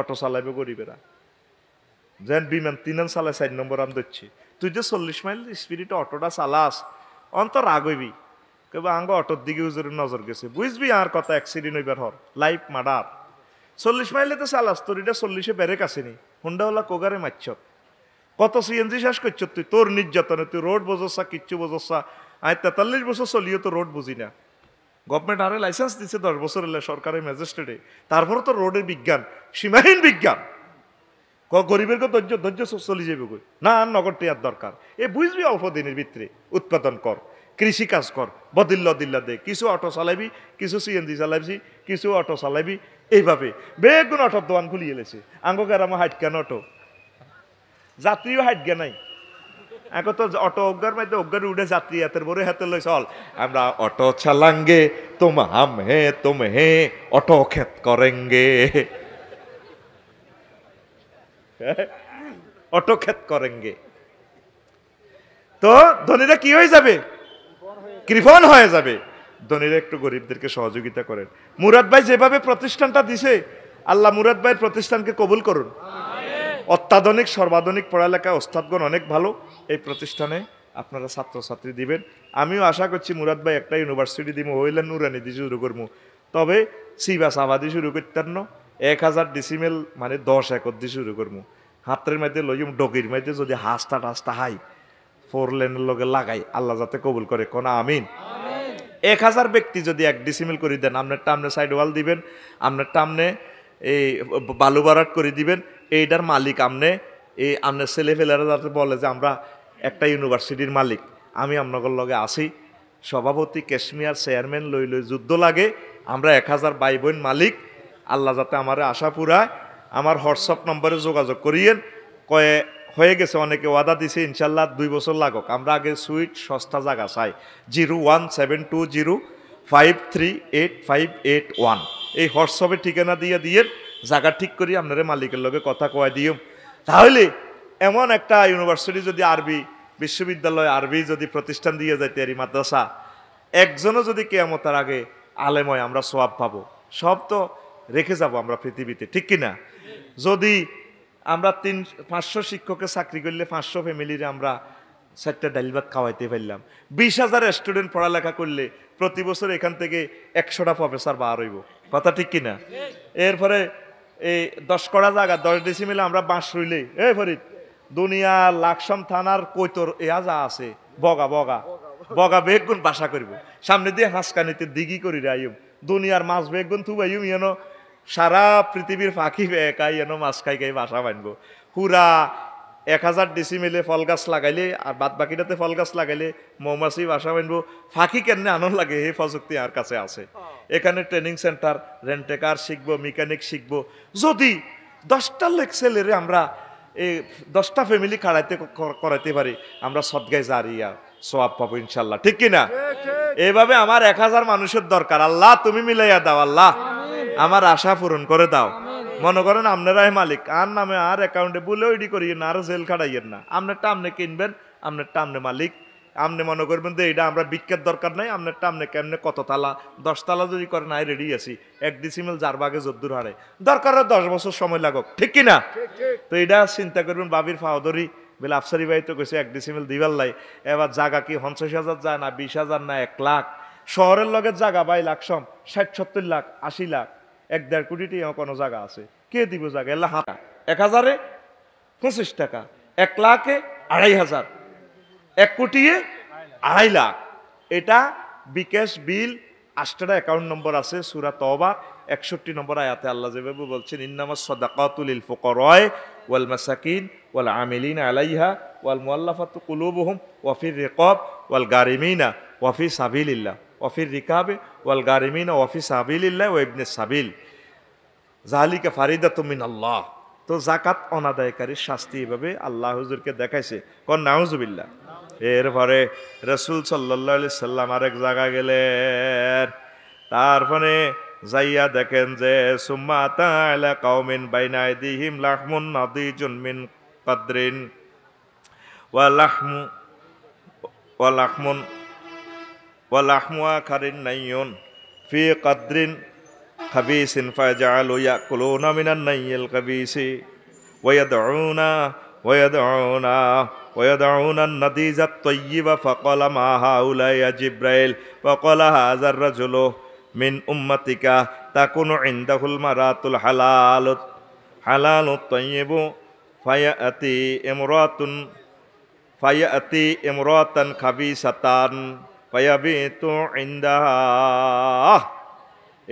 Auto চালাইবে গরিবেরা যেন বিমান তিন চালায় চার নম্বর আম দিচ্ছি তুই যে চল্লিশ মাইল স্পিরিট অটোটা চালাস অন্ত রাগ হইবি কেবল আঙ্গ অটোর দিকে উজুরের নজর গেছে বুঝবি আর কথা অ্যাক্সিডেন্ট হইবার হর লাইফ মার্ডার চল্লিশ মাইলে তো চালাস তোর এটা চল্লিশে নি আসেনি হলা কোগারে মারছ কত সিএনজি শেষ করছ তুই তোর নির্যাতনে তুই রোড বোঝসা কিচ্ছু বোঝসা আর তেতাল্লিশ বছর চলিও তো রোড বুঝি না গভর্নমেন্ট আরে লাইসেন্স দিচ্ছে দশ বছর এলে সরকারের ম্যাজিস্ট্রেটে তারপরে তো রোডের বিজ্ঞান সীমাহীন বিজ্ঞান গরিবের কো ধৈর্য ধৈর্য চলে যাবে কই না আর নগর টিয়ার দরকার এ বুঝবি অল্প দিনের ভিতরে উৎপাদন কর কৃষি কাজ কর বদিল্লা দিল্লা দে কিছু অটো চালাবি কিছু সিএনজি চালাবি কিছু অটো চালাবি এইভাবে বেগুন অটোর দোয়ান খুলিয়ে এলেছে আঙ্গ গেরামো হাইট কেন অটো যাত্রীও হাইট গে নাই এখন তো অটো অজ্ঞার মধ্যে অজ্ঞার উড়ে যাত্রী হাতের বড় হাতে লই চল আমরা অটো তুম হাম হে তুম হে অটো করেঙ্গে অটো করেঙ্গে তো ধনীরা কি হয়ে যাবে কৃপণ হয়ে যাবে ধনীরা একটু গরিবদেরকে সহযোগিতা করেন মুরাদ ভাই যেভাবে প্রতিষ্ঠানটা দিছে আল্লাহ মুরাদ ভাইয়ের প্রতিষ্ঠানকে কবুল করুন অত্যাধুনিক সর্বাধুনিক পড়ালেখায় ওস্তাদগণ অনেক ভালো এই প্রতিষ্ঠানে আপনারা ছাত্রছাত্রী দিবেন আমিও আশা করছি মুরাদ ভাই একটা ইউনিভার্সিটি দিব হইলে নুরানি দি শুরু করবো তবে সিবাস আবাদি শুরু করতেন এক হাজার ডিসিমেল মানে দশ একর দিয়ে শুরু করবো হাতের মাইতে লইম ডগির মাইতে যদি হাসটা টাস্তা হাই ফোর লেনের লগে লাগাই আল্লাহ যাতে কবুল করে কোন আমিন এক হাজার ব্যক্তি যদি এক ডিসিমেল করে দেন আপনার টামনে সাইড ওয়াল দিবেন আপনার টামনে এই বালু বারাট করে দিবেন এইটার মালিক আমনে এই আমনে ছেলে ফেলেরা যাতে বলে যে আমরা একটা ইউনিভার্সিটির মালিক আমি আপনাদের লগে আছি সভাপতি কেশমিয়ার চেয়ারম্যান লই লই যুদ্ধ লাগে আমরা এক হাজার বাই বোন মালিক আল্লাহ যাতে আমার আশা পুরায় আমার হোয়াটসঅ্যাপ নম্বরে যোগাযোগ করিয়েন কয়ে হয়ে গেছে অনেকে ওয়াদা দিছে ইনশাল্লাহ দুই বছর লাগক আমরা আগে সুইট সস্তা জায়গা চাই zero one seven two zero five three eight five eight one এই হোয়াটসঅ্যাপে ঠিকানা দিয়ে দিয়ে জায়গা ঠিক করি আপনারা মালিকের লগে কথা কয় দিও তাহলে এমন একটা ইউনিভার্সিটি যদি আরবি বিশ্ববিদ্যালয় আরবি যদি প্রতিষ্ঠান দিয়ে যাইতে আর মাদ্রাসা একজনও যদি কেয়ামতার আগে আলেময় আমরা সব পাবো সব তো রেখে যাব আমরা পৃথিবীতে ঠিক কিনা যদি আমরা তিন পাঁচশো শিক্ষকের চাকরি করলে পাঁচশো ফ্যামিলির আমরা চারটা ডাইল ভাত খাওয়াইতে পারলাম বিশ হাজার স্টুডেন্ট পড়ালেখা করলে প্রতি বছর এখান থেকে একশোটা প্রফেসর বার হইব কথা ঠিক কিনা এরপরে এই দশ কড়া জায়গা দশ ডিসিমিলে আমরা বাঁশ রইলে এই ফরিদ দুনিয়া লাকসম থানার কৈতর যা আছে বগা বগা বগা বেগুন বাসা করিব সামনে দিয়ে হাঁসকানিতে দিঘি করি রাইম দুনিয়ার মাছ বেগুন থুবাইম ইয়েনো সারা পৃথিবীর ফাঁকি বেকাই এন মাছ খাই খাই বাসা বানবো হুরা এক হাজার মিলে ফল গাছ লাগাইলে আর বাদ বাকিটাতে ফল গাছ লাগাইলে মৌমাছি বাসা বানবো ফাঁকি কেন আনন্দ লাগে এই প্রযুক্তি আর কাছে আছে এখানে ট্রেনিং সেন্টার রেন্টেকার শিখবো মেকানিক শিখবো যদি দশটা লেগ ছেলেরে আমরা এই দশটা ফ্যামিলি খাড়াইতে করাইতে পারি আমরা সদ্গায় জারিয়া সবাব পাবো ইনশাল্লাহ ঠিক কিনা এইভাবে আমার এক হাজার মানুষের দরকার আল্লাহ তুমি মিলাইয়া দাও আল্লাহ আমার আশা পূরণ করে দাও মনে করেন আপনারাই মালিক আর নামে আর অ্যাকাউন্টে বলে ওইডি করিয়েন না আর জেল খাটাইয়েন না আপনারটা আপনি কিনবেন আপনারটা আপনি মালিক আপনি মনে করবেন যে এইটা আমরা বিক্ষের দরকার নাই আপনারটা আপনি কেমনে কত তালা দশ তালা যদি করেন আই রেডি আছি এক ডিসিমেল যার বাগে যদ্দুর হারে দরকার দশ বছর সময় লাগক ঠিক কিনা তো এইটা চিন্তা করবেন বাবির ফাওদরি বেলা আফসারি ভাই তো কইছে এক ডিসিমেল দিবার লাই এবার জাগা কি পঞ্চাশ হাজার যায় না বিশ হাজার না এক লাখ শহরের লগে জাগা বাই লাখ সম ষাট সত্তর লাখ আশি লাখ এক দেড় কোটিটি কোনো জায়গা আছে কে দিব জায়গা এলা হাতা এক হাজারে পঁচিশ টাকা এক লাখে আড়াই হাজার এক কোটি আড়াই লাখ এটা বিকাশ বিল আষ্টাটা অ্যাকাউন্ট নম্বর আছে সুরা তবা একষট্টি নম্বর আয়াতে আল্লাহ জেবাবু বলছেন ইন্নামা সদাকাতুল ইল ফকরয় ওয়াল মাসাকিন ওয়াল আমিলিন আলাইহা ওয়াল মোয়াল্লাফাত কুলুবহম ওয়াফির রেকব ওয়াল গারিমিনা ওয়াফি সাবিল্লা ওয়াফির রিকাবে ওয়াল গারিমিন অফিস আবিল্লা ও ইবনে সাবিল জাহালিকা ফারিদা তুমিন আল্লাহ তো জাকাত অনাদায়কারীর শাস্তি এভাবে আল্লাহ হুজুরকে দেখাইছে কন নাউজুবিল্লা এরপরে রসুল সাল্লা সাল্লাম আরেক জায়গা গেলেন তারপরে যাইয়া দেখেন যে সুম্মা বাইনাই নদী জুনমিন ওয়া ওয়া ولحم كارين نيون في قدر خبيث فيجعلوا يأكلون من الني الخبيث ويدعونا ويدعونا ويدعون النضيج الطيب فقال ما هؤلاء جبريل فقال هذا الرجل من أمتك تكون عنده المرات الحلال حلال الطيب فيأتي امرأة فيأتي امرأة خبيثة ফয়াবিতু ইন্দাহ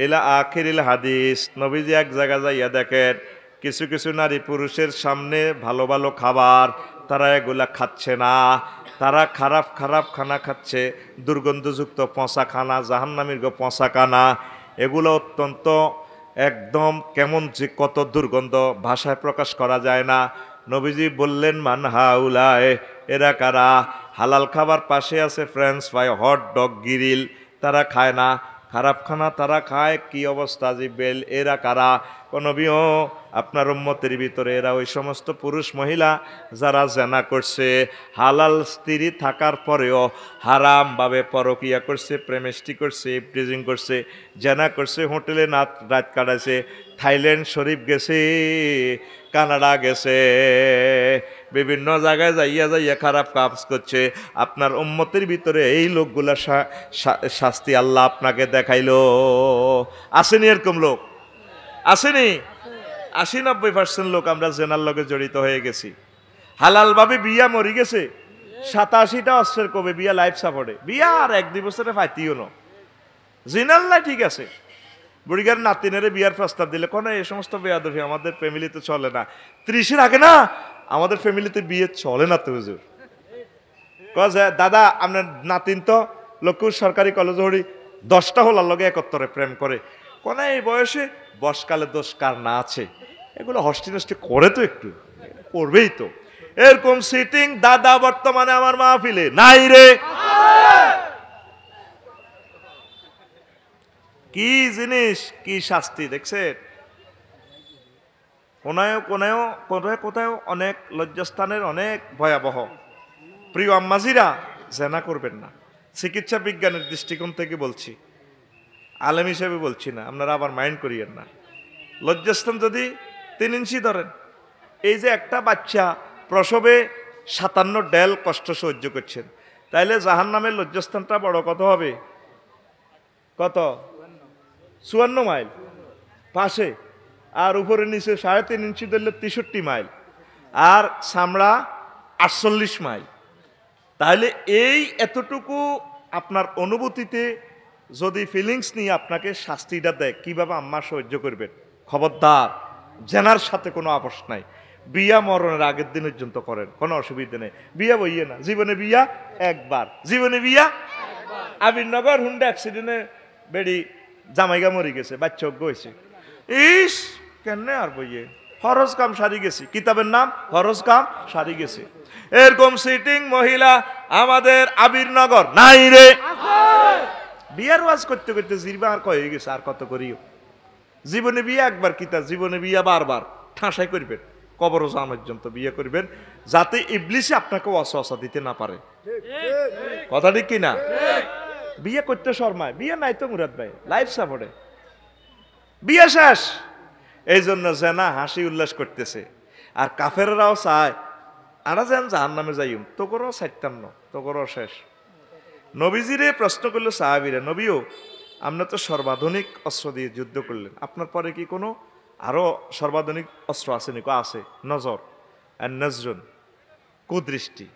এলা আখিরিল হাদিস নবীজি এক জায়গা যাইয়া দেখেন কিছু কিছু নারী পুরুষের সামনে ভালো ভালো খাবার তারা এগুলা খাচ্ছে না তারা খারাপ খারাপ খানা খাচ্ছে দুর্গন্ধযুক্ত পঁচা খানা জাহান্নামীর গো পঁচা খানা এগুলো অত্যন্ত একদম কেমন যে কত দুর্গন্ধ ভাষায় প্রকাশ করা যায় না নবীজি বললেন মান হাউলায় এরা কারা হালাল খাবার পাশে আছে French fry hot dog grill তারা খায় না খারাপ খানা তারা খায় কি অবস্থা জিবেল এরা কারা কনবিও আপনার উম্মতের ভিতরে এরা ওই সমস্ত পুরুষ মহিলা যারা জেনা করছে হালাল স্ত্রী থাকার পরেও হারামভাবে পরকিয়া করছে প্রেমেষ্টি করছে ব্রিজিং করছে জেনা করছে হোটেলে না রাত কাটাইছে থাইল্যান্ড শরীফ গেছে কানাডা গেছে বিভিন্ন জায়গায় যাইয়া যাইয়া খারাপ কাজ করছে আপনার উম্মতের ভিতরে এই লোকগুলা শাস্তি আল্লাহ আপনাকে দেখাইল আসেনি এরকম লোক আসেনি আশি নব্বই পার্সেন্ট লোক আমরা জেনার লোকে জড়িত হয়ে গেছি হালালভাবে বিয়া মরি গেছে সাতাশিটা অস্ত্রের কবে বিয়া লাইফ সাপোর্টে বিয়া আর এক দুই বছরে ফাইতিও না জিনাল না ঠিক আছে বুড়িগার নাতিনেরে বিয়ার প্রস্তাব দিলে কোনো এই সমস্ত বেয়াদফি আমাদের ফ্যামিলি তো চলে না ত্রিশের আগে না আমাদের ফ্যামিলিতে বিয়ে চলে না তো হুজুর কে হ্যাঁ, দাদা আপনার নাতিন তো লক্ষ্য সরকারি কলেজ হরি দশটা হলার লগে একত্তরে প্রেম করে কোনা এই বয়সে বসকালে দোষ কার না আছে এগুলো হস্টি নষ্টি করে তো একটু করবেই তো এরকম সিটিং দাদা বর্তমানে আমার মাহফিলে নাই রে কি জিনিস কি শাস্তি দেখছেন কোনায় কোনায় কোথায় কোথায় অনেক লজ্জাস্থানের অনেক ভয়াবহ প্রিয় আম্মাজিরা জেনা করবেন না চিকিৎসা বিজ্ঞানের দৃষ্টিকোণ থেকে বলছি আলেম হিসেবে বলছি না আপনারা আবার মাইন্ড করিয়েন না লজ্জাস্থান যদি তিন ইঞ্চি ধরেন এই যে একটা বাচ্চা প্রসবে সাতান্ন ডেল কষ্ট সহ্য করছেন তাইলে জাহান নামের লজ্জাস্থানটা বড় কত হবে কত চুয়ান্ন মাইল পাশে আর উপরে নিচে সাড়ে তিন ইঞ্চি ধরলে তেষট্টি মাইল আর সামড়া আটচল্লিশ মাইল তাহলে এই এতটুকু আপনার অনুভূতিতে যদি ফিলিংস নিয়ে আপনাকে শাস্তিটা দেয় কীভাবে আম্মা সহ্য করবেন খবরদার জেনার সাথে কোনো আপস নাই বিয়া মরণের আগের দিন পর্যন্ত করেন কোনো অসুবিধা নেই বিয়া বইয়ে না জীবনে বিয়া একবার জীবনে বিয়া আবির নগর হুন্ডা অ্যাক্সিডেন্টে বেড়ি জামাইগা মরে গেছে বাচ্চা হয়েছে ইস কেননে আর বইয়ে ফরজ কাম সারি গেছি কিতাবের নাম ফরজ কাম সারি গেছি এরকম সিটিং মহিলা আমাদের আবিরনগর নাই রে বিয়ার ওয়াজ করতে করতে জিরবা আর কয়ে গেছে আর কত করিও জীবনে বিয়ে একবার কিতা জীবনে বিয়া বারবার ঠাঁসাই করবেন কবর জানার জন্য বিয়ে করবেন যাতে ইবলিসে আপনাকে অসা দিতে না পারে কথা ঠিক কিনা বিয়ে করতে শর্মায় বিয়ে নাই তো মুরাদ ভাই লাইফ সাপোর্টে বিয়ে শেষ এই জন্য জেনা হাসি উল্লাস করতেছে আর কাফেররাও চায় আরা যেন জাহার নামে যাইম তো করো সাইতাম না তো করো শেষ নবীজিরে প্রশ্ন করল সাহাবিরে নবীও আপনার তো সর্বাধুনিক অস্ত্র দিয়ে যুদ্ধ করলেন আপনার পরে কি কোনো আরও সর্বাধুনিক অস্ত্র আছে নিকো আছে নজর আর নজরুন কুদৃষ্টি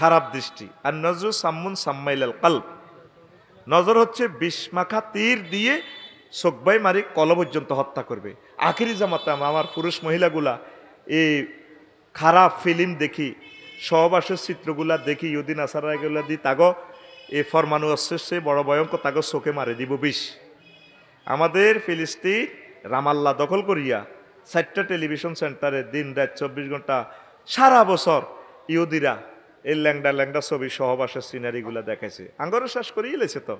খারাপ দৃষ্টি আর নজরুল সাম্মুন সাম্মাইল কাল্প নজর হচ্ছে বিষমাখা তীর দিয়ে সোকবাই মারি কল পর্যন্ত হত্যা করবে আখিরি জামাতাম আমার পুরুষ মহিলাগুলা এই খারাপ ফিল্ম দেখি সহবাসের চিত্রগুলা দেখি ইউদিন আসারাগুলা দি তাগ এই ফরমানু অস্ত্রে বড় ভয়ঙ্কর তাগ চোখে মারে দিব বিষ আমাদের ফিলিস্তিন রামাল্লা দখল করিয়া চারটা টেলিভিশন সেন্টারে দিন রাত চব্বিশ ঘন্টা সারা বছর ইহুদিরা এই ল্যাংডা ল্যাংডা ছবি সহবাসের সিনারিগুলা দেখাইছে আঙ্গরও শ্বাস করিয়ে লেছে তো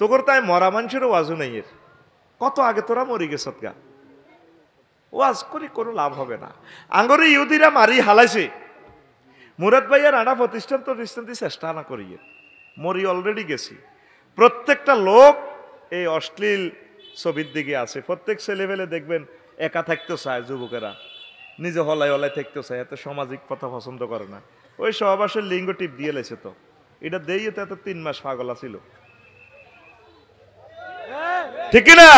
তোকর তাই মরা মানুষেরও আজু নাই এর কত আগে তোরা মরি গেছত গা ওয়াজ করি কোনো লাভ হবে না আঙ্গরে ইহুদিরা মারি হালাইছে মুরাদ ভাইয়া রানা প্রতিষ্ঠান তো প্রতিষ্ঠান চেষ্টা না করিয়ে মরি অলরেডি গেছি প্রত্যেকটা লোক এই অশ্লীল ছবির দিকে আছে প্রত্যেক ছেলেবেলে দেখবেন একা থাকতে চায় যুবকেরা নিজে হলাই হলাই থাকতে চায় এত সামাজিক কথা পছন্দ করে না ওই সহবাসের লিঙ্গ টিপ দিয়ে লেছে তো এটা দেই তো এত তিন মাস পাগলা ছিল ঠিক না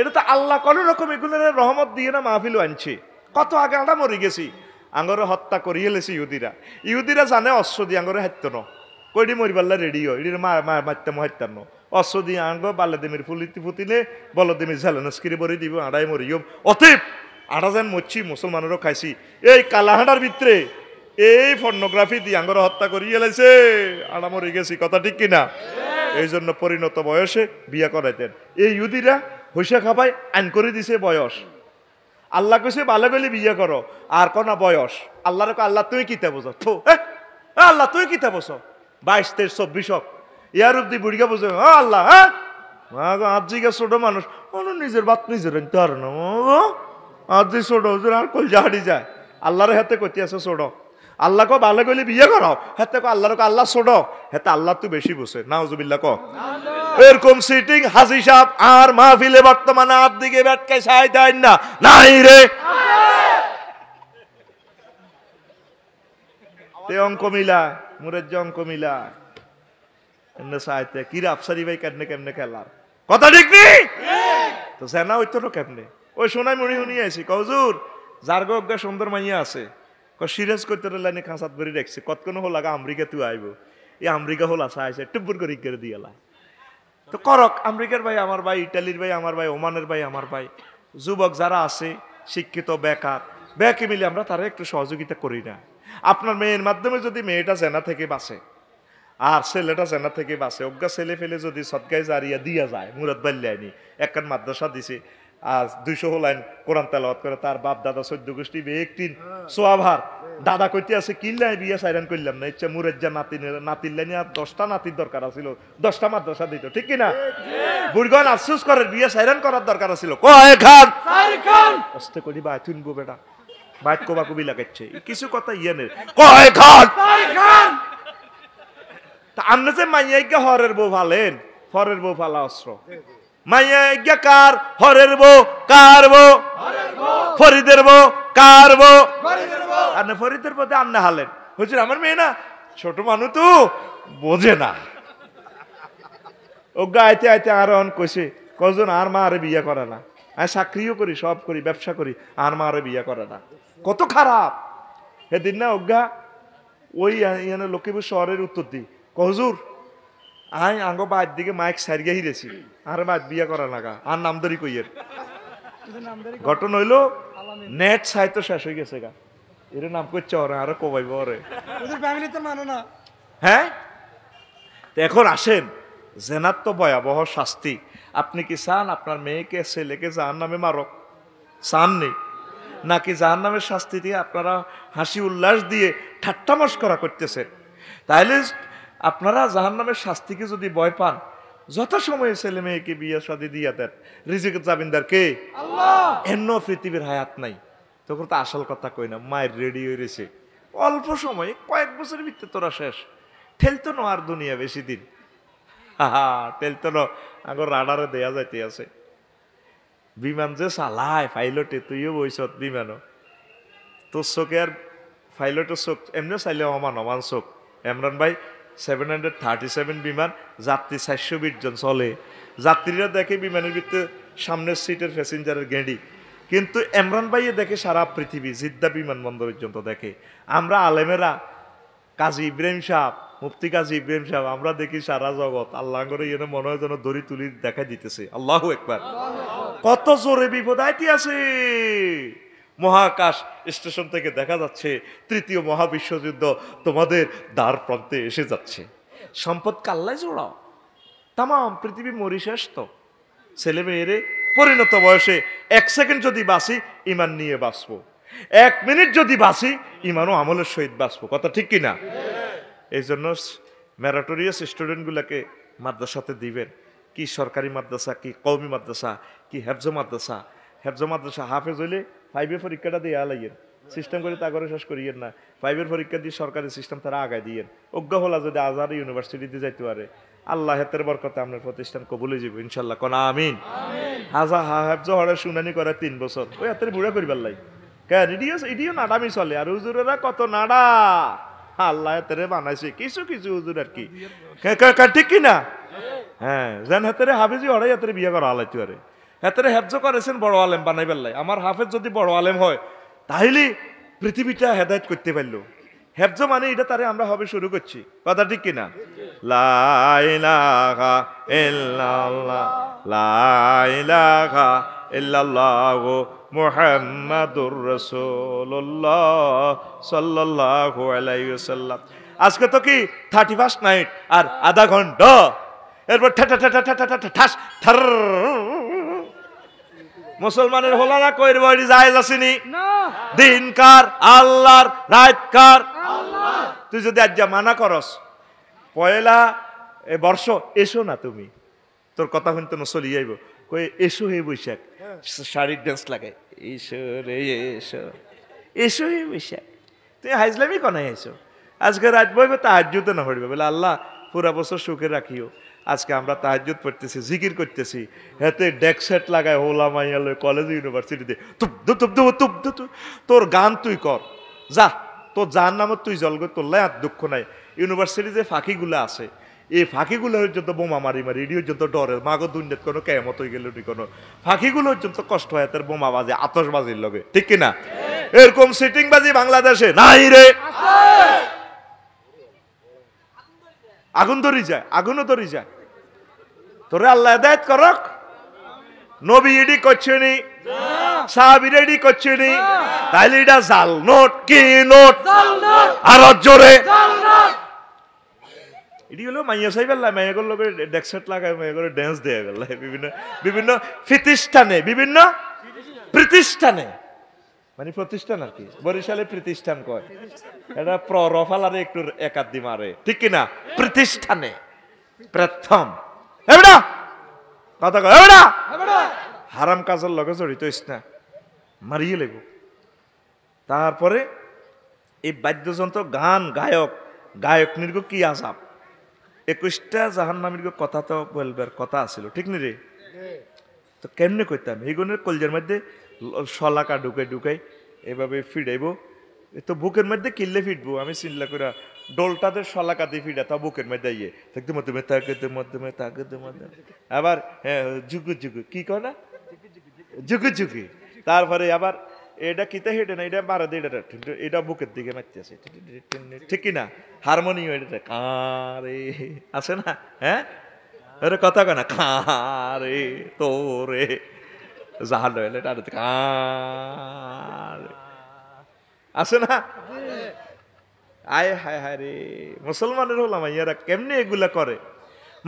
এটা তো আল্লাহ কোনো রকম এগুলোর রহমত দিয়ে না মাহফিল আনছে কত আগে আমরা মরি গেছি আঙরে হত্যা করিয়ে লেছে ইহুদিরা ইহুদিরা জানে অস্ত্র দিয়ে আঙরে হাত্য ন কইডি মরিবাল্লা রেডি হয় এটির মা মা মারতাম হাত্যাম অস্ত্র দিয়ে আঙ্গ বাল্লাদেমির ফুলিতে ফুতিলে বলদেমির ঝালানস্কিরি বরি দিব আড়াই মরিও অতীব আড়া যেন মরছি মুসলমানেরও খাইছি এই কালাহাঁড়ার ভিতরে এই ফর্নোগ্রাফি দিয়ে আঙ্গরে হত্যা করিয়ে লেছে আড়া মরি গেছি কথা ঠিক কিনা এই জন্য পরিণত বয়সে বিয়া করাইতেন এই ইহুদিরা হইসা খাবায় আইন করে দিছে বয়স আল্লাহ কইছে ভালো গেলে বিয়ে করো আর কনা বয়স আল্লাহর আল্লাহ তুই কিতা বোঝো থো আল্লাহ তুই কিতা বোঝো বাইশ তেইশ চব্বিশ হোক ইয়ার অব্দি বুড়িকা বোঝো হ্যাঁ আল্লাহ হ্যাঁ গা ছোট মানুষ নিজের বাত নিজের আর না আবজি ছোট আর কল জাহাড়ি যায় আল্লাহর হাতে কইতে আছে ছোট আল্লাহকে ভালো কইলে বিয়ে করো হ্যাঁ আল্লাহর আল্লাহ ছোট হ্যাঁ আল্লাহ তো বেশি বসে নাউজুবিল্লা কো এরকম সিটিং হাজি সাহ আর মাহফিলে বর্তমানে আপ দিকে ব্যাটকে সাই দেয় না নাই রে তে অঙ্ক মিলা মুরের যে অঙ্ক মিলা কি রাফসারি ভাই কেমনে কেমনে খেলার কথা ঠিক নেই তো সেনা ওই তো কেমনে ওই সোনাই মুড়ি শুনিয়ে আছি কজুর যার গজ্ঞা সুন্দর মাইয়া আছে সিরিয়াস করতে লাইনে খাঁচাত ভরি রাখছে কতক্ষণ হল আগে আমেরিকা তুই আইব এই আমেরিকা হল আসা আছে টুপুর করে করে দিয়ে তো করক আমেরিকার ভাই আমার ভাই ইটালির ভাই আমার ভাই ওমানের ভাই আমার ভাই যুবক যারা আছে শিক্ষিত বেকার ব্যাকে মিলে আমরা তারা একটু সহযোগিতা করি না আপনার মেয়ের মাধ্যমে যদি মেয়েটা জেনা থেকে বাসে আর ছেলেটা জেনা থেকে বাসে অজ্ঞা ছেলে ফেলে যদি সৎগায় জারিয়া দিয়া যায় মুরাদ বাল্যায়নি একখান মাদ্রাসা দিছে আজ দুইশো হলেন কোরআন তেলাওয়াত করে তার বাপ দাদা চোদ্দ গোষ্ঠী বে একটিন সোয়াভার দাদা কইতে আছে কিল্লাই বিয়ে সাইরান করলাম না ইচ্ছা মুরের যা নাতি নাতির লাইনে আর দশটা নাতির দরকার আছিল দশটা মাদ্রাসা দিত ঠিক কিনা বুড়গন আফসুস করে বিয়ে সাইরান করার দরকার আছিল কয় খান অস্তে করি বা থুনবো বেটা বাইট কোবা কবি লাগাচ্ছে কিছু কথা ইয়ানের কয় খান তা আমনে যে মাইয়াইকে হরের বউ ভালেন হরের বউ ভালা অস্ত্র মাইয়া কার হরের বো কার বো ফরিদের বো কার বো আর ফরিদের হালেন আমার মেয়ে না ছোট মানুষ তো বোঝে না ও গাইতে আইতে আর অন কইছে কজন আর মা আরে বিয়ে করে না আমি হ্যাঁ, চাকরিও করি সব করি ব্যবসা করি আর মা আরে বিয়ে করে না কত খারাপ হেদিন না অজ্ঞা ওই লক্ষ্মীপুর শহরের উত্তর দিই কজুর আই আঙ্গো বাদ দিকে মাইক সারিয়ে হিরেছি আর বাদ বিয়া করা লাগা আর নাম ধরি কইয়ের ঘটন হইল নেট সাহিত্য শেষ হয়ে গেছে গা এর নাম করছে ওরে আরো কবাইব ওরে ফ্যামিলি তো মানো না হ্যাঁ এখন আসেন জেনার তো ভয়াবহ শাস্তি আপনি কি চান আপনার মেয়েকে ছেলেকে জাহান নামে মারক চান নেই নাকি জাহান নামের শাস্তি দিয়ে আপনারা হাসি উল্লাস দিয়ে ঠাট্টা মস্করা করতেছে তাইলে আপনারা জাহান্নামের শাস্তিকে যদি ভয় পান যথাসময়ে ছেলে মেয়েকে বিয়ে সাদী দিয়া দেন রিজিকের জামিনদার কে এমন পৃথিবীর হায়াত নাই তখন তো আসল কথা কই না মায়ের রেডি হয়েছে অল্প সময়ে কয়েক বছর ভিতরে তোরা শেষ ঠেলতো ন আর দুনিয়া বেশি দিন হা ঠেলতো ন আগর রাডারে দেয়া যাইতে আছে বিমান যে চালায় পাইলটে তুইও বইছত বিমানও তোর চোখে আর পাইলটের চোখ এমনিও চাইলে অমান অমান চোখ এমরান ভাই সেভেন হান্ড্রেড থার্টি সেভেন বিমান যাত্রী চারশো বিশ জন চলে যাত্রীরা দেখে বিমানের ভিতরে সামনের সিটের প্যাসেঞ্জারের গেঁড়ি কিন্তু এমরান ভাইয়ে দেখে সারা পৃথিবী জিদ্দা বিমানবন্দর পর্যন্ত দেখে আমরা আলেমেরা কাজী ইব্রাহিম সাহেব মুফতি কাজী ইব্রাহিম সাহেব আমরা দেখি সারা জগৎ আল্লাহ করে ইয়ে মনে হয় যেন দড়ি তুলি দেখা দিতেছে আল্লাহ একবার কত জোরে বিপদ আইতি আছে মহাকাশ স্টেশন থেকে দেখা যাচ্ছে তৃতীয় মহাবিশ্বযুদ্ধ তোমাদের দ্বার প্রান্তে এসে যাচ্ছে সম্পদ কাল্লায় জোড়াও তাম পৃথিবী মরিশেষ তো ছেলে মেয়েরে পরিণত বয়সে এক সেকেন্ড যদি বাসি ইমান নিয়ে বাঁচবো এক মিনিট যদি বাসি ইমানও আমলের সহিত বাঁচবো কথা ঠিক কিনা এই জন্য ম্যারাটোরিয়াস স্টুডেন্টগুলোকে মাদ্রাসাতে দিবেন কি সরকারি মাদ্রাসা কি কৌমি মাদ্রাসা কি হেফজ মাদ্রাসা হেফজ মাদ্রাসা হাফেজ হইলে ফাইভের পরীক্ষাটা দিয়ে আলাইয়ের সিস্টেম করে তা করে শেষ করিয়েন না ফাইভের পরীক্ষা দিয়ে সরকারি সিস্টেম তারা আগায় দিয়ে অজ্ঞ হলা যদি আজহার ইউনিভার্সিটিতে যাইতে পারে আল্লাহ হেতের বরকতে আপনার প্রতিষ্ঠান কবুলে যাব ইনশাল্লাহ কনা আমিন হাজা হা হাফজ জহরের শুনানি করে তিন বছর ওই হাতের বুড়া করিবার লাই কে রেডিও ইডিও নাডামি চলে আর হুজুরেরা কত নাডা আল্লাহ হেতেরে বানাইছে কিছু কিছু হুজুর আর কি ঠিক কিনা হ্যাঁ যেন হাতেরে হাফিজি হরে হাতের বিয়ে করা আলাইতে পারে হেতরে হেফজ করেছেন বড় আলেম বানাই পেল্লাই আমার হাফেজ যদি বড় আলেম হয় তাহলে পৃথিবীটা হেদায়ত করতে পারলো হেফজ মানে এটা তারে আমরা হবে শুরু করছি কথা ঠিক কিনা আজকে তো কি ফার্স্ট নাইট আর আধা ঘন্টা এরপর মুসলমানের হোলারা কইর বাড়ি জায়েজ আসেনি দিন কার আল্লাহর রাত কার তুই যদি আজ মানা করস পয়লা এ বর্ষ এসো না তুমি তোর কথা শুনতে না চলি যাইব কই এসো হে বৈশাখ শাড়ির ডেন্স লাগে এসো রে এসো এসো হে বৈশাখ তুই হাইজলামি কনাই এসো আজকে রাত বইবে তা হাজুতে না পড়বে বলে আল্লাহ পুরা বছর সুখে রাখিও আজকে আমরা তাহাজুত পড়তেছি জিকির করতেছি হেতে ডেক সেট লাগায় হোলা মাইয়ালো কলেজ ইউনিভার্সিটিতে তুপ তুপ তুপ তোর গান তুই কর যা তোর যার নামে তুই জলগ তোরলাই আর দুঃখ নাই ইউনিভার্সিটি যে ফাঁকিগুলো আছে এই ফাঁকিগুলো পর্যন্ত বোমা মারি মারি এটি পর্যন্ত ডরে মাগো দুর্নীত কোনো কেমত হয়ে গেল কোনো ফাঁকিগুলো পর্যন্ত কষ্ট হয় তার বোমা বাজে বাজির লগে ঠিক কিনা এরকম সিটিং বাজি বাংলাদেশে নাই রে আগুন ধরি যায় আগুনও ধরি যায় তোরে আল্লাহ হেদায়ত করক নবী ইডি করছিনি সাহাবির জাল নোট কি নোট বিভিন্ন বিভিন্ন প্রতিষ্ঠানে বিভিন্ন প্রতিষ্ঠানে মানে প্রতিষ্ঠান আর কি বরিশালে প্রতিষ্ঠান কয় এটা প্ররফালারে একটু একাদ্দি মারে ঠিক কিনা প্রতিষ্ঠানে প্রথম হেবেটা কথা কয় হেবেটা হারাম কাজের লগে জড়িত হইস না মারিয়ে লেগো তারপরে এই বাদ্যযন্ত্র গান গায়ক গায়ক নির্গ কি আসাব একুশটা জাহান নামির কথা তো বলবার কথা আসিল ঠিক নি রে তো কেমনে করতাম এইগুনের কলজের মধ্যে শলাকা ঢুকে ঢুকাই এভাবে ফিরাইব তো বুকের মধ্যে কিল্লে ফিটবো আমি চিল্লা করে ডোলটাতে সলা কাঁদি ফিটা তা বুকের মধ্যে ইয়ে থাকতে মাধ্যমে তাকে মাধ্যমে তাকে মধ্যে আবার হ্যাঁ ঝুঁকু ঝুঁকু কি কয় না ঝুঁকু ঝুঁকি তারপরে আবার এটা কিতে হেঁটে না এটা মারা দিয়ে এটা এটা বুকের দিকে মারতেছে ঠিক না হারমোনিয়াম এটা কারে আছে না হ্যাঁ ওরে কথা কয় না কারে তোরে জাহাল এটা কারে আছে না আয় হায় হায় রে মুসলমানের হলাম ইয়ারা কেমনি এগুলা করে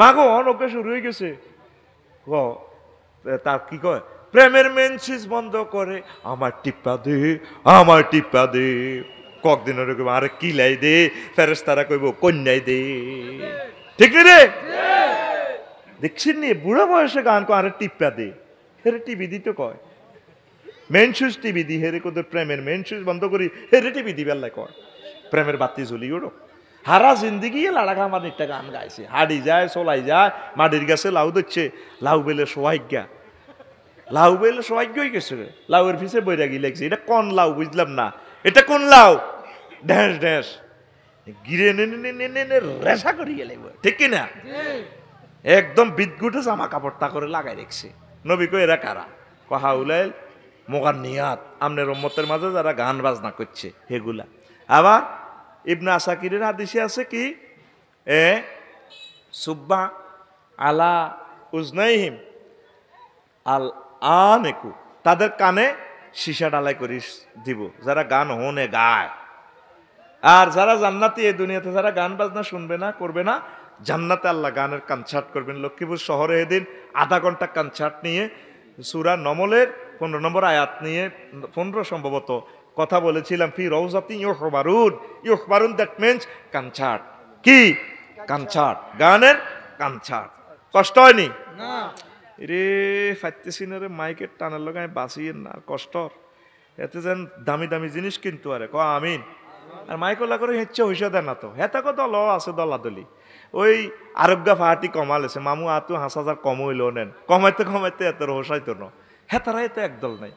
মা গো অনকে শুরু হয়ে গেছে গ তার কি কয় প্রেমের সুইচ বন্ধ করে আমার টিপ্পা দে আমার টিপ্পা দে ককদিনের কইব আরে কিলাই দে ফেরেস তারা কইব কন্যাই দে ঠিক রে দেখছেন নি বুড়া বয়সে গান কো আরে টিপ্পা দে ফের টিভি দিতে কয় মেনসুস টিভি দি হেরে কোদের প্রেমের মেনসুস বন্ধ করি হেরে টিভি দিবে আল্লাহ কর প্রেমের বাতি ঝুলি ওড়ো হারা জিন্দিগি লাড়াখা খামার নিত্যা গান গাইছে হাড়ি যায় চলাই যায় মাটির গাছে লাউ দিচ্ছে লাউ বেলে সোহাগ্যা লাউ বেলে সোহাগ্য হয়ে গেছে রে লাউয়ের পিছে বৈরাগি লেগছে এটা কোন লাউ বুঝলাম না এটা কোন লাউ ড্যাঁস ড্যাঁস গিরে রেশা করিয়ে লাগবে ঠিক কিনা একদম বিদ্যুটে জামা কাপড় তা করে লাগাই রেখছে নবী কো এরা কারা কহা উলাইল মোগার নিয়াত আমনের রম্মতের মাঝে যারা গান বাজনা করছে হেগুলা আবার ইবনা আসাকিরের আদিসে আছে কি এ সুব্বা আলা উজনাইহিম আল আনেকু তাদের কানে সীসা ডালাই করি দিব যারা গান হনে গায় আর যারা জান্নাতি এই দুনিয়াতে যারা গান বাজনা শুনবে না করবে না জান্নাতে আল্লাহ গানের কনসার্ট করবেন লক্ষ্মীপুর শহরে এদিন আধা ঘন্টা কনসার্ট নিয়ে সুরা নমলের পনেরো নম্বর আয়াত নিয়ে পনেরো সম্ভবত কথা বলেছিলাম ফি রৌজাতি ইয়োহবারুন ইয়োহবারুন দ্যাট মিনস কানসার্ট কি কানসার্ট গানের কানসার্ট কষ্ট হয়নি রে ফাইতেছি না রে মাইকের টানার লগে আমি বাঁচিয়ে না কষ্ট এতে যেন দামি দামি জিনিস কিন্তু আরে ক আমিন আর মাইকলা করে হেঁচে হইসা দেয় না তো হেতা কত ল আছে দলাদলি ওই আরোগ্য ফাহাটি কমালেছে মামু আতু হাঁস হাজার কম হইল নেন কমাইতে কমাইতে এত রহসাইতো না হেতারাই হ্যাঁ, তো একদল নাই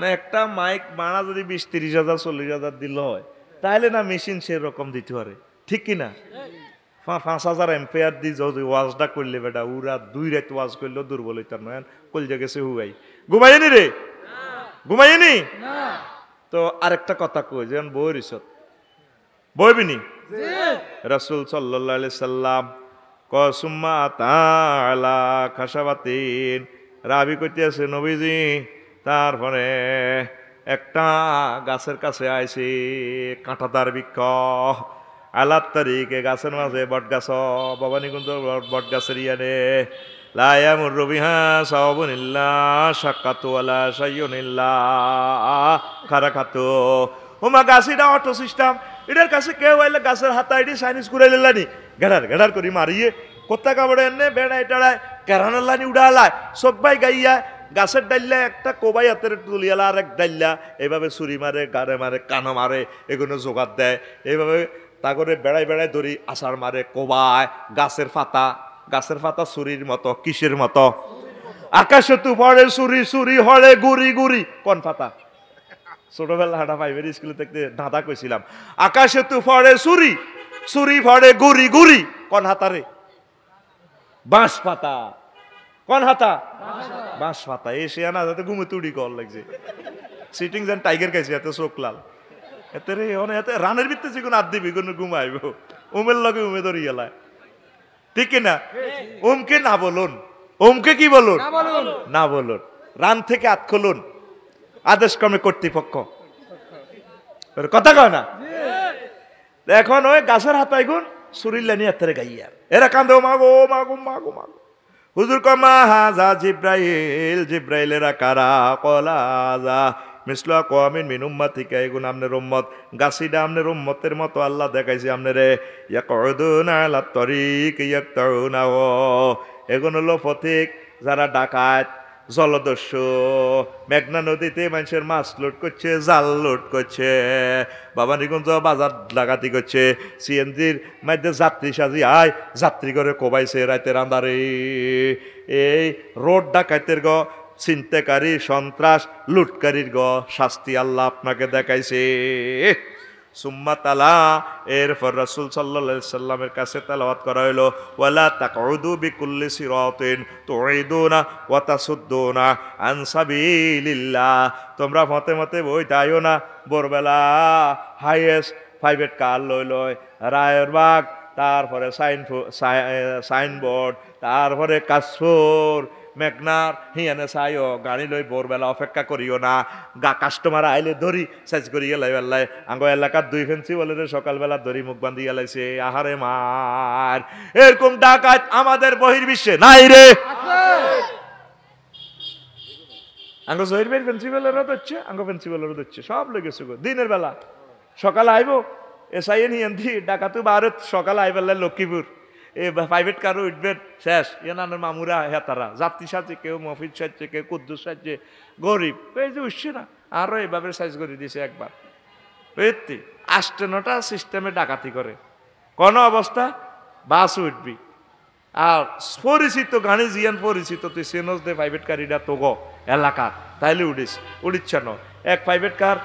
না একটা মাইক মারা যদি বিশ তিরিশ হাজার চল্লিশ হাজার দিল হয় তাহলে না মেশিন সেরকম দিতে পারে ঠিক কিনা পাঁচ হাজার এম্পেয়ার দি যদি ওয়াজটা করলে বেটা উরা দুই রাত ওয়াজ করলেও দুর্বল হইতাম নয় হ্যাঁ? কল গেছে হুয়াই ঘুমাইনি রে ঘুমাইনি তো আরেকটা কথা কই যেমন বই রিসত বইবিনি রসুল সাল্লাহ সাল্লাম কসুম্মা তালা খাসাবাতিন রাবি করতে আছে নবীজি তারপরে একটা গাছের কাছে আইছি কাঁটাদার বৃক্ষ আলাদ তারিখে গাছের মাঝে বট গাছ ভবানীকুন্দ বট গাছের ইয়ারে লায়াম রবিহা সাবনিল্লা সাক্ষাতু আলা খারা খাতো ওমা গাছ এটা অটো সিস্টেম এটার কাছে কেউ আইলে গাছের হাতা এটি সাইনিস করে নিলানি গেড়ার গেড়ার করি মারিয়ে কোথা কাপড়ে এনে বেড়ায় টেড়ায় কেরানাল্লানি উড়ালায় চোখ গাইয়া গাছের ডাল্লা একটা কোবাই হাতের তুলিয়ালা আর এক ডাল্লা এভাবে ছুরি মারে গাড়ে মারে কানো মারে এগুলো জোগাড় দেয় এইভাবে তা করে বেড়াই বেড়ায় ধরি আষাঢ় মারে কোবায় গাছের পাতা গাছের পাতা ছুরির মতো কিসের মতো আকাশে তু পড়ে সুরি সুরি হড়ে গুড়ি গুড়ি কোন পাতা ছোটবেলা হাঁটা প্রাইমারি স্কুলে দেখতে ধাঁধা কইছিলাম আকাশে তু পড়ে সুরি সুরি ভরে গুড়ি গুড়ি কোন হাতারে বাঁশ পাতা কোন হাতা বাঁশ পাতা এ সে আনা যাতে ঘুমে তুড়ি কল লাগছে সিটিং যেন টাইগার খাইছে এত চোখ লাল এতে রে অনে এতে রানের ভিত্তি যে কোনো আদিবি কোনো ঘুমাইব উমের লগে উমে ধরি গেলায় ঠিক না ওমকে না বলুন ওমকে কি বলুন না বলুন রান থেকে আত খুলুন আদেশ ক্রমে কর্তৃপক্ষ কথা কয় না এখন ওই গাছের হাতায় গুণ সুরিল্লা নিয়ে তারে গাইয়া এরা কান্দে ও মাগো ও মাগো মাগো মাগো হুজুর কমা হাজা জিব্রাইল জিব্রাইলেরা কারা কলা হাজা মিসল কোয়ামিন মিন উম্মাতিকা এগুন আমনের উম্মত গাছিডা আমনের উম্মতের মতো আল্লাহ দেখাইছে আমনেরে ইয়াক অদুন আলা তরিক ইয়াক তরুনা এগুন হলো ফতিক যারা ডাকাত জলদস্যু মেঘনা নদীতে মানুষের মাছ লোড করছে জাল লোড করছে বাবানীগঞ্জ বাজার লাগাতি করছে সিএনজির মধ্যে যাত্রী সাজি আয় যাত্রী করে কোবাইছে রাতের আন্ধারে এই রোড ডাকাইতের গ চিন্তাকারী সন্ত্রাস লুটকারীর গ শাস্তি আল্লাহ আপনাকে দেখাইছে সুম্মা তালা এরপর রসুল সাল্লা সাল্লামের কাছে তালাওয়াত করা হইলো ওয়ালা তাকউদু বিকুল্লি সিরাতিন তুঈদুনা ওয়া তাসুদ্দুনা আন সাবিলিল্লাহ তোমরা মতে মতে বই যাইও না ভোরবেলা হাইয়েস্ট প্রাইভেট কার লই লয় রায়েরবাগ তারপরে সাইন সাইনবোর্ড তারপরে কাসফোর মেঘনার হিয়ানে চাইও গাড়ি লই বেলা অপেক্ষা করিও না গা কাস্টমার আইলে ধরি সাইজ করিয়ে গেলাই বেল্লাই আঙ্গ এলাকার দুই ফেন্সি বলে রে সকালবেলা ধরি মুখ বান্ধি গেলাইছে আহারে মার এরকম ডাকাত আমাদের বহির্বিশ্বে নাই রে আঙ্গ জহিরবের প্রিন্সিপালেরও ধরছে আঙ্গ প্রিন্সিপালেরও ধরছে সব লেগেছে দিনের বেলা সকালে আইব এসআইএন নিয়ে দি ডাকাতু বারত সকালে আইবেলায় লক্ষ্মীপুর এ প্রাইভেট কারও উঠবেন শেষ এনানের মামুরা হেতারা যাত্রী সাথে কেউ মফিজ সাজছে কেউ কুদ্দু সাজছে গরিব এই যে উঠছে না আরও এইভাবে সাইজ করে দিয়েছে একবার বুঝতে আষ্টে নটা সিস্টেমে ডাকাতি করে কোন অবস্থা বাস উঠবি আর পরিচিত গাড়ি জিয়ান পরিচিত তুই সেনস দে প্রাইভেট গাড়িটা তোগ এলাকা তাইলে উঠিস উড়িচ্ছ ন এক প্রাইভেট কার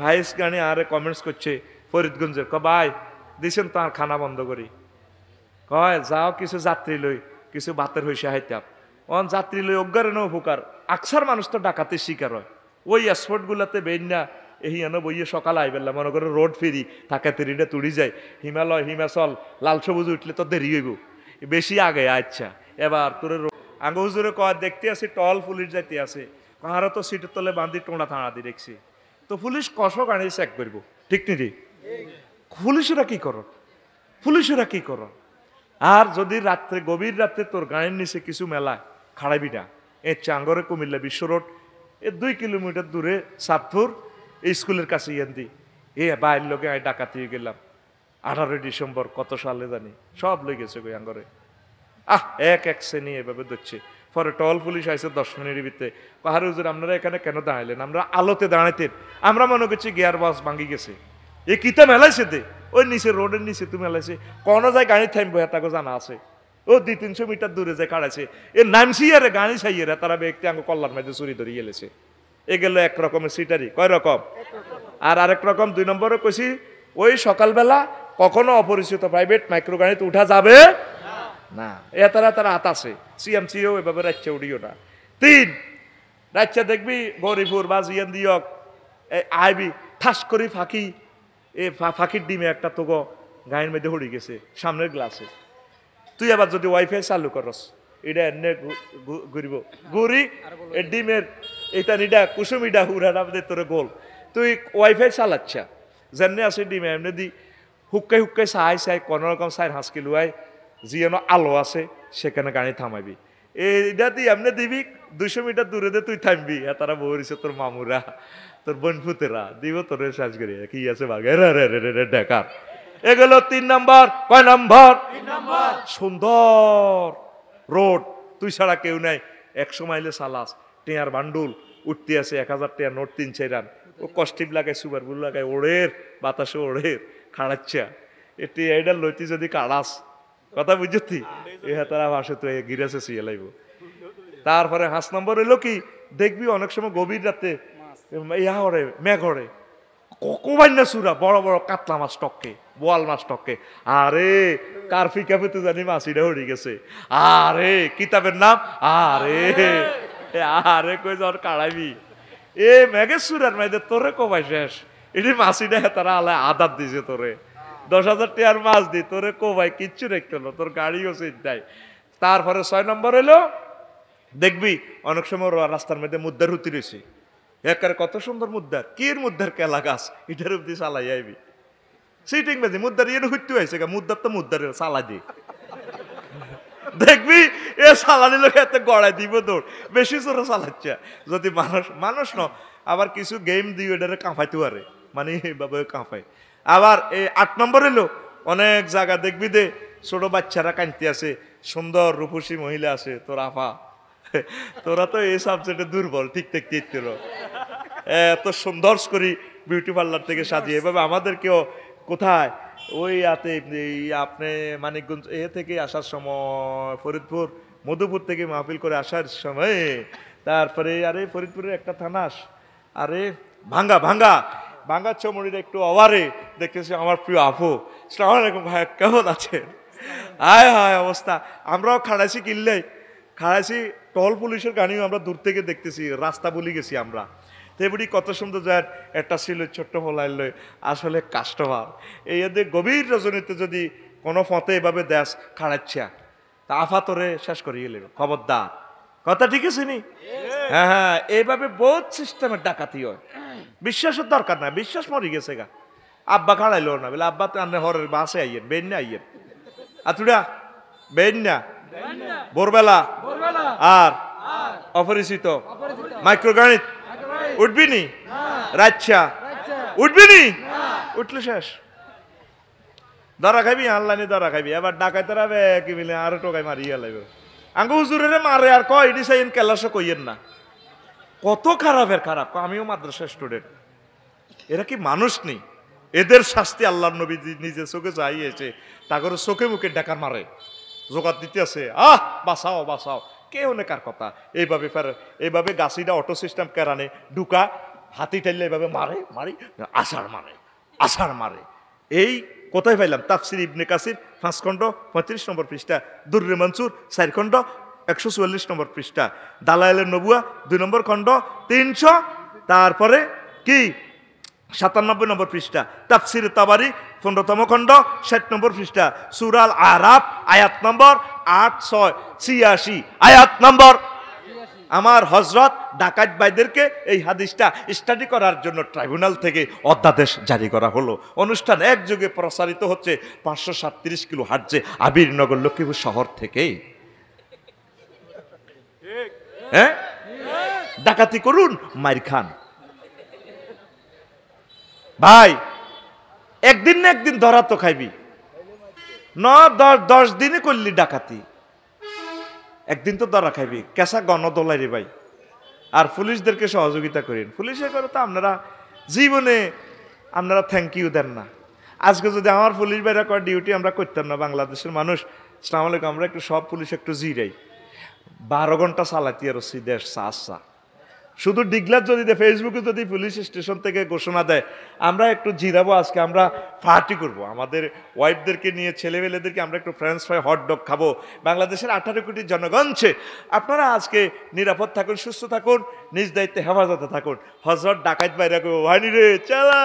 ভাইস গাড়ি আরে কমেন্টস করছে ফরিদগঞ্জের ক ভাই দিছেন তার খানা বন্ধ করি কয় যাও কিছু যাত্রী লই কিছু ভাতের হইসে হাইতাম অন যাত্রী লই অজ্ঞারেন উপকার আকসার মানুষ তো ডাকাতে শিকার হয় ওই এয়ারপোর্টগুলোতে না এই এনে বইয়ে সকাল আইবেলা মনে করে রোড ফেরি থাকা তেরিটা তুড়ি যায় হিমালয় হিমাচল লাল সবুজ উঠলে তো দেরি হইব বেশি আগে আচ্ছা এবার তোর আঙ্গ হুজুরে কয় দেখতে আসি টল পুলিশ যাইতে আসে কাহারও তো সিটের তলে বাঁধি টোনা থানা দিয়ে দেখছি তো পুলিশ কষক আনি চেক করবো ঠিক নি পুলিশরা কি কর পুলিশরা কি কর আর যদি রাত্রে গভীর রাত্রে তোর গায়ের নিচে কিছু মেলা খাড়াবিটা এ চাঙ্গরে কুমিল্লা বিশ্ব রোড এ দুই কিলোমিটার দূরে সাতপুর স্কুলের কাছে ইয়ান্দি এ বাইর লোকে আমি ডাকাতি গেলাম আঠারোই ডিসেম্বর কত সালে জানি সব লই গেছে গো আঙ্গরে আহ এক এক শ্রেণী এভাবে ধরছে পরে টল পুলিশ আইসে দশ মিনিটের ভিতরে পাহাড়ে হুজুর আপনারা এখানে কেন দাঁড়াইলেন আমরা আলোতে দাঁড়াইতেন আমরা মনে করছি গিয়ার বাস ভাঙি গেছে এ কিতা মেলাইছে দে ওই নিচে রোডের নিচে তুমি এলাইছে কোনো যায় গাড়ি থামবে তাকে জানা আছে ও দুই তিনশো মিটার দূরে যায় কাড়াইছে এ নামছি আর গাড়ি সাইয়ে তারা ব্যক্তি আঙ্গ কল্লার মাঝে চুরি ধরে গেলেছে এ গেল এক রকমের সিটারি কয় রকম আর আরেক রকম দুই নম্বরে কইছি ওই সকালবেলা কখনো অপরিচিত প্রাইভেট মাইক্রো গাড়িতে উঠা যাবে না এ তারা তারা হাত আছে সিএমসিও এভাবে রাচ্ছে উড়িও না তিন রাচ্ছে দেখবি গরিপুর বা জিএন দিয়ক আইবি ঠাস করি ফাঁকি এ ফাঁকির ডিমে একটা তোগো গায়ের মধ্যে হড়ি গেছে সামনের গ্লাসে তুই আবার যদি ওয়াইফাই চালু করস এটা এনে ঘুরিব ঘুরি এ ডিমের এটা নিডা কুসুম ইডা হুরাটা আমাদের তোর গোল তুই ওয়াইফাই চালাচ্ছা যেমনি আছে ডিমে এমনি দি হুক্কাই হুক্কাই চাই চাই কোনো রকম চাই হাঁসকে লুয়াই যি যেন আলো আছে সেখানে গাড়ি থামাবি এইটা তুই এমনি দিবি দুশো মিটার দূরে দিয়ে তুই থামবি তারা বহরিছে তোর মামুরা তোর বনফুতেরা দিব তোর সাজ করি কি আছে রে রে রে রে ডেকার এগুলো তিন নাম্বার কয় নাম্বার সুন্দর রোড তুই ছাড়া কেউ নাই একশো মাইলে সালাস টেয়ার বান্ডুল উঠতে আছে এক হাজার টেয়ার নোট তিন চাইরান ও কষ্টিভ লাগায় সুপার বুল লাগায় ওড়ের বাতাসে ওড়ের খাড়াচ্ছা এটি এটা লইতি যদি কাড়াস কথা বুঝতি এ তারা ভাষা তো গিরেছে শুয়ে লাইব তারপরে হাঁস নম্বর এলো কি দেখবি অনেক সময় গভীর রাতে ইয়াহরে মেঘরে কোবাইনা সুরা বড় বড় কাতলা মাছ টককে বোয়াল মাছ টককে আরে কার্ফি ক্যাফে তো জানি মাছিটা হরি গেছে আরে কিতাবের নাম আরে আরে কই জ্বর কাড়াবি এ মেঘে সুরার মেয়েদের তোরে কোবাই শেষ এটি মাছিটা তারা আলে আদার দিছে তোরে দশ হাজার টাকার মাছ দি তোরে কোবাই কিচ্ছু রেখতে হলো তোর গাড়িও চিন্তায় তারপরে ছয় নম্বর এলো দেখবি অনেক সময় রাস্তার মধ্যে মুদ্রা রুতি রয়েছে একার কত সুন্দর মুদ্দার কির মুদ্রার কেলা গাছ এটার অব্দি চালাই আইবি সিটিং বাজি মুদ্রার ইয়ে হইতে হয়েছে মুদ্রার তো মুদ্রার চালা দি দেখবি এ সালানি লোক এত গড়াই দিব তোর বেশি জোরে চালাচ্ছে যদি মানুষ মানুষ ন আবার কিছু গেম দিয়ে এটারে কাঁপাইতে পারে মানে এইভাবে কাঁপায় আবার এই আট নম্বর এলো অনেক জায়গা দেখবি দে ছোট বাচ্চারা কাঁদতে আছে সুন্দর রূপসী মহিলা আছে তোর আফা তোরা তো এই সাবজেক্টে দুর্বল ঠিক ঠিক ঠিক এত সুন্দর করি বিউটি পার্লার থেকে সাজিয়ে এভাবে আমাদেরকেও কোথায় ওই আতে আপনি মানিকগঞ্জ এ থেকে আসার সময় ফরিদপুর মধুপুর থেকে মাহফিল করে আসার সময়ে তারপরে আরে ফরিদপুরের একটা থানাস আরে ভাঙ্গা ভাঙ্গা ভাঙ্গা চমড়ির একটু অভারে দেখতেছি আমার প্রিয় আফু সালাম আলাইকুম ভাই কেমন আছে আয় হায় অবস্থা আমরাও খাড়াইছি কিনলে খাড়াইছি টহল পুলিশের গাড়িও আমরা দূর থেকে দেখতেছি রাস্তা বলি গেছি আমরা তেবুড়ি কত সুন্দর যার একটা ছিল ছোট্ট লয় আসলে কাস্টমার এই এদের গভীর রজনীতে যদি কোনো ফতে এভাবে দেশ খাড়াচ্ছে তা আফাতরে শেষ করিয়ে নেবে খবরদার কথা ঠিক আছে নি হ্যাঁ হ্যাঁ এইভাবে বহুত সিস্টেমের ডাকাতি হয় বিশ্বাসের দরকার না বিশ্বাস মরি গেছে গা আব্বা খাড়াইলো না বলে আব্বা তো আন্নে হরের বাসে আইয়েন বেন না আইয়েন আতুরা আচ্ছা, বেন না ভোরবেলা আর অপরিচিত মাইক্রোগণিত উঠবি নি রাচ্ছা উঠবি নি উঠলে শেষ দরা খাবি আনলাইনে দরা খাবি এবার ডাকাই তারা কি মিলে আর টোকাই মারিয়ে লাগবে আঙ্গু হুজুরের মারে আর কয় এটি সাইন কেলাসও কইয়েন না কত খারাপের খারাপ আমিও মাদ্রাসা স্টুডেন্ট এরা কি মানুষ নেই এদের শাস্তি আল্লাহ নবী নিজে চোখে চাইয়েছে তাগর চোখে মুখে ডাকার মারে জোগাড় দিতে আছে আহ বাঁচাও বাঁচাও কে কার কথা এইভাবে ফের এইভাবে গাছিটা অটো সিস্টেম কেরানে ঢুকা হাতি ঠেললে এইভাবে মারে মারি আষাঢ় মারে আষাঢ় মারে এই কোথায় পাইলাম তাফসির ইবনে কাসির পাঁচ খণ্ড পঁয়ত্রিশ নম্বর পৃষ্ঠা দুর্রে মনসুর চার খণ্ড একশো চুয়াল্লিশ নম্বর পৃষ্ঠা দালাইলের নবুয়া দুই নম্বর খণ্ড তিনশো তারপরে কি সাতানব্বই নম্বর পৃষ্ঠা তাফসির তাবারি পনেরোতম খণ্ড ষাট নম্বর পৃষ্ঠা সুরাল আরাফ আয়াত নম্বর আট ছয় ছিয়াশি আয়াত নম্বর আমার হজরত ডাকাত ভাইদেরকে এই হাদিসটা স্টাডি করার জন্য ট্রাইব্যুনাল থেকে অধ্যাদেশ জারি করা হলো অনুষ্ঠান যুগে প্রসারিত হচ্ছে পাঁচশো সাতত্রিশ কিলো হাটছে আবিরনগর লক্ষ্মীপুর শহর থেকে হ্যাঁ ডাকাতি করুন মাইর খান ভাই একদিন না একদিন ধরা তো খাইবি ন দশ দশ দিনে করলি ডাকাতি একদিন তো ধরা খাইবি কেঁচা গণদোলাই রে ভাই আর পুলিশদেরকে সহযোগিতা করেন পুলিশে করে তো আপনারা জীবনে আপনারা থ্যাংক ইউ দেন না আজকে যদি আমার পুলিশ বাইরা করার ডিউটি আমরা করতাম না বাংলাদেশের মানুষ ইসলাম আলাইকুম আমরা একটু সব পুলিশ একটু জিরাই বারো ঘন্টা চালাতি আর দেশ চা আসা শুধু ডিগলার যদি দেয় ফেসবুকে যদি পুলিশ স্টেশন থেকে ঘোষণা দেয় আমরা একটু জিরাবো আজকে আমরা পার্টি করব আমাদের ওয়াইফদেরকে নিয়ে ছেলেমেয়েদেরকে আমরা একটু ফ্রেন্স ফ্রাই হট ডগ খাবো বাংলাদেশের আঠারো কোটি জনগণ জনগণছে আপনারা আজকে নিরাপদ থাকুন সুস্থ থাকুন নিজ দায়িত্বে হেফাজতে থাকুন হজরত ডাকাত বাইরে কবি ভাই রে চালা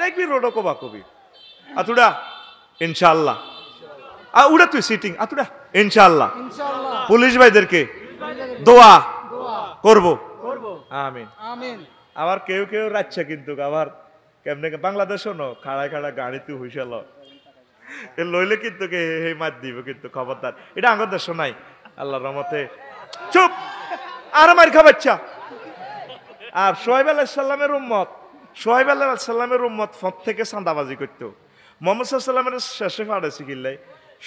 দেখবি রোডো কবা কবি আতুরা ইনশাল্লাহ আ উড়া তুই সিটিং আতুরা ইনশাল্লাহ পুলিশ ভাইদেরকে দোয়া করবো আমিন আবার কেউ কেউ রাখছে কিন্তু আবার কেমনে বাংলাদেশও ন খাড়ায় খাড়া গাড়িতে হইসাল এ লইলে কিন্তু কে হে মাত দিব কিন্তু খবরদার এটা আঙ্গ দেশ নাই আল্লাহ রহমতে চুপ আর মার খাবাচ্ছা আর সোহেব আল্লাহ সাল্লামের উম্মত সোহেব আল্লাহ সাল্লামের উম্মত ফত থেকে চাঁদাবাজি করতো মোহাম্মদ সাল্লামের শেষে ফাড়াইছে কিল্লাই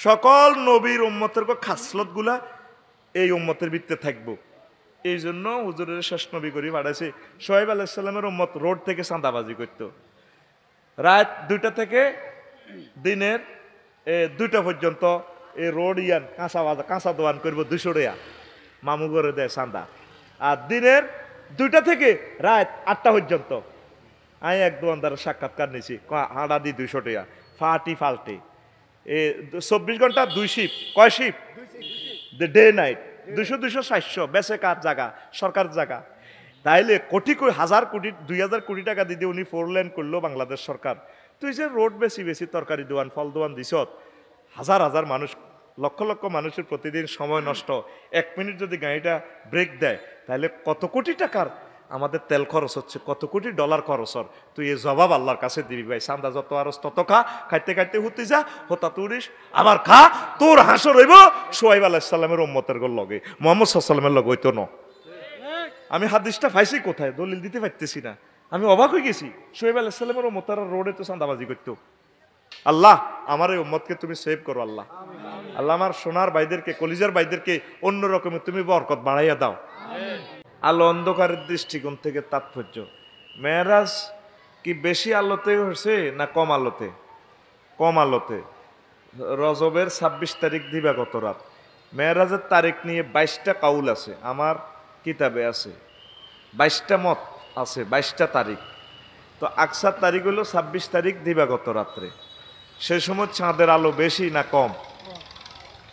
সকল নবীর উম্মতের খাসলত গুলা এই উম্মতের ভিত্তে থাকবো এই জন্য হুজুরের শেষ নবী করি পাঠাইছে সোহেব আলাহিসাল্লামের ওম্মত রোড থেকে চাঁদাবাজি করত রাত দুইটা থেকে দিনের দুইটা পর্যন্ত এই রোড ইয়ান কাঁচা কাঁচা দোয়ান করব দুশো রেয়া মামু করে দেয় চাঁদা আর দিনের দুইটা থেকে রাত আটটা পর্যন্ত আমি এক দোয়ানদারের সাক্ষাৎকার নিয়েছি হাঁড়া দি দুইশো টাকা ফাটি ফাল্টি এ চব্বিশ ঘন্টা দুই শিফ কয় দ্য ডে নাইট দুশো দুশো সাতশো বেছে কার জায়গা সরকার জায়গা তাইলে কোটি হাজার কোটি দুই হাজার কোটি টাকা দিদি উনি ফোর লেন করলো বাংলাদেশ সরকার তুই যে রোড বেশি বেশি তরকারি দোয়ান ফল দোয়ান দিছত হাজার হাজার মানুষ লক্ষ লক্ষ মানুষের প্রতিদিন সময় নষ্ট এক মিনিট যদি গাড়িটা ব্রেক দেয় তাহলে কত কোটি টাকার আমাদের তেল খরচ হচ্ছে কত কোটি ডলার খরচ হর তুই এ জবাব আল্লাহর কাছে দিবি ভাই সান্দা যত আরস তত খা খাইতে খাইতে হুতি যা হতা তুরিস আমার খা তোর হাসো রইব সোহাইব আলাহিসাল্লামের ওম্মতের গোল লগে মোহাম্মদ সাল্লামের লগে হইতো ন আমি হাদিসটা পাইছি কোথায় দলিল দিতে পারতেছি না আমি অবাক হয়ে গেছি সোহেব আলাহিসাল্লামের আর রোডে তো সান্দাবাজি করতো আল্লাহ আমার এই উম্মতকে তুমি সেভ করো আল্লাহ আল্লাহ আমার সোনার বাইদেরকে কলিজার বাইদেরকে অন্য রকমের তুমি বরকত বাড়াইয়া দাও আলো অন্ধকারের দৃষ্টিকোণ থেকে তাৎপর্য মেয়েরাজ কি বেশি আলোতে হয়েছে না কম আলোতে কম আলোতে রজবের ছাব্বিশ তারিখ দিবাগত রাত মেয়েরাজের তারিখ নিয়ে বাইশটা কাউল আছে আমার কিতাবে আছে বাইশটা মত আছে বাইশটা তারিখ তো আকসার তারিখ হলো ছাব্বিশ তারিখ দিবাগত রাত্রে সে সময় চাঁদের আলো বেশি না কম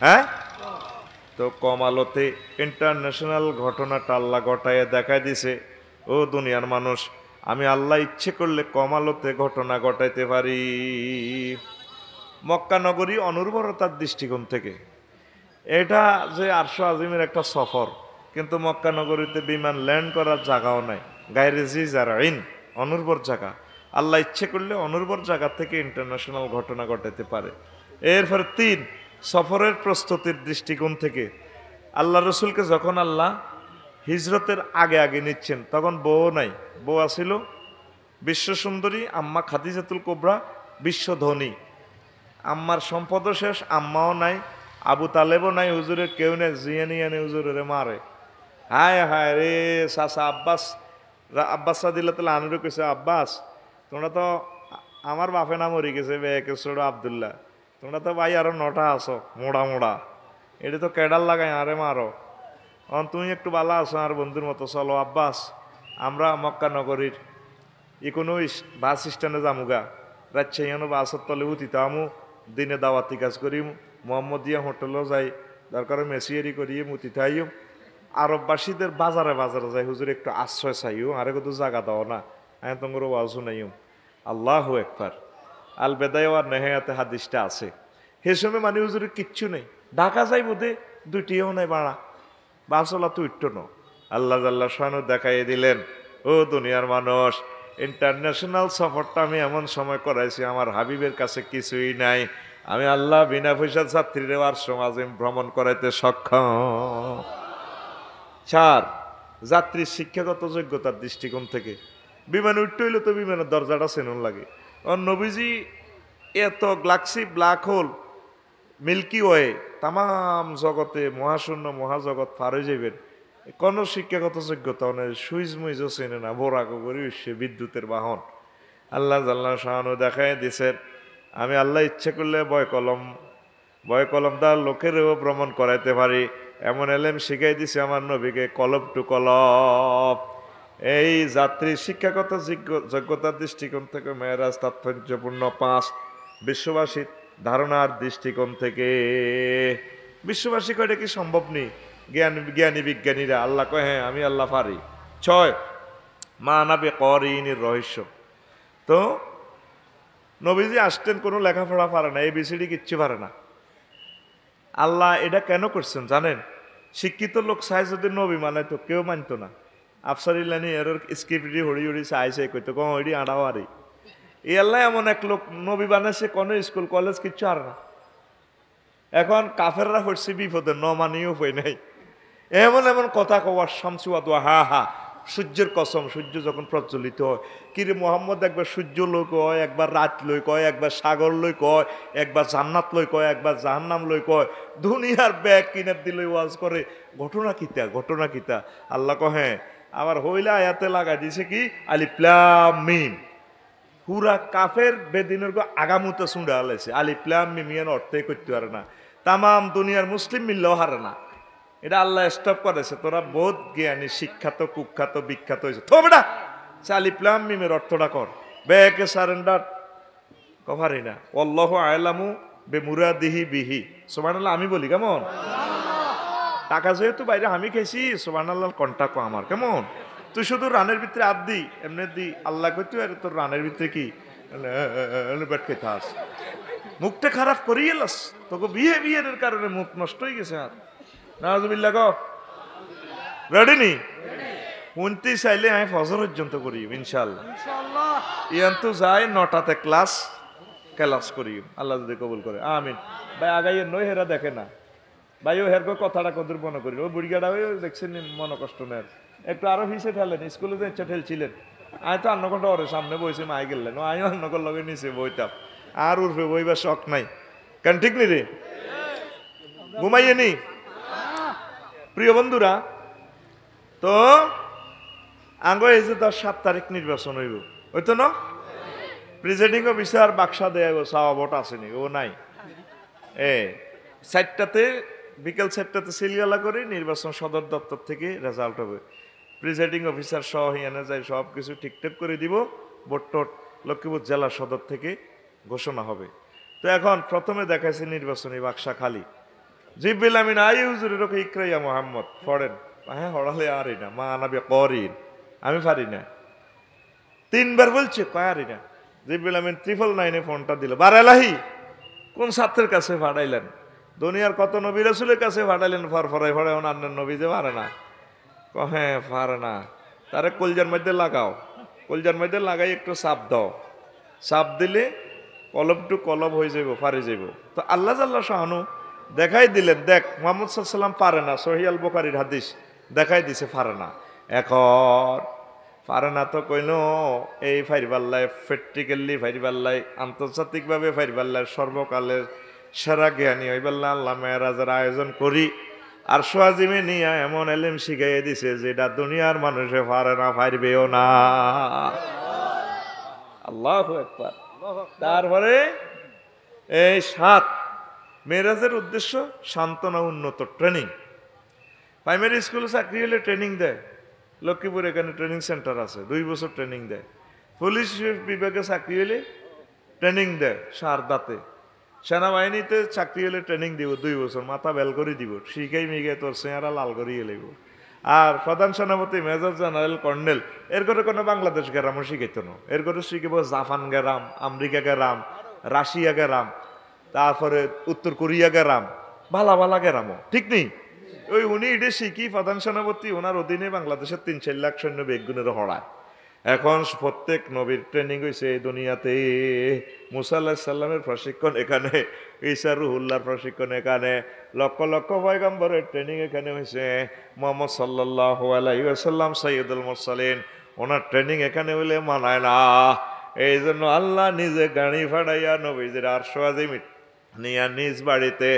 হ্যাঁ তো কম আলোতে ইন্টারন্যাশনাল ঘটনাটা আল্লাহ ঘটাইয়া দেখা দিছে ও দুনিয়ার মানুষ আমি আল্লাহ ইচ্ছে করলে কম আলোতে ঘটনা ঘটাইতে পারি মক্কানগরী অনুর্বরতার দৃষ্টিকোণ থেকে এটা যে আরশো আজিমের একটা সফর কিন্তু মক্কানগরীতে বিমান ল্যান্ড করার জায়গাও নাই গাইরেজি যারা ইন অনুর্বর জায়গা আল্লাহ ইচ্ছে করলে অনুর্বর জায়গা থেকে ইন্টারন্যাশনাল ঘটনা ঘটাইতে পারে এরপরে তিন সফরের প্রস্তুতির দৃষ্টিকোণ থেকে আল্লাহ রসুলকে যখন আল্লাহ হিজরতের আগে আগে নিচ্ছেন তখন বউ নাই বউ আসিল বিশ্বসুন্দরী আম্মা খাদিজাতুল কোবরা বিশ্বধনী আম্মার সম্পদও শেষ আম্মাও নাই আবু তালেবও নাই হুজুরে কেউ নেই জিয়ে নিয়ে নেই হুজুরে মারে হায় হায় রে সাসা আব্বাস আব্বাস দিল্লা তালা আনুরে কেছে আব্বাস তোমরা তো আমার বাপে নাম হরি গেছে বে কেসড় আবদুল্লাহ তোমরা তো ভাই আরো নটা আসো মোড়া মোড়া এটা তো কেডাল লাগাই আরে মারো অন তুমি একটু বালা আসো আর বন্ধুর মতো চলো আব্বাস আমরা মক্কা নগরীর ইকোনমিস বাস স্ট্যান্ডে যামুগা রাজশাহীয়ানো বাসের তলে উঠিতে আমু দিনে দাওয়াতি কাজ করিম মোহাম্মদিয়া হোটেলও যাই দরকার মেসিয়ারি করিয়ে মুতি থাইম আরববাসীদের বাজারে বাজারে যাই হুজুর একটু আশ্রয় চাইও আরে কত জায়গা দাও না আমি তোমার ওয়াজু নাইম আল্লাহ একবার আল বেদায়ওয়ার নেহায়াতে হাদিসটা আছে সে সময় মানে হুজুরে কিচ্ছু নেই ঢাকা যাই বোধে দুইটিও নাই বাড়া বাসলা তো উঠত ন আল্লাহ আল্লাহ শাহানু দেখাইয়ে দিলেন ও দুনিয়ার মানুষ ইন্টারন্যাশনাল সফরটা আমি এমন সময় করাইছি আমার হাবিবের কাছে কিছুই নাই আমি আল্লাহ বিনা পয়সা ছাত্রীরে আর সমাজে ভ্রমণ করাইতে সক্ষম চার যাত্রীর শিক্ষাগত যোগ্যতার দৃষ্টিকোণ থেকে বিমানে উঠতে হইলে তো বিমানের দরজাটা সেনুন লাগে নবীজি এত galaxy black hole milky way তাম জগতে মহাশূন্য মহাজগৎ পার হয়ে যাবেন কোনো শিক্ষাগত যোগ্যতা অনেক সুইজ মুইজও চেনে না বোরাকো করি সে বিদ্যুতের বাহন আল্লাহ জাল্লা শাহানু দেখায় দিছেন আমি আল্লাহ ইচ্ছে করলে বয় কলম বয় কলম তার লোকেরও ভ্রমণ করাইতে পারি এমন এলেম শিখাই দিছে আমার নবীকে কলপ টু কলপ এই যাত্রী শিক্ষাগত যোগ্যতার দৃষ্টিকোণ থেকে মেয়েরাজ তাৎপর্যপূর্ণ পাঁচ বিশ্ববাসীর ধারণার দৃষ্টিকোণ থেকে বিশ্ববাসী কয়টা কি সম্ভব নেই জ্ঞান জ্ঞানী বিজ্ঞানীরা আল্লাহ কয় হ্যাঁ আমি আল্লাহ পারি ছয় মা নাবে করিনীর রহস্য তো নবীজি আসতেন কোনো লেখাপড়া পারে না এই বিসিডি কিচ্ছু পারে না আল্লাহ এটা কেন করছেন জানেন শিক্ষিত লোক চাই যদি নবী মানে তো কেউ মানত না আফসারিল্লানি এর স্ক্রিপ্টি হড়ি হড়ি চাইছে কইতো কম হড়ি আড়াও এই আল্লাহ এমন এক লোক নবী বানাইছে কোনো স্কুল কলেজ কিচ্ছু আর না এখন কাফেররা হচ্ছে বিপদে ন মানিও হই নাই এমন এমন কথা কওয়ার শামসুয়া দোয়া হা হা সূর্যের কসম সূর্য যখন প্রচলিত হয় কিরে মোহাম্মদ একবার সূর্য লই কয় একবার রাত লই কয় একবার সাগর লই কয় একবার জান্নাত লই কয় একবার জাহান্নাম লই কয় দুনিয়ার ব্যাগ কিনে দিলে ওয়াজ করে ঘটনা কিতা ঘটনা কিতা আল্লাহ কহে আবার হইলা আয়াতে লাগা দিছে কি আলিপ্লামিম মিম পুরা কাফের বেদিনের আগামুতে সুঁড়া আলেছে আলিপ্লামিম ইয়ান অর্থে করতে পারে না তামাম দুনিয়ার মুসলিম মিললেও হারে না এটা আল্লাহ স্টপ করেছে তোরা বোধ জ্ঞানী শিক্ষাত কুখ্যাত বিখ্যাত হয়েছে তো বেটা সে আলিপ্লামিমের মিমের অর্থটা কর বেকে সারেন্ডার কভারি না অল্লাহ আয়লামু বে মুরাদিহি বিহি সোমান আমি বলি কেমন টাকা যেহেতু বাইরে আমি খেয়েছি সোবান আল্লাহ কন্টাক আমার কেমন তুই শুধু রানের ভিতরে আদ দি এমনি দি আল্লাহ কই আর তোর রানের ভিতরে কি ব্যাট খেতে আস মুখটা খারাপ করি এলাস তোকে বিয়ে বিয়ের কারণে মুখ নষ্ট হয়ে গেছে আর নাজবিল্লা গ রেডি নি উনতি চাইলে আমি ফজর পর্যন্ত করি ইনশাল্লাহ ইয়ান তো যাই নটাতে ক্লাস ক্লাস করি আল্লাহ যদি কবুল করে আমিন ভাই আগাইয়ের নই হেরা দেখে না ভাই ও হের কথাটা কদর মনে করি ও বুড়িগাটা ওই দেখছেন মনে কষ্ট নেন একটু আরো হিসে ঠেলেন স্কুলে তো ইচ্ছা ঠেলছিলেন আয় তো অন্য ঘন্টা ওর সামনে বইছে মাই গেলেন ও আয় অন্য ঘর লগে নিছে বইটা আর উর্ফে বইবার শখ নাই কেন ঠিক নি রে ঘুমাইয়ে নি প্রিয় বন্ধুরা তো আঙ্গ এই যে দশ সাত তারিখ নির্বাচন হইব ওই তো না প্রিজাইডিং অফিসার বাক্সা দেয়া গো সাওয়া ভোট আসেনি ও নাই এ সাইটটাতে বিকেল চারটাতে সিলগালা করে নির্বাচন সদর দপ্তর থেকে রেজাল্ট হবে প্রিজাইডিং অফিসার সহ এনে যায় সব কিছু ঠিকঠাক করে দিব বোট্টট লক্ষ্মীপুর জেলা সদর থেকে ঘোষণা হবে তো এখন প্রথমে দেখাইছে নির্বাচনী বাক্সা খালি জিব্বিল আমিন আই হুজুরের ওকে ইকরাইয়া মোহাম্মদ ফরেন হ্যাঁ হড়ালে আরই না মা আনাবে করিন আমি পারি না তিনবার বলছে কয়ারি না জিব্বিল আমিন ট্রিপল নাইনে ফোনটা দিল বারালাহি কোন ছাত্রের কাছে পাঠাইলেন দুনিয়ার কত নবী রসুলের কাছে ফাটালেন ফর ফরাই ফরাই অন্যান্য নবী যে হ্যাঁ, পারে না কহে ফারে না তারে কলজার মধ্যে লাগাও কলজার মধ্যে লাগাই একটু চাপ দাও চাপ দিলে কলব টু কলব হয়ে যাব পারে যাব তো আল্লাহ আল্লাহ শাহানু দেখাই দিলেন দেখ মোহাম্মদ সাল্লাম পারে না সহিয়াল বোকারির হাদিস দেখাই দিছে ফারে না এখন পারে না তো কইন এই ফাইরবাল্লায় প্র্যাকটিক্যালি ফাইরবাল্লায় আন্তর্জাতিকভাবে ফাইরবাল্লায় সর্বকালের সেরা জ্ঞানী বললাম আল্লাহ মেয়েরাজের আয়োজন করি আর সোয়াজিমে নিয়ে এমন এলিম শিখাইয়ে দিছে যেটা দুনিয়ার মানুষে পারে না পারবেও না আল্লাহ একবার তারপরে এই সাত মেয়েরাজের উদ্দেশ্য সান্ত্বনা উন্নত ট্রেনিং প্রাইমারি স্কুলে চাকরি হলে ট্রেনিং দেয় লক্ষ্মীপুর এখানে ট্রেনিং সেন্টার আছে দুই বছর ট্রেনিং দেয় পুলিশ বিভাগে চাকরি হলে ট্রেনিং দেয় সার দাঁতে সেনাবাহিনীতে চাকরি হলে ট্রেনিং দিব দুই বছর মাথা বেল করে দিব শিখাই মিগে তোর চেহারা লাল করিয়ে লেগব আর প্রধান সেনাপতি মেজর জেনারেল কর্নেল এর করে কোনো বাংলাদেশ গেরামও শিখাইত না এর করে শিখিব জাপান গেরাম আমেরিকা গেরাম রাশিয়া গেরাম তারপরে উত্তর কোরিয়া গেরাম ভালা ভালা গেরামও ঠিক নেই ওই উনি এটা শিখি প্রধান সেনাপতি ওনার অধীনে বাংলাদেশের তিন চার লাখ সৈন্য বেগুনের হড়ায় এখন প্রত্যেক নবীর ট্রেনিং হয়েছে এই দুনিয়াতে মুসা আল্লাহ সাল্লামের প্রশিক্ষণ এখানে ঈশা রুহুল্লার প্রশিক্ষণ এখানে লক্ষ লক্ষ পয়গম্বরের ট্রেনিং এখানে হয়েছে মোহাম্মদ সাল্লাহ আলাইসাল্লাম সৈয়দুল মুসালিন ওনার ট্রেনিং এখানে হইলে মানায় না এই জন্য আল্লাহ নিজে গাড়ি ফাড়াইয়া নবীজির আরশো নিয়া নিজ বাড়িতে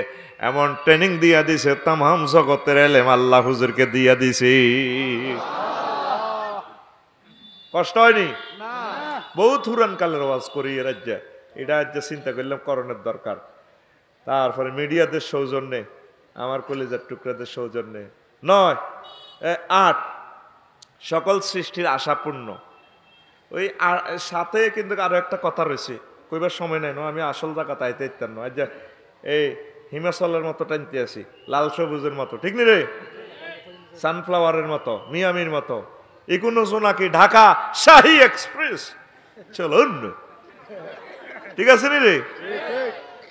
এমন ট্রেনিং দিয়া দিছে তাম জগতের এলেম আল্লাহ হুজুরকে দিয়া দিছি কষ্ট হয়নি বহুত হুরান কালের ওয়াজ করি এ রাজ্যে এটা রাজ্যে চিন্তা করলাম করণের দরকার তারপরে মিডিয়াদের সৌজন্যে আমার কলেজের টুকরাদের সৌজন্যে নয় আট সকল সৃষ্টির আশাপূর্ণ ওই সাথে কিন্তু আরও একটা কথা রয়েছে কইবার সময় নাই নয় আমি আসল জায়গা তাইতে ইত্যান নয় যে এই হিমাচলের মতো টানতে আসি লাল সবুজের মতো ঠিক নি রে হ্যাঁ, সানফ্লাওয়ারের মতো মিয়ামির মতো এগুলো জোনাকি ঢাকা শাহী এক্সপ্রেস চলুন ঠিক আছে নি রে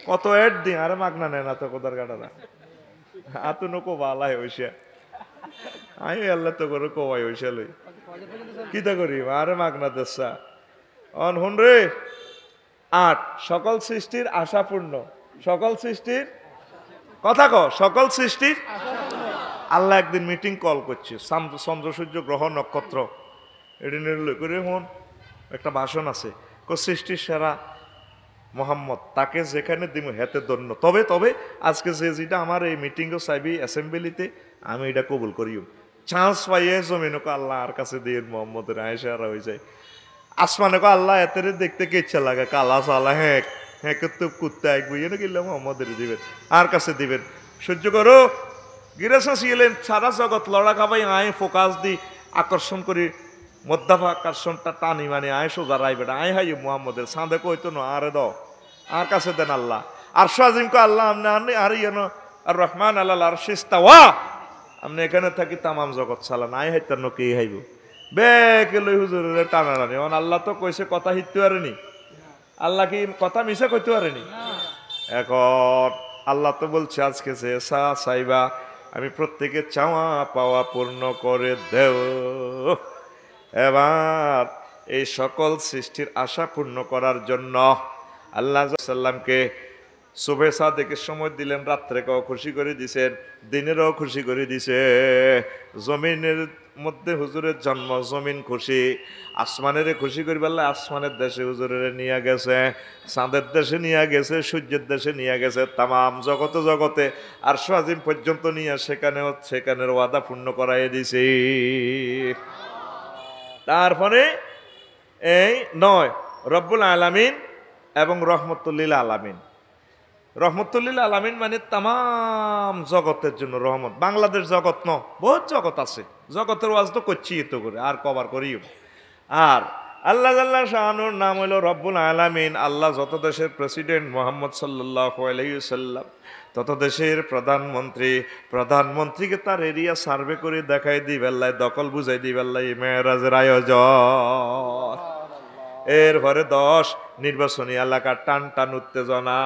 কত এড দিন আরে মাগনা নেয় না তো কোদার কাটারা আতো নকো বালাই হইসা আমি আল্লাহ তো করে কবাই হইসা লই কিতা করি আরে মাগনা দেশা অন হুন রে আট সকল সৃষ্টির আশাপূর্ণ সকল সৃষ্টির কথা ক সকল সৃষ্টির আল্লাহ একদিন মিটিং কল করছে চন্দ্র সূর্য গ্রহ নক্ষত্র এটি নির্লয় করে হন একটা ভাষণ আছে সৃষ্টির সেরা মোহাম্মদ তাকে যেখানে দিব হেতে দন্য তবে তবে আজকে যে যেটা আমার এই মিটিংও চাইবি অ্যাসেম্বলিতে আমি এটা কবুল করিও চান্স পাইয়ে জমিনকে আল্লাহ আর কাছে দিয়ে মোহাম্মদের আয়েসারা হয়ে যায় আসমানকে আল্লাহ এতের দেখতে কে ইচ্ছা লাগে কালা সালা হ্যাঁ হ্যাঁ তো কুত্তা এক বুঝিয়ে না কিনলে মোহাম্মদের দিবেন আর কাছে দিবেন সহ্য করো গিরাসা ছিলেন সারা জগৎ লড়া খাবাই আয় ফোকাস দি আকর্ষণ করি মধ্যাভাকর্ষণটা টানি মানে আয় সোজা রায় বেটা আয় হাই মোহাম্মদের সাঁদে কইতো না আরে দ আর কাছে দেন আল্লাহ আর সাজিমকে আল্লাহ আমনে আনি আর ইয়ে আর রহমান আল্লাহ আর সিস্তা ওয়া আমনে এখানে থাকি তামাম জগৎ সালান আয় হাইতার নকে হাইব বেকে লই হুজুরের রানি অন আল্লাহ তো কইছে কথা হিততে পারেনি আল্লাহ কি কথা মিশে কইতে পারেনি এখন আল্লাহ তো বলছে আজকে সে সা সাইবা আমি প্রত্যেকে চাওয়া পাওয়া পূর্ণ করে দেও এবার এই সকল সৃষ্টির আশা পূর্ণ করার জন্য আল্লাহ সাল্লামকে শুভে সাদেকের সময় দিলেন রাত্রে কেউ খুশি করে দিছেন দিনেরও খুশি করে দিছে জমিনের মধ্যে হুজুরের জন্ম জমিন খুশি আসমানের খুশি করি আসমানের দেশে হুজুরের নিয়ে গেছে চাঁদের দেশে নিয়ে গেছে সূর্যের দেশে নিয়ে গেছে তামাম জগতে জগতে আর আজিম পর্যন্ত নিয়ে সেখানেও সেখানের ওয়াদা পূর্ণ করাই দিছে তারপরে এই নয় রব্বুল আলামিন এবং রহমতুল্লিল আলামিন রহমতুল্লিল আলমিন মানে তাম জগতের জন্য রহমত বাংলাদেশ জগৎ ন বহুত জগৎ আছে জগতের ওয়াজ তো করছি তো করে আর কবার করিও আর আল্লাহ আল্লাহ শাহানুর নাম হলো রব্বুল আলামিন আল্লাহ যত দেশের প্রেসিডেন্ট মোহাম্মদ সাল্লাহ আলহিউসাল্লাম তত দেশের প্রধানমন্ত্রী প্রধানমন্ত্রীকে তার এরিয়া সার্ভে করে দেখাই দিবেল্লাই দখল বুঝাই দিবেল্লাই মেয়েরাজের আয়োজন এরপরে দশ নির্বাচনী এলাকার টান টান উত্তেজনা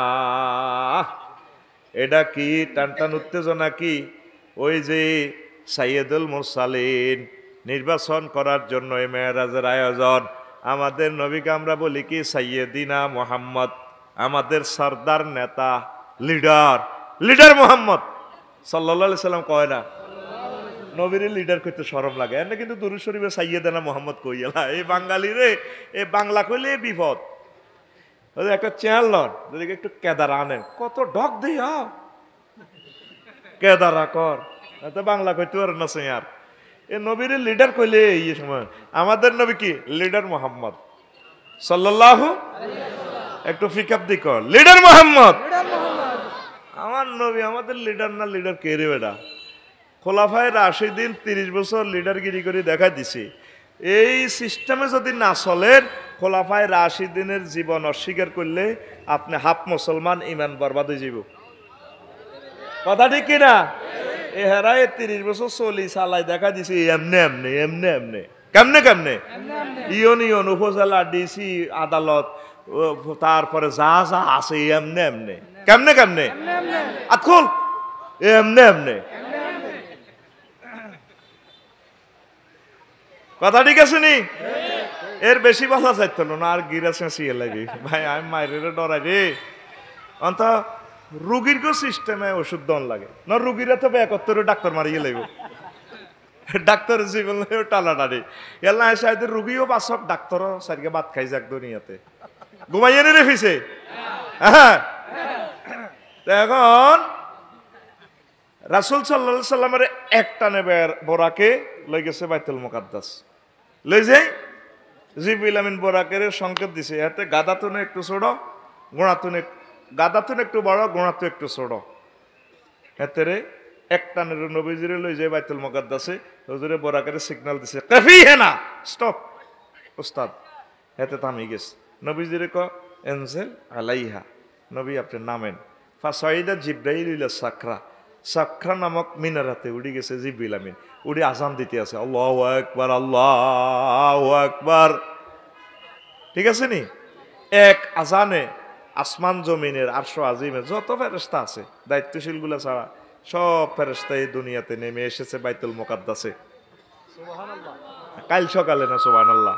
এটা কি টান টান উত্তেজনা কি ওই যে সাইয়েদুল মুরসালিন নির্বাচন করার জন্য এই মেয়েরাজের আয়োজন আমাদের নবীকে আমরা বলি কি সাইয়েদিনা মোহাম্মদ আমাদের সর্দার নেতা লিডার লিডার মোহাম্মদ সাল্লা সাল্লাম কয় না নবীর লিডার করতে সরম লাগে এনে কিন্তু দুরু শরীফে সাইয়ে দেনা মোহাম্মদ কইয়ালা এই বাঙালি রে এ বাংলা কইলে বিপদ একটা চেয়ার লন যদি একটু কেদার আনেন কত ঢক দিই কেদারা কর বাংলা কইতে পারে না চেয়ার এ নবীর লিডার কইলে এই সময় আমাদের নবী কি লিডার মোহাম্মদ সাল্লাহ একটু পিক আপ দি কর লিডার মোহাম্মদ আমার নবী আমাদের লিডার না লিডার কে রে বেডা খোলাফায় রাশিদিন তিরিশ বছর লিডারগিরি করে দেখা দিছি এই সিস্টেমে যদি না চলেন খোলাফায় রাশিদিনের জীবন অস্বীকার করলে আপনি হাফ মুসলমান ইমান বরবাদ হয়ে যাব কথা ঠিক কিনা এহারায় তিরিশ বছর চলি চালাই দেখা দিছি এমনে এমনে এমনে এমনে কেমনে কেমনে ইয়ন ইয়ন উপজেলা ডিসি আদালত তারপরে যা যা আছে এমনে এমনে কেমনে কেমনে আতখুল এমনে এমনে কথা ঠিক আছে নি এর বেশি বাঁচা চাইতো না আর গিরা চেঁচিয়ে লাগি ভাই আমি মায়ের ডরাই রে অন্ত রুগীর কো সিস্টেমে ওষুধ দন লাগে না রুগীরা তো একত্তরে ডাক্তার মারিয়ে লাগবে ডাক্তার জীবন টালাটারি এলা সাহেব রুগীও বাসক ডাক্তার সারিকে ভাত খাই যাক দুনিয়াতে ঘুমাইয়ে নিলে ফিসে হ্যাঁ এখন রাসুল সাল্লা সাল্লামের একটা নেবের বোরাকে লই গেছে বাইতুল মোকাদ্দাস লই যে জিবিল আমিন বোরাকের সংকেত দিছে এতে গাদাতুনে একটু ছোড়ো গোড়াতুনে গাদাতুন একটু বড় গোড়াতু একটু ছোড়ো এতে রে একটা নেবে নবীজিরে লই যায় বাইতুল মোকাদ্দাসে হজুরে বোরাকের সিগনাল দিছে কাফি হেনা স্টপ উস্তাদ হেতে থামি গেছে নবীজিরে ক এনজেল আলাইহা নবী আপনি নামেন ফা সঈদা জিব্রাইল সাকরা সাক্ষা নামক মিনারাতে উডি গেছে জিবিল আমিন উডি আজান দিতে আছে আল্লাহ একবার আল্লাহ একবার ঠিক আছে নি এক আজানে আসমান জমিনের আরশো আজিমের যত ফেরস্তা আছে দায়িত্বশীলগুলো ছাড়া সব ফেরস্তা এই দুনিয়াতে নেমে এসেছে বাইতুল মোকাদ্দাসে কাল সকালে না সোবান আল্লাহ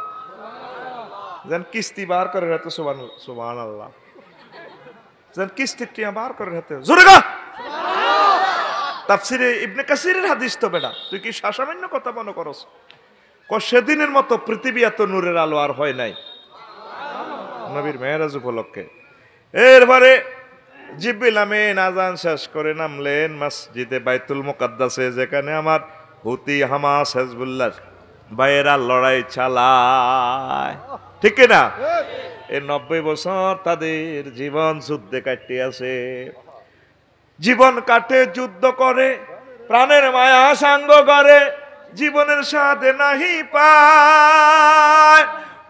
যেন কিস্তি বার করে রাতে সোবান সোবান আল্লাহ যেন কিস্তির টিয়া বার করে রাতে জোরে গা তাফসিরে ইবনে কাসিরের হাদিস তো বেটা তুই কি সাসামান্য কথা মনে করস ক সেদিনের মতো পৃথিবী এত নূরের আলো আর হয় নাই নবীর মেয়েরাজ উপলক্ষে এরপরে জিব্বিল আমিন আজান শেষ করে নামলেন মসজিদে বাইতুল মোকাদ্দাসে যেখানে আমার হুতি হামাস হেজবুল্লাহ বাইরা লড়াই চালায় ঠিক না এই নব্বই বছর তাদের জীবন যুদ্ধে আছে জীবন কাটে যুদ্ধ করে প্রাণের মায়া সাঙ্গ করে জীবনের সাথে নাহি পায়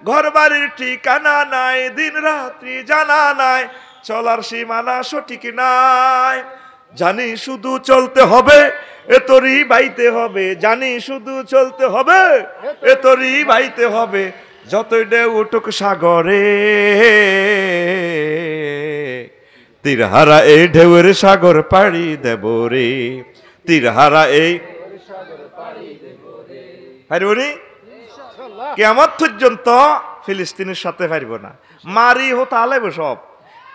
ঘর বাড়ির ঠিকানা নাই দিন রাত্রি জানা নাই চলার সীমানা সঠিক নাই জানি শুধু চলতে হবে এতরি বাইতে হবে জানি শুধু চলতে হবে এতরি বাইতে হবে যতই ডে উঠুক সাগরে তীরহারা এই ঢেউয়ের সাগর পাড়ি দেব রে তীরহারা এই হারি কেমন পর্যন্ত ফিলিস্তিনের সাথে পারব না মারি হো তাহলে সব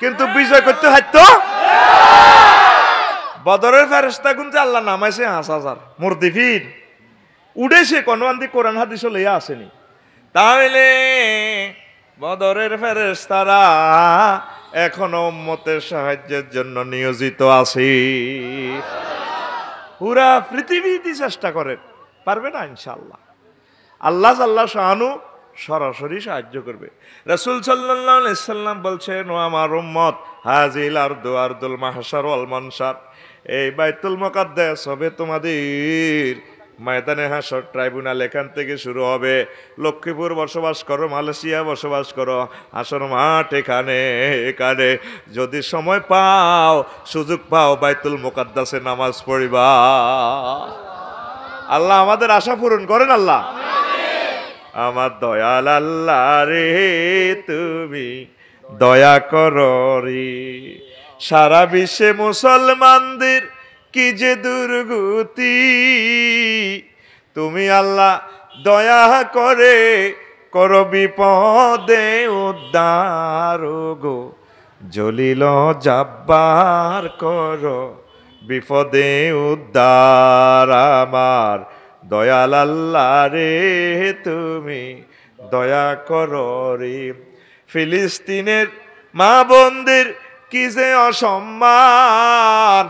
কিন্তু বিজয় করতে হাইতো বদরের ফেরস্তা কিন্তু আল্লাহ নামাইছে হাঁস হাজার মুরদিফির উড়েছে কনবান্দি কোরআন হাদিস লইয়া আসেনি তাহলে বদরের ফেরেস্তারা এখনো উম্মতের সাহায্যের জন্য নিয়োজিত আছি পুরা পৃথিবীতে চেষ্টা করেন পারবে না ইনশাল্লাহ আল্লাহ আল্লাহ শাহানু সরাসরি সাহায্য করবে রসুল সাল্লাম বলছেন ও আমার উম্মত হাজিল আর দোয়ার দুল মাহাসার ওয়াল মনসার এই বাইতুল মকাদ্দেস হবে তোমাদের ময়দানে হাসর ট্রাইব্যুনাল এখান থেকে শুরু হবে লক্ষ্মীপুর বসবাস করো মালয়েশিয়া বসবাস করো আসর মাঠ এখানে এখানে যদি সময় পাও সুযোগ পাও বাইতুল মোকাদ্দাসে নামাজ পড়িবা আল্লাহ আমাদের আশা পূরণ করেন আল্লাহ আমার দয়াল আল্লাহ রে তুমি দয়া কর রে সারা বিশ্বে মুসলমানদের কি যে দুর্গতি তুমি আল্লাহ দয়া করে কর বিপদে উদ্দার গো জলিল জাব্বার কর বিপদে উদ্দার আমার দয়াল আল্লাহ রে তুমি দয়া কর রে ফিলিস্তিনের মা বন্দির কি যে অসম্মান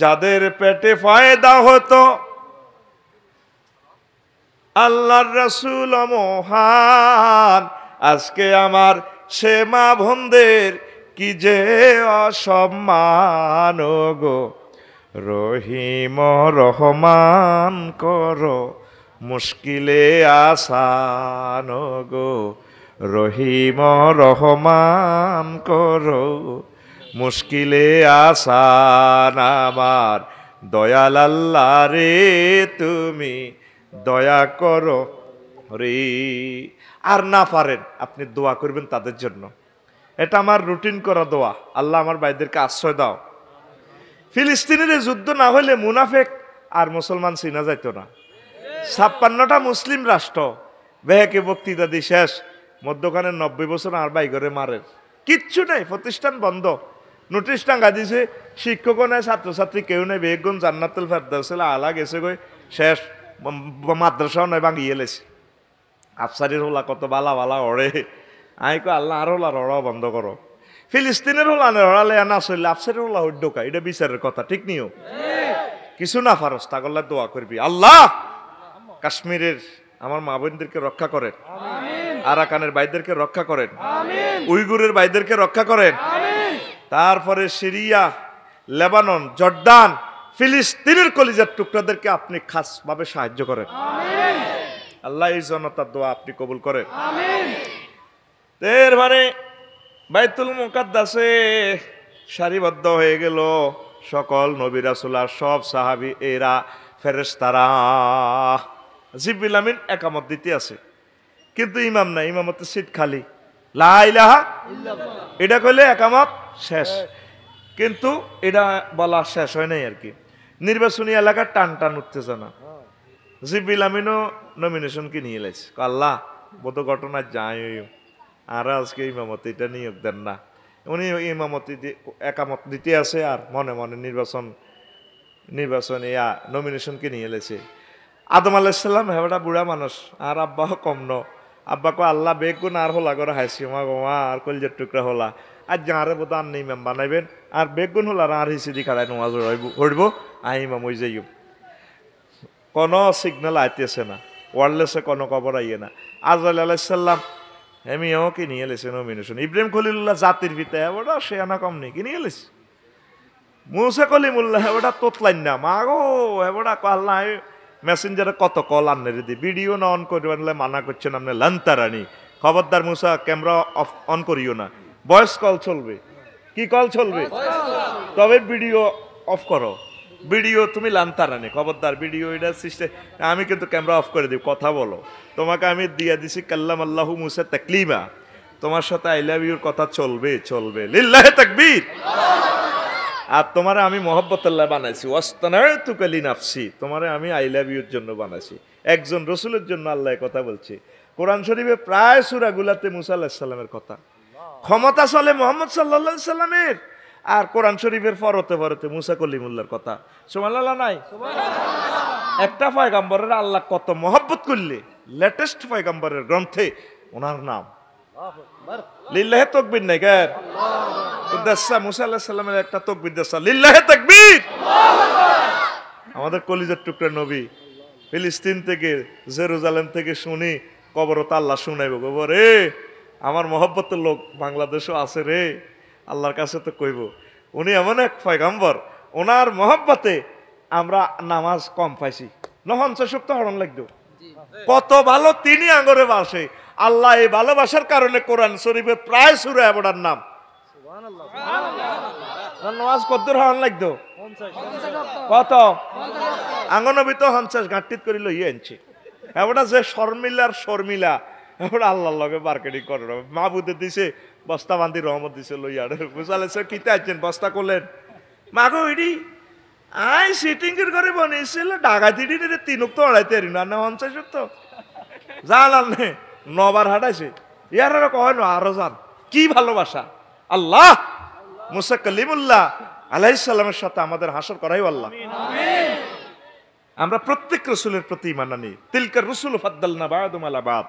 যাদের পেটে ফায়দা হতো আল্লাহর রসুল মহান আজকে আমার সে মা কি যে অসম্মান গো রহিম রহমান করো মুশকিলে আসান গো রহিম রহমান করো মুশকিলে আসান আমার দয়াল আল্লাহ রে তুমি দয়া করো রে আর না পারেন আপনি দোয়া করবেন তাদের জন্য এটা আমার রুটিন করা দোয়া আল্লাহ আমার ভাইদেরকে আশ্রয় দাও ফিলিস্তিনের যুদ্ধ না হলে মুনাফেক আর মুসলমান চিনা যাইত না ছাপ্পান্নটা মুসলিম রাষ্ট্র বেহেকে বক্তৃতা দি শেষ মধ্যখানে নব্বই বছর আর বাইগরে মারের কিচ্ছু নাই প্রতিষ্ঠান বন্ধ নোটিশ টাঙ্গা দিছে শিক্ষকও ছাত্র ছাত্রছাত্রী কেউ নাই বেগুন জান্নাতুল ফেরদাউসে আলা গেছে কই শেষ মাদ্রাসাও নয় ভাঙিয়ে লেছে আফসারির হোলা কত বালা বালা অড়ে আই কো আল্লাহ আর হোলা রড়াও বন্ধ করো ফিলিস্তিনের হোলা হড়ালে না চললে আফসারির হোলা উদ্যোগা এটা বিচারের কথা ঠিক নিও কিছু না ফারস করলে দোয়া করবি আল্লাহ কাশ্মীরের আমার মা বোনদেরকে রক্ষা করেন আরাকানের বাইদেরকে রক্ষা করেন উইগুরের বাইদেরকে রক্ষা করেন তারপরে সিরিয়া লেবানন জর্দান ফিলিস্তিনের কলিজার টুকরাদেরকে আপনি খাসভাবে সাহায্য করেন আল্লাহ এই জনতার দোয়া আপনি কবুল করেন এরপরে মানে বাইতুল মুকাদ্দাসে সারিবদ্ধ হয়ে গেল সকল নবী সব সাহাবি এরা ফেরেস্তারা জিবিল আমিন একামত দিতে আছে কিন্তু ইমাম নাই ইমামতের সিট খালি লাহা এটা কইলে একামত শেষ কিন্তু এটা বলা শেষ হয় নাই আর কি নির্বাচনী এলাকা টান টান উত্তেজনা জিবিল আমিনও নমিনেশন কি নিয়ে এলাইছে আল্লাহ বোধ ঘটনা যাই আর আজকে এটা নিয়োগ দেন না উনি ইমামতি একামত দিতে আছে আর মনে মনে নির্বাচন নির্বাচন ইয়া কি নিয়ে এলেছে আদম আলাইসাল্লাম হেবাটা হ্যাঁ বুড়া মানুষ আর আব্বাহ কম ন আব্বাকে আল্লাহ বেগুন আর হোলা করে হাসি মা গোমা আর কলজের টুকরা হোলা আর যাঁরে বোধ আর নেই বানাইবেন আর বেগুন হল আর আর দি খাড়ায় নোয়াজ হইব আহিম মই ইমাম ওই যাইব কোনো সিগনাল আইতেছে না ওয়ারলেসে কোনো কবর আইয়ে না আজরাল আলাইসাল্লাম হেমি ও কি নিয়ে এলেছে নমিনেশন ইব্রাহিম খলিল্লাহ জাতির ভিতে ওটা সে আনা কম নেই কি নিয়ে এলেছে মুসা হে ওটা তোতলাইন না মা গো এবটা কাল্লা মেসেঞ্জারে কত কল আনলে দিদি ভিডিও না অন করবেন মানা করছেন আপনি লান্তারানি খবরদার মুসা ক্যামেরা অফ অন করিও না ভয়েস কল চলবে কি কল চলবে তবে ভিডিও অফ করো ভিডিও তুমি লান্তারানি খবরদার ভিডিও এটা সিস্টেম আমি কিন্তু ক্যামেরা অফ করে দিই কথা বলো তোমাকে আমি দিয়ে দিছি কাল্লাম আল্লাহ মুসা তাকলিমা তোমার সাথে আই লাভ ইউর কথা চলবে চলবে লিল্লাহে তাকবীর আর তোমারে আমি মোহাম্মতাল্লাহ বানাইছি ওয়াস্তানায় তুকালি নাফসি তোমারে আমি আই লাভ ইউর জন্য বানাইছি একজন রসুলের জন্য আল্লাহ কথা বলছি কোরআন শরীফে প্রায় সুরাগুলাতে মুসা আল্লাহ সাল্লামের কথা ক্ষমতা চলে মোহাম্মদ সাল্লা সাল্লামের আর কোরআন শরীফের ফরতে ফরতে মুসা কলিমুল্লার কথা সোমাল্লাহ নাই একটা ফয়গাম্বরের আল্লাহ কত মহব্বত করলে লেটেস্ট ফয়গাম্বরের গ্রন্থে ওনার নাম লিল্লাহে তকবির নাই কেন দেশা মুসা আল্লাহ সাল্লামের একটা তকবির দেশা লিল্লাহে তকবির আমাদের কলিজের টুকরা নবী ফিলিস্তিন থেকে জেরুজালেম থেকে শুনি কবরত আল্লাহ শুনাইব গো রে আমার মহব্বতের লোক বাংলাদেশও আছে রে আল্লাহর কাছে তো কইব উনি এমন এক পয়গাম্বর ওনার মহব্বতে আমরা নামাজ কম পাইছি নহঞ্চা সুক্ত হরণ লাগত কত ভালো তিনি আঙরে বাসে আল্লাহ এই ভালোবাসার কারণে কোরআন শরীফের প্রায় সুরে এবার নাম নামাজ কত আঙ্গনবি তো হনচাস গাঁটিত লইয়ে এবার যে শর্মিলার শর্মিলা এখন আল্লাহর লগে মার্কেটিং করে মাহবুদে দিছে বস্তা বান্ধি রহমত দিছে আর বুঝালে সে কিতে আসছেন বস্তা করলেন মাগো ইডি আই সিটিং এর ঘরে বনিয়েছিল দিডি রে তিনুক তো আড়াইতে রিনা না পঞ্চাশ তো জানাল নে নবার হাঁটাইছে ইয়ার কয় না আরো জান কি ভালোবাসা আল্লাহ মুসা কলিমুল্লাহ আলাইসাল্লামের সাথে আমাদের হাসর করাই আল্লাহ আমরা প্রত্যেক রসুলের প্রতি মানানি তিলকার রসুল ফাদ্দাল না বাদ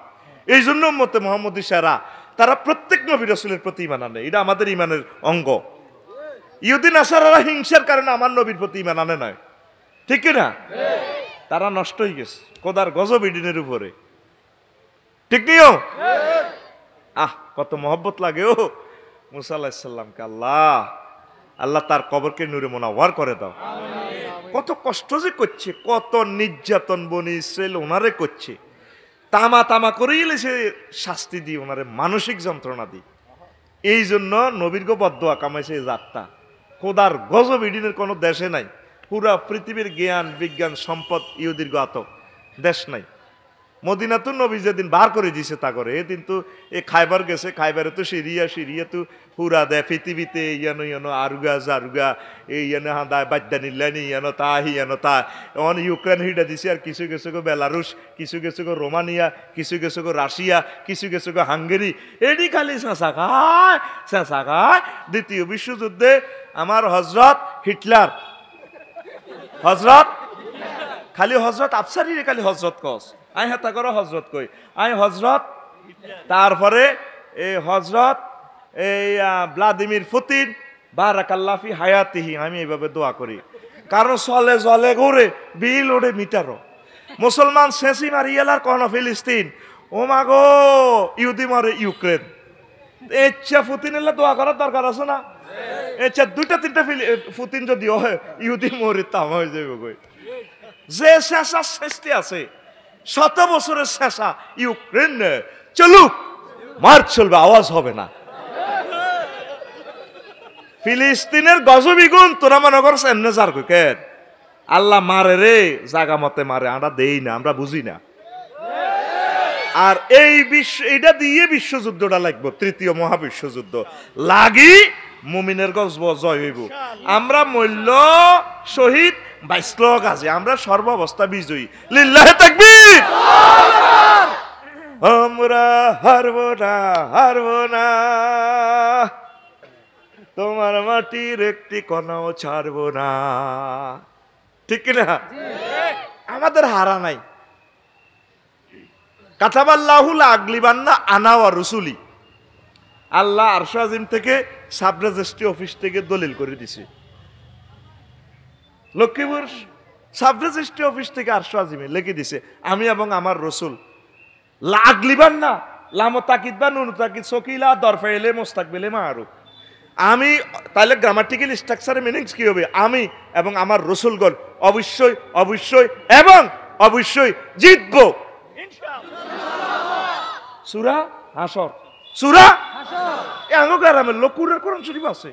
এই জন্য মতে মোহাম্মদ ইসারা তারা প্রত্যেক নবী রসুলের প্রতি ইমান আনে এটা আমাদের ইমানের অঙ্গ ইউদিন আসারা হিংসার কারণে আমার নবীর প্রতি ইমান আনে নয় ঠিক না তারা নষ্ট হয়ে গেছে কোদার গজব ইডিনের উপরে ঠিক নিও আহ কত মহব্বত লাগে ও মুসা আল্লাহ আল্লাহ তার কবরকে নূরে মোনাওয়ার করে দাও কত কষ্ট যে করছে কত নির্যাতন বনি ইসরায়েল ওনারে করছে তামা তামা করেই সে শাস্তি দিই ওনারে মানে মানসিক যন্ত্রণা দিই এই জন্য নবীর গো বদোয়া কামাইছে এই জাতটা খোদার গজব ইডিনের কোনো দেশে নাই পুরা পৃথিবীর জ্ঞান বিজ্ঞান সম্পদ ইহুদির গো আতক দেশ নাই মদিনাতুন নবী যেদিন বার করে দিছে তা করে কিন্তু এ খাইবার গেছে খাইবারে তো সিরিয়া সিরিয়া তো হুরা দেয় পৃথিবীতে ইয়ানো ইয়ানো আরুগা জারুগা এই ইয়ানো দায় বাদ্যা নিল্লানি ইয়ানো তা ইয়ানো তা এমন ইউক্রেন হিডা দিছে আর কিছু কিছু গো বেলারুশ কিছু কিছু গো রোমানিয়া কিছু কিছু গো রাশিয়া কিছু কিছু গো হাঙ্গেরি এটি খালি চেঁচা খায় চেঁচা খায় দ্বিতীয় বিশ্বযুদ্ধে আমার হজরত হিটলার হজরত খালি হজরত আফসারিরে খালি হজরত কস আয় হেতা করো হজরত কই আয় হজরত তারপরে এই হজরত এই ভ্লাদিমির ফুতিন বারাকাল্লাফি হায়াতিহি আমি এইভাবে দোয়া করি কারণ সলে জলে ঘুরে বিল ওড়ে মিটারও মুসলমান সেঁচি এলার কন ফিলিস্তিন ও মাগো ইউদি মারে ইউক্রেন এচ্ছা ফুতিন এলে দোয়া করার দরকার আছে না এচ্ছা দুইটা তিনটা ফুতিন যদি হয় ইউদি মরে তাম হয়ে যাবে যে শেষ আর আছে শত বছরের শেষা ইউক্রেন চলুক মার্চ চলবে আওয়াজ হবে না ফিলিস্তিনের গজবিগুন তোরা মনে করছ এমনি যার আল্লাহ মারে রে জাগা মতে মারে আমরা দেই না আমরা বুঝি না আর এই বিশ্ব এটা দিয়ে বিশ্বযুদ্ধটা লাগবো তৃতীয় মহাবিশ্বযুদ্ধ লাগি মুমিনের গজব জয় হইব আমরা মূল্য শহীদ বাইশ লোক আছে আমরা সর্বাবস্থা বিজয়ী লিল্লাহে থাকবি আমরা হারব না হারব না তোমার মাটির একটি কণাও ছাড়ব না ঠিক না আমাদের হারা নাই কাতাবাল্লাহুল আগলিবান্না আনাওয়া রসুলি আল্লাহ আরশা আজিম থেকে সাবরেজিস্ট্রি অফিস থেকে দলিল করে দিছে লক্ষ্মীপুর সাবরেজিস্ট্রি অফিস থেকে আরশা আজিমে লেখে দিছে আমি এবং আমার রসুল লাগলিবার না লামো তাকিদ বা নুনু তাকিদ সকিলা দরফা এলে মোস্তাক বেলে মা আরো আমি তাহলে গ্রামাটিক্যাল স্ট্রাকচারের মিনিংস কী হবে আমি এবং আমার রসুলগণ অবশ্যই অবশ্যই এবং অবশ্যই জিতব সুরা হাসর সুরা এঙ্গ গ্রামের লোক কুরের কোরআন শরীফ আছে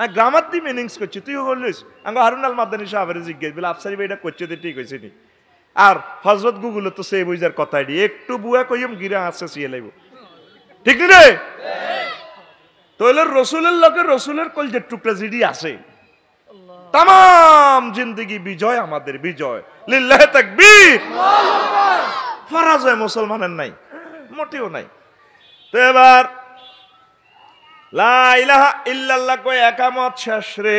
আর গ্রামার দিয়ে মিনিংস করছি তুইও করলিস আঙ্গ হারুন আল মাদানি সাহাবের জিজ্ঞেস বলে আফসারি ভাই এটা করছে ঠিক হয়েছে নি আর হজরত গুগুলো তো সেই বুঝার কথাই দি একটু বুয়া কইম গিরা আছে সিয়ে লাগবো ঠিক রে তাহলে রসুলের লোকে রসুলের কলজের টুকরা জিডি আছে তাম জিন্দিগি বিজয় আমাদের বিজয় লিল্লাহ তাকবীর ফরাজয় মুসলমানের নাই মোটেও নাই তো এবার একামত শেষ রে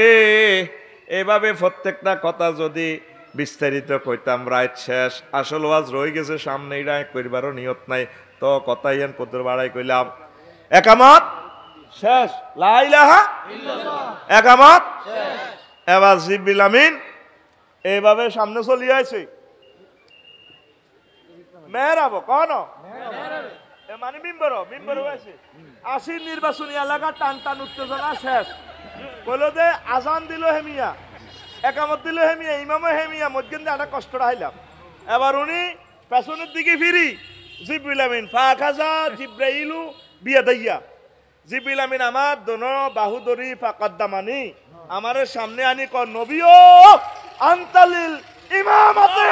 এভাবে প্রত্যেকটা কথা যদি বিস্তারিত কইতাম রায় শেষ আসল ওয়াজ রয়ে গেছে রায় করিবারও নিয়ত নাই তো কথাই এন বাড়াই কইলাম একামত শেষ লাইলাহা একামত এবার জিবিল আমিন এইভাবে সামনে চলিয়াছে কন মানে মিম্বর মিম্বর হয়েছে আশির নির্বাচনী এলাকা টান টান উত্তেজনা শেষ বললো যে আজান দিল হেমিয়া একামত দিল হেমিয়া ইমামে হেমিয়া মধ্যে একটা কষ্টটা হাইলাম এবার উনি পেছনের দিকে ফিরি জিবরিল আমিন ফাখাজা জিব্রাইলু বিয়া দাইয়া জিবরিল আমিন আমার দোনো বাহুদরি ফাকাদ্দামানি আমারে সামনে আনি ক নবীও আন্তালিল ইমামতে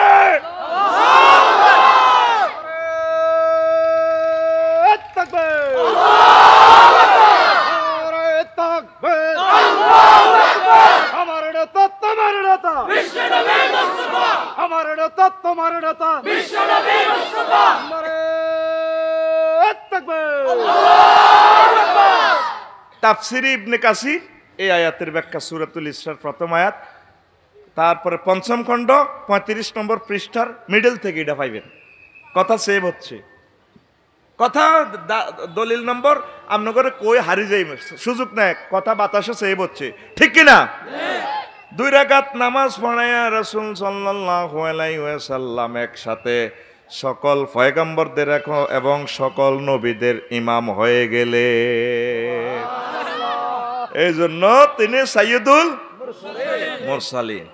আমার নেতা আমার নেতা তোমার নেতা তাফসির ইবনে এই আয়াতের ব্যাখ্যা সুরাতুল ইসরার প্রথম আয়াত তারপরে পঞ্চম খণ্ড পঁয়ত্রিশ নম্বর পৃষ্ঠার মিডল থেকে এটা পাইবেন কথা সেভ হচ্ছে কথা দলিল নম্বর আমনগরে কই হারি যাই সুযোগ নাই কথা বাতাসে সেই হচ্ছে ঠিক কিনা দুই রাগাত নামাজ পড়াইয়া রসুল সাল্লাম একসাথে সকল ফয়গম্বরদের এখন এবং সকল নবীদের ইমাম হয়ে গেলে এই জন্য তিনি সাইদুল মোরসালিন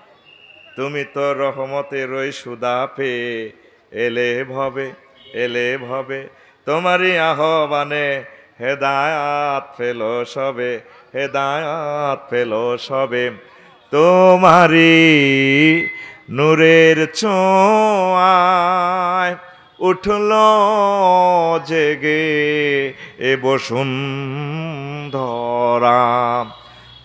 তুমি তো রহমতে রই সুদা পে এলে ভবে এলে ভবে তোমারই আহ্বানে হেদায়াত ফেল সবে হেদায়াত ফেল সবে তোমারই নূরের ছোঁয়ায় উঠল জেগে এ বসুন্ধরা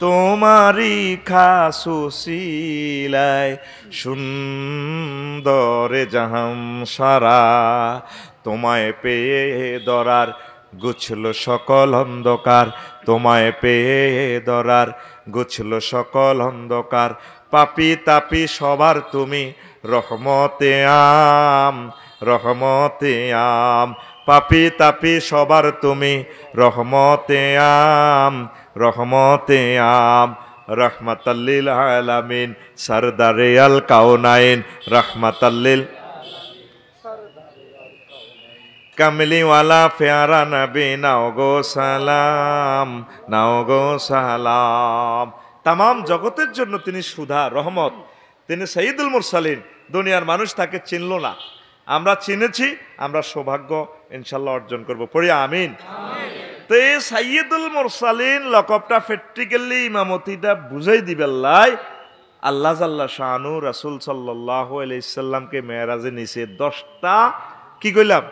তোমারি খাসুশিলায় সুন্দরে জাহাম সারা তোমায় পেয়ে দরার গুছল সকল অন্ধকার তোমায় পেয়ে দরার গুছল সকল অন্ধকার পাপি তাপি সবার তুমি রহমতে আম রহমতে আম পাপি তাপি সবার তুমি রহমতে আম রহমতে আম রহমতাল্লিল আলামিন সরদারে আল কাউনাইন রহমতাল্লিল কামলিওয়ালা পেয়ারা নবী নাও গো সালাম নাও গো সালাম তাম জগতের জন্য তিনি সুধা রহমত তিনি সঈদুল মুরসালিন দুনিয়ার মানুষ তাকে চিনল না আমরা চিনেছি আমরা সৌভাগ্য ইনশাল্লাহ অর্জন করব পড়ি আমিন তো এই সাইয়েদুল মুরসালিন লকপটা প্র্যাকটিক্যালি ইমামতিটা বুঝাই দিবেল্লাই আল্লাহ জাল্লা শাহানু রাসুল সাল্লাহ আলাইসাল্লামকে মেয়ারাজে নিছে দশটা কি কইলাম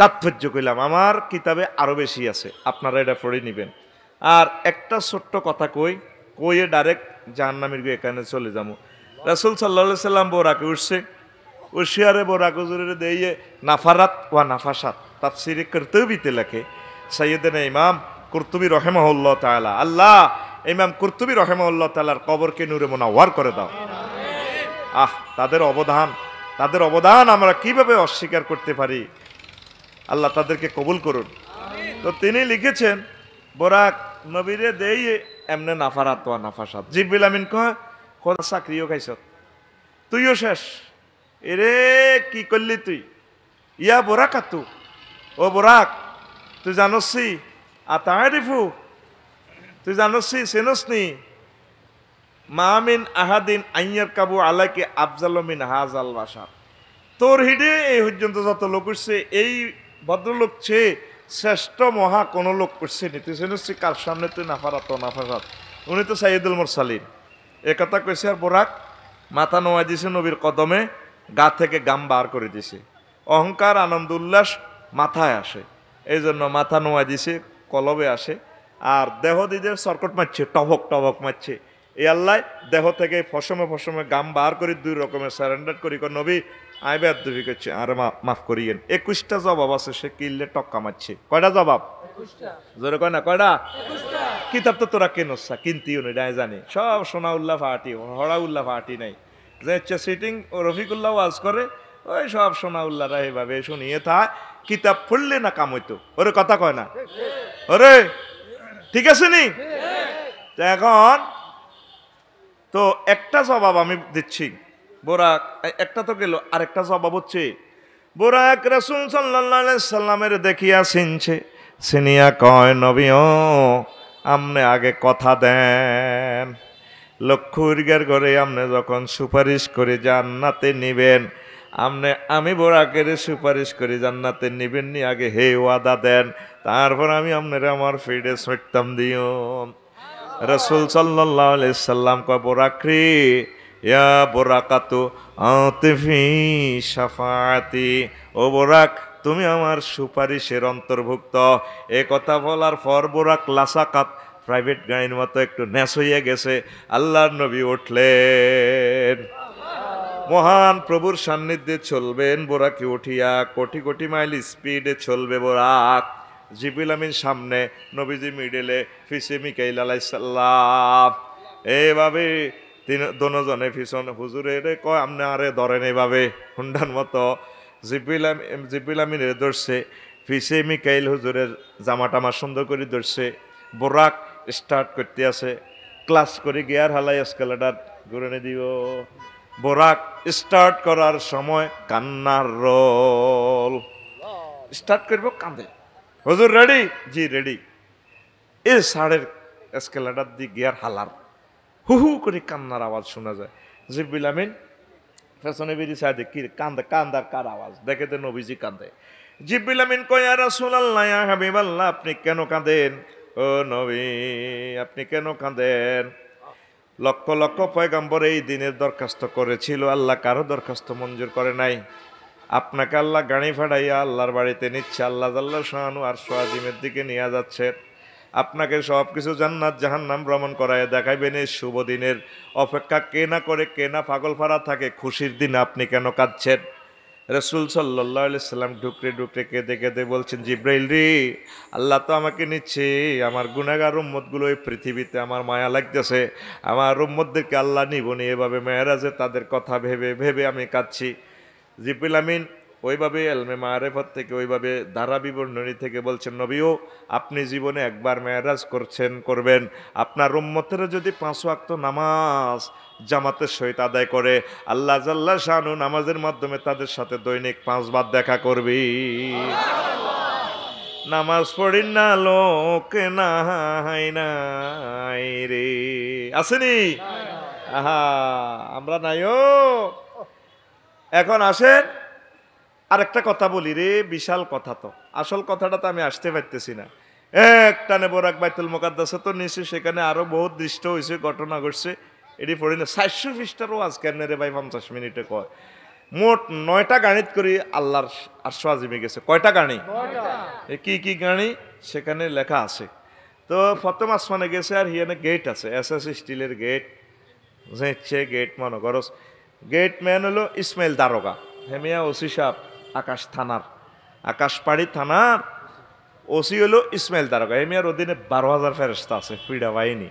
তাৎপর্য কইলাম আমার কিতাবে আরও বেশি আছে আপনারা এটা পড়ে নেবেন আর একটা ছোট্ট কথা কই কইয়ে ডাইরেক্ট জাহান্নামের গিয়ে এখানে চলে যাবো রাসুল সাল্লা সাল্লাম বোরাকে উঠছে উশিয়ারে বোরা হুজুরের দিয়ে নাফারাত ওয়া নাফাসাত তাফসিরে কর্তবিতে লেখে সৈয়দিনা ইমাম কুর্তুবি রহেমাউল্লাহ তালা আল্লাহ ইমাম কুর্তুবি রহেমাউল্লাহ তালার কবরকে নূরে মোনাওয়ার করে দাও আহ তাদের অবদান তাদের অবদান আমরা কিভাবে অস্বীকার করতে পারি আল্লাহ তাদেরকে কবুল করুন তো তিনি লিখেছেন বোরাক নবীরে দেই এমনে নাফারা তো নাফাসাদ জিব্বিল আমিন কয় চাকরিও খাইছ তুইও শেষ এরে কি করলি তুই ইয়া বোরাক আতু ও বোরাক তুই জানসি আতারিফু তুই জানসি সেনসনি মামিন আহাদিন আইয়ার কাবু আলাকে আফজালমিন হাজ আল বাসার তোর হিডে এই পর্যন্ত যত লোক এই ভদ্রলোক চেয়ে শ্রেষ্ঠ মহা কোনো লোক করছে নিতেছেন হচ্ছে কার সামনে তুই না ফারাত উনি তো সাইদুল মোরসালিন এ কথা কয়েছে আর বোরাক মাথা নোয়া দিছে নবীর কদমে গা থেকে গাম বার করে দিছে অহংকার আনন্দ উল্লাস মাথায় আসে এই জন্য মাথা নোয়া দিছে কলবে আসে আর দেহ দিদের সরকট মারছে টভক টভক মারছে এই আল্লাহ দেহ থেকে ফসমে ফসমে গাম বার করে দুই রকমের স্যারেন্ডার করি নবী আমি বেদবি করছি আরে মাফ করিয়েন একুশটা জবাব আছে সে কিনলে টক্কা মারছে কয়টা জবাব জোরে কয় না কয়টা কিতাব তো তোরা কেনসা কিনতিও নি ডায় জানি সব সোনা উল্লাহ ফাহাটি হড়া উল্লাহ ফাহাটি নাই যে হচ্ছে সিটিং রফিকুল্লাহ ওয়াজ করে ওই সব সোনা উল্লাহ রা এভাবে শুনিয়ে থা কিতাব পড়লে না কাম হইতো ওরে কথা কয় না ওরে ঠিক আছে নি এখন তো একটা জবাব আমি দিচ্ছি বোরাক একটা তো গেল একটা জবাব হচ্ছে বোরাক রসুল সাল্লাহ সাল্লামের দেখিয়া সিনছে সিনিয়া কয় নবীও আমনে আগে কথা দেন লক্ষ উর্গের ঘরে আপনি যখন সুপারিশ করে জান্নাতে নিবেন আপনি আমি বোরাকের সুপারিশ করে জান্নাতে নিবেন নি আগে হে ওয়াদা দেন তারপর আমি আপনার আমার ফিডে ছুটতাম দিও রসুল সাল্লাহ সাল্লাম কয় বোরাকরি ইয়া বোরাকাতু আতফি সাফাতি ও বোরাক তুমি আমার সুপারিশের অন্তর্ভুক্ত এ কথা বলার পর বোরাক লাসাকাত প্রাইভেট গাড়ির মতো একটু ন্যাস হইয়া গেছে আল্লাহর নবী উঠলেন মহান প্রভুর সান্নিধ্যে চলবেন বোরাকে উঠিয়া কোটি কোটি মাইল স্পিডে চলবে বোরাক জিবিল আমিন সামনে নবীজি মিডেলে ফিসে মিকাইল আলাইসাল্লাম এভাবে তিন দনজনে পিছন হুজুরে রে কয় আমনে আরে ধরেন এইভাবে হুন্ডার মতো জিপিলাম জিপিলামিন ধরছে পিছে মিকাইল হুজুরের জামা আমার সুন্দর করে ধরছে বোরাক স্টার্ট করতে আছে ক্লাস করে গিয়ার হালাই এসকেলেটার ঘুরে দিব বোরাক স্টার্ট করার সময় কান্নার রোল স্টার্ট করব কাঁদে হুজুর রেডি জি রেডি এ সাড়ের এসকেলেটার দি গিয়ার হালার হু হু করে কান্নার আওয়াজ শোনা যায় জিব্বিল আমিন ফ্যাশনে বেরিয়ে সাহেব কি কান্দা কান্দার কার আওয়াজ দেখে দেন অভিজি কান্দে জিব্বিল আমিন কয়া রাসুল আল্লাহ হাবিব আল্লাহ আপনি কেন কাঁদেন ও নবী আপনি কেন কাঁদেন লক্ষ লক্ষ পয়গাম্বর এই দিনের দরখাস্ত করেছিল আল্লাহ কারো দরখাস্ত মঞ্জুর করে নাই আপনাকে আল্লাহ গাড়ি ফাড়াইয়া আল্লাহর বাড়িতে নিচ্ছে আল্লাহ আল্লাহ শাহানু আর সোয়াজিমের দিকে নিয়ে যাচ্ছে আপনাকে সব কিছু জান্নাত নাম ভ্রমণ করায় দেখাইবেন এই শুভ দিনের অপেক্ষা কে না করে কে না পাগল ফাড়া থাকে খুশির দিন আপনি কেন কাঁদছেন রসুল সাল্লাহ সাল্লাম ঢুকরে ঢুকরে কেঁদে কেঁদে বলছেন জিব্রাইল রি আল্লাহ তো আমাকে নিচ্ছে আমার গুণাগার উম্মতগুলো এই পৃথিবীতে আমার মায়া লাগতেছে আমার উম্মতদেরকে আল্লাহ নিবনি এভাবে মেয়েরাজে তাদের কথা ভেবে ভেবে আমি কাঁদছি জিব্রাইল আমিন ওইভাবে এলমে মারেফত থেকে ওইভাবে ধারা বিবরণী থেকে বলছেন নবীও আপনি জীবনে একবার মেয়ারাজ করছেন করবেন আপনার উম্মতের যদি পাঁচ ওয়াক্ত নামাজ জামাতের সহিত আদায় করে আল্লাহ জাল্লা শাহানু নামাজের মাধ্যমে তাদের সাথে দৈনিক পাঁচবার দেখা করবি নামাজ পড়ি না লোক রে আসেনি আহা আমরা নাইও এখন আসেন আর একটা কথা বলি রে বিশাল কথা তো আসল কথাটা তো আমি আসতে পারতেছি না নেব রাখ বাইতুল মোকাদ্দাসে তো নিশ্চয় সেখানে আরও বহুত দৃষ্ট হয়েছে ঘটনা ঘটছে এটি পড়ি না সাতশো পৃষ্ঠারও কেন রে ভাই পঞ্চাশ মিনিটে কয় মোট নয়টা গাণিত করি আল্লাহর আটশো জিমে গেছে কয়টা গাণি কি কি গাণি সেখানে লেখা আছে তো প্রথম আসমানে গেছে আর হিয়ানে গেট আছে এস এস স্টিলের গেট ঝেঁচছে গেট মনে করস ম্যান হলো ইসমাইল দারোগা হেমিয়া ওসি সাহ আকাশ থানার আকাশপাড়ি থানার ওসি হলো ইসমাইল তারকা এমিয়ার অধীনে বারো হাজার ফেরস্তা আছে ফিডা বাহিনী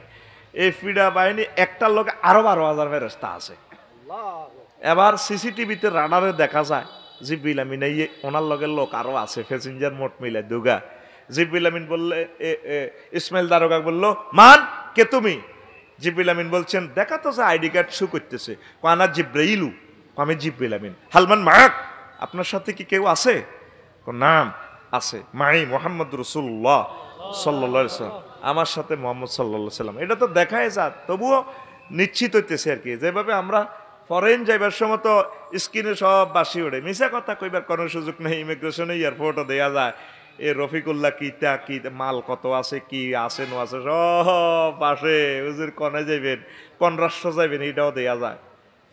এই ফিডা বাহিনী একটার লোকে আরও বারো হাজার ফেরস্তা আছে এবার সিসিটিভিতে রাডারে দেখা যায় জিব্বিল আমিন এই ওনার লগের লোক আরও আছে প্যাসেঞ্জার মোট মিলে দুগা জিব্বিল আমিন বললে ইসমাইল দারোগা বলল মান কে তুমি জিব্বিল আমিন বলছেন দেখা তো আইডি কার্ড শু করতেছে কানা জিব্রাইলু আমি জিব্রিল আমিন হালমান মাক আপনার সাথে কি কেউ আছে নাম আছে মাই মোহাম্মদ রসুল্লাহ সাল্লা আমার সাথে মোহাম্মদ সাল্লা সাল্লাম এটা তো দেখায় যা তবুও নিশ্চিত হইতেছে আর কি যেভাবে আমরা ফরেন যাইবার সময় তো স্ক্রিনে সব বাসি ওড়ে মিশা কথা কইবার কোনো সুযোগ নেই ইমিগ্রেশনে এয়ারপোর্টও দেয়া যায় এ রফিকুল্লাহ কিতা কি মাল কত আছে কি আছে নো আছে সব আসে হুজুর কনে যাইবেন কন রাষ্ট্র যাইবেন এটাও দেয়া যায়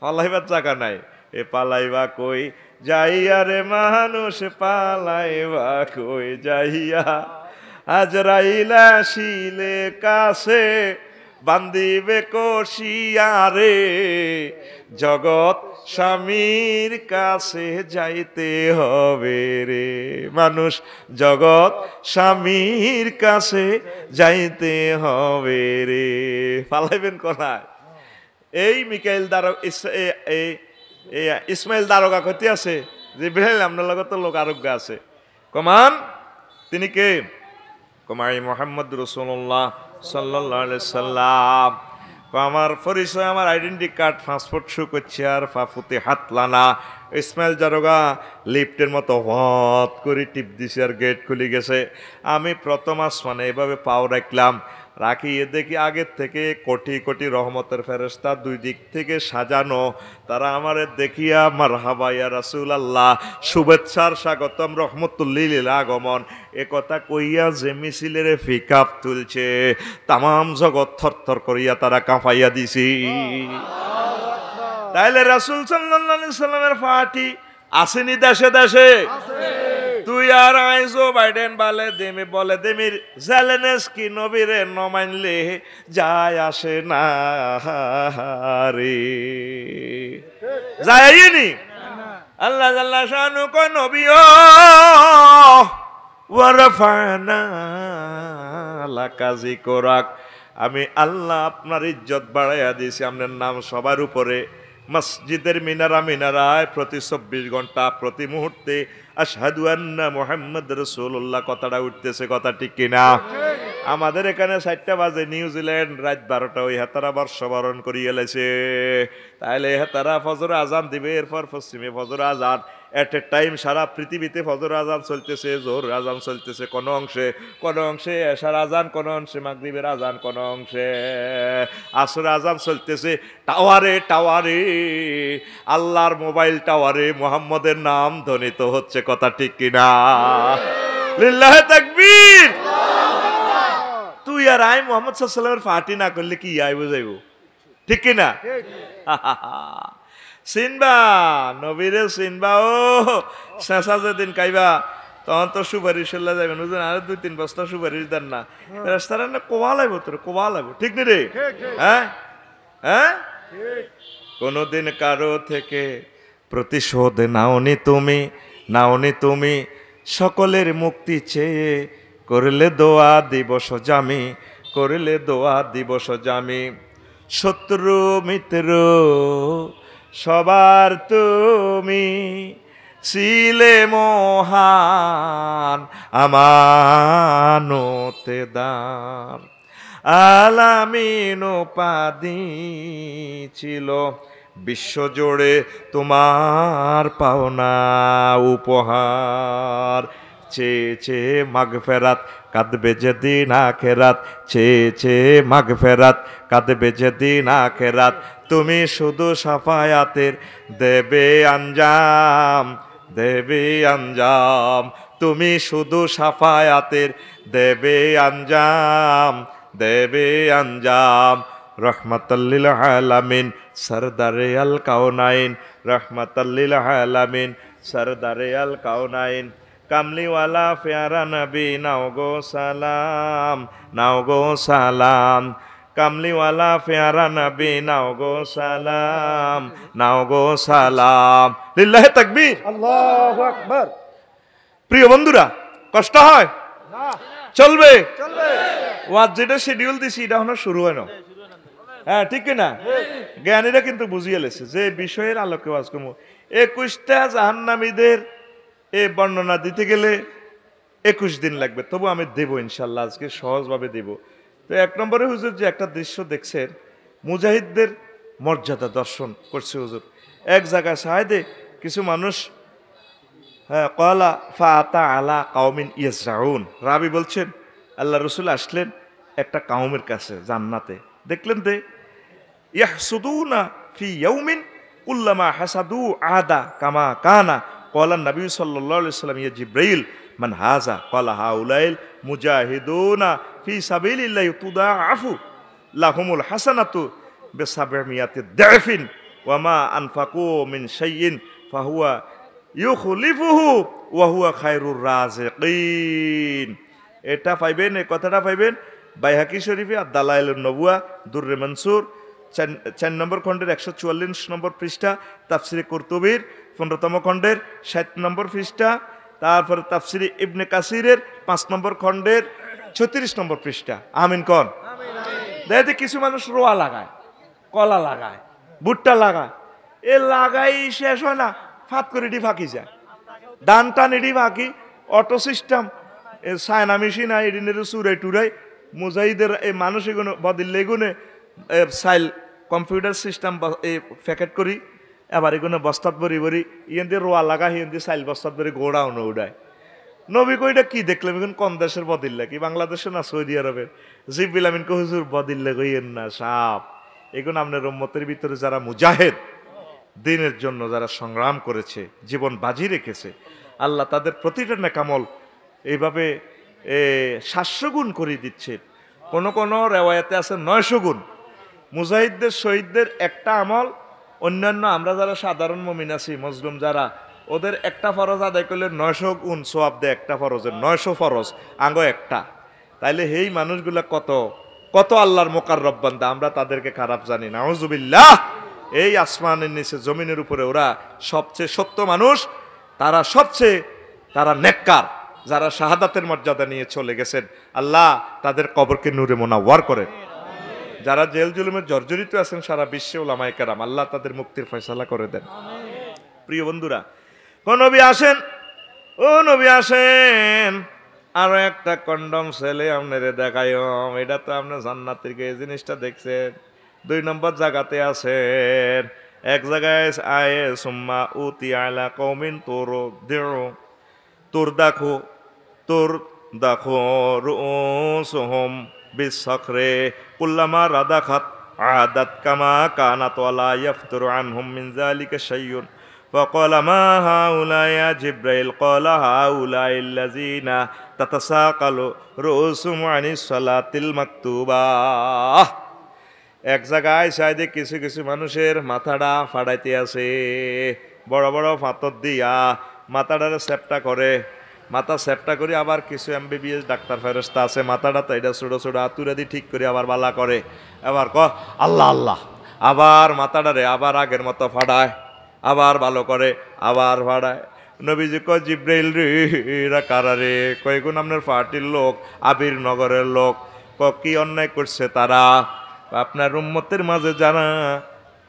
পালাইবার জায়গা নাই এ পালাইবা কই যাইয়া রে মানুষ পালাইবা কই যাইয়া আজ রাইলা শিলে কাছে বান্দিবে কোশিয়ারে জগৎ স্বামীর কাছে যাইতে হবে রে মানুষ জগৎ স্বামীর কাছে যাইতে হবে রে পালাইবেন কোথায় এই মিকাইল দ্বারা এই এই ইসমাইল দারোগা ক্ষতি আছে যে বিড়াল আপনার লগত লোক আরোগ্য আছে কমান তিনি কে কমাই মোহাম্মদ রসুল্লাহ সাল্লাহ সাল্লাম আমার পরিচয় আমার আইডেন্টি কার্ড পাসপোর্ট শু করছে আর ফাফুতে হাত লানা ইসমাইল জারোগা লিফটের মতো হত করে টিপ দিছে আর গেট খুলে গেছে আমি প্রথম আসমানে এভাবে পাও রাখলাম রাখি এ দেখি আগের থেকে কোটি কোটি রহমতের ফেরস্তা দুই দিক থেকে সাজানো তারা আমার দেখিয়া মার হাবাইয়া রাসুল আল্লাহ শুভেচ্ছার স্বাগতম রহমতুল্লিল আগমন এ কথা কইয়া যে মিছিলের ফিকাপ তুলছে তাম জগৎ থর করিয়া তারা কাঁপাইয়া দিছি তাইলে রাসুল সাল্লাহ সাল্লামের ফাটি আসেনি দেশে দেশে তুই আর আইসো বাইডেন বলে দেমি বলে দেমির জেলেনেস কি নবীরে নমাইনলে যায় আসে না রে যায়নি আল্লাহ আল্লাহ শানু কো নবী ও ওয়ারফানা লাকাজি কোরাক আমি আল্লাহ আপনার ইজ্জত বাড়াইয়া দিছি আপনার নাম সবার উপরে মসজিদের মিনারা মিনারায় প্রতি চব্বিশ ঘন্টা প্রতি মুহূর্তে আশহাদু আন্না মোহাম্মদ রসুল্লাহ কথাটা উঠতেছে কথাটি কিনা আমাদের এখানে চারটা বাজে নিউজিল্যান্ড রাত বারোটা ওই হেতারা বর্ষবরণ করিয়ে এলেছে তাহলে হেতারা ফজর আজান দিবে এরপর পশ্চিমে ফজর আজান অ্যাট এ টাইম সারা পৃথিবীতে ফজর আজান চলতেছে জোহর আজান চলতেছে কোনো অংশে কোনো অংশে এশার আজান কোনো অংশে মাগরীবের আজান কোনো অংশে আসর আজান চলতেছে টাওয়ারে টাওয়ারে আল্লাহর মোবাইল টাওয়ারে মোহাম্মদের নাম ধ্বনিত হচ্ছে কথা ঠিক কিনা লিল্লাহে তাকবীর তুই আর আই মোহাম্মদ সাল্লামের ফাটি না করলে কি আই বুঝাইব ঠিক কিনা চিনবা নবীরে চিনবা ও শেষা যেদিন কাইবা তখন তো সুপারিশ হল্লা যাবেন বুঝলেন আরে দুই তিন বস্তা সুপারিশ দেন না না কোয়া লাগবো তোর কোয়া লাগবো ঠিক নি রে হ্যাঁ হ্যাঁ কোনোদিন কারো থেকে প্রতিশোধ নাওনি তুমি নাওনি তুমি সকলের মুক্তি চেয়ে করলে দোয়া দিবস জামি করলে দোয়া দিবস জামি শত্রু মিত্র সবার তুমি ছিলে মহান আমানতে দাম আলামিন পাদি ছিল বিশ্বজোড়ে তোমার পাওনা উপহার চেয়ে চেয়ে মাগ ফেরাত কাঁদবে যেদিন আখেরাত চেয়ে চেয়ে মাগ ফেরাত কাঁদবে যেদিন আখেরাত তুমি শুধু সাফায়াতের দেবে আঞ্জাম দেবে আঞ্জাম তুমি শুধু সাফায়াতের দেবে আঞ্জাম দেবে আঞ্জাম রহমতাল্লিল আলামিন সরদারে আল কাউনাইন রহমতাল্লিল আলামিন সরদারে আল কাউনাইন কামলিওয়ালা ফেয়ারা নবী নাও গো সালাম নাও গো সালাম কামলিওয়ালা পেয়ারা নবী নাও গো সালাম নাও গো সালাম লিল্লাহে তাকবীর আল্লাহু আকবার প্রিয় বন্ধুরা কষ্ট হয় চলবে ওয়াজ যেটা শিডিউল দিছি এটা হলো শুরু হয় না হ্যাঁ ঠিক না জ্ঞানীরা কিন্তু বুঝিয়ে লেছে যে বিষয়ের আলোকে ওয়াজ করবো একুশটা জাহান্নামীদের এ বর্ণনা দিতে গেলে একুশ দিন লাগবে তবু আমি দেব ইনশাল্লাহ আজকে সহজভাবে দেব তো এক নম্বরে হুজুর যে একটা দৃশ্য দেখছেন মুজাহিদদের মর্যাদা দর্শন করছে হুজুর এক জায়গায় সাহেদে কিছু মানুষ হ্যাঁ কলা ফা আতা আলা কাউমিন ইয়াসরাউন রাবি বলছেন আল্লাহ রসুল আসলেন একটা কাউমের কাছে জান্নাতে দেখলেন দে না ফি ইয়াউমিন উল্লামা হাসাদু আদা কামা কানা কলা নবী সাল্লাম ইয়া জিব্রাইল মান হাজা কলা হাউলাইল মুজাহিদুনা ফি সাবিলিল্লাহি তুদা আফু লাহুমুল হাসানাতু বেসাবিয়াতে ওয়া মা আনফাকু মিন শাইইন ফাহুয়া ইউখলিফুহু হুয়া খায়রুর রাযিকিন এটা পাইবেন এই কথাটা পাইবেন বাইহাকি শরীফে আর দালাইল নবুয়া দুর্রে মনসুর চার নম্বর খণ্ডের একশো চুয়াল্লিশ নম্বর পৃষ্ঠা তাফসিরে কর্তুবীর পনেরোতম খণ্ডের ষাট নম্বর পৃষ্ঠা তারপরে তাফসিরি ইবনে কাসিরের পাঁচ নম্বর খণ্ডের ছত্রিশ নম্বর পৃষ্ঠা আমিন কন দেখতে কিছু মানুষ রোয়া লাগায় কলা লাগায় ভুট্টা লাগায় এ লাগাই শেষ হয় না ফাঁক করে ডি ফাঁকি যায় ডান টান এডি ফাঁকি অটো সিস্টেম এ সায়না মেশিন এডিনের চুরাই টুরাই মোজাইদের এই মানুষ এগুলো বদিল্লে এগুনে সাইল কম্পিউটার সিস্টেম এই প্যাকেট করি এবার এগুলো বস্তাত ভরি ভরি ইয়ে দিয়ে রোয়া লাগা হিয়েন সাইল বস্তাত ভরি গোড়াও ন উড়ায় নবী কইটা কি দেখলাম এখন কোন দেশের বদিল কি বাংলাদেশে না সৌদি আরবের বিলামিন আমিন হুজুর বদিল্লা কইয়েন না সাপ এগুলো আপনার উম্মতের ভিতরে যারা মুজাহেদ দিনের জন্য যারা সংগ্রাম করেছে জীবন বাজি রেখেছে আল্লাহ তাদের প্রতিটা নাকামল এইভাবে সাতশো গুণ করে দিচ্ছে কোনো কোনো রেওয়ায়তে আছে নয়শো গুণ মুজাহিদদের শহীদদের একটা আমল অন্যান্য আমরা যারা সাধারণ মমিন আছি মজলুম যারা ওদের একটা ফরজ আদায় করলে নয়শো গুণ সোয়াব দেয় একটা ফরজের নয়শো ফরজ আঙ্গ একটা তাইলে সেই মানুষগুলা কত কত আল্লাহর মোকার রব্বান্দা আমরা তাদেরকে খারাপ জানি না হজুবিল্লাহ এই আসমানের নিচে জমিনের উপরে ওরা সবচেয়ে সত্য মানুষ তারা সবচেয়ে তারা নেককার যারা শাহাদাতের মর্যাদা নিয়ে চলে গেছেন আল্লাহ তাদের কবরকে নূরে মোনাওয়ার করেন যারা জেল জুলুমে জর্জরিত আছেন সারা বিশ্বে ওলামায় কারাম আল্লাহ তাদের মুক্তির ফয়সালা করে দেন প্রিয় বন্ধুরা ও নবী আসেন ও নবী আসেন আরো একটা কন্ডম ছেলে আপনারে দেখায় এটা তো আপনার জান্নাতির এই জিনিসটা দেখছেন দুই নম্বর জায়গাতে আছেন এক জায়গায় আয়ে তোর তোর তোর কুল্লামা রাদা খাত আদাত কামা কানাত ওয়ালা ইয়াফতুর আনহুম মিন যালিকা শাইউন فقال ما هؤلاء يا جبريل قال هؤلاء الذين تتساقل رؤوسهم عن الصلاة المكتوبة এক জায়গায় সাইডে কিছু কিছু মানুষের মাথাটা ফাড়াইতে আছে বড় বড় ফাতর দিয়া মাথাটারে সেপটা করে মাথা স্যাপটা করে আবার কিছু এমবিবিএস ডাক্তার ফেরস্তা আছে মাথাটা এটা ছোটো ছোটো আতুরা দিয়ে ঠিক করে আবার বালা করে আবার ক আল্লাহ আল্লাহ আবার মাথাটা রে আবার আগের মতো ফাড়ায় আবার ভালো করে আবার ফাড়ায় নবীজি ক জিব্রাইল রা কারারে রে কয়েকগুণ আপনার পার্টির লোক আবির নগরের লোক ক কি অন্যায় করছে তারা আপনার উম্মতের মাঝে জানা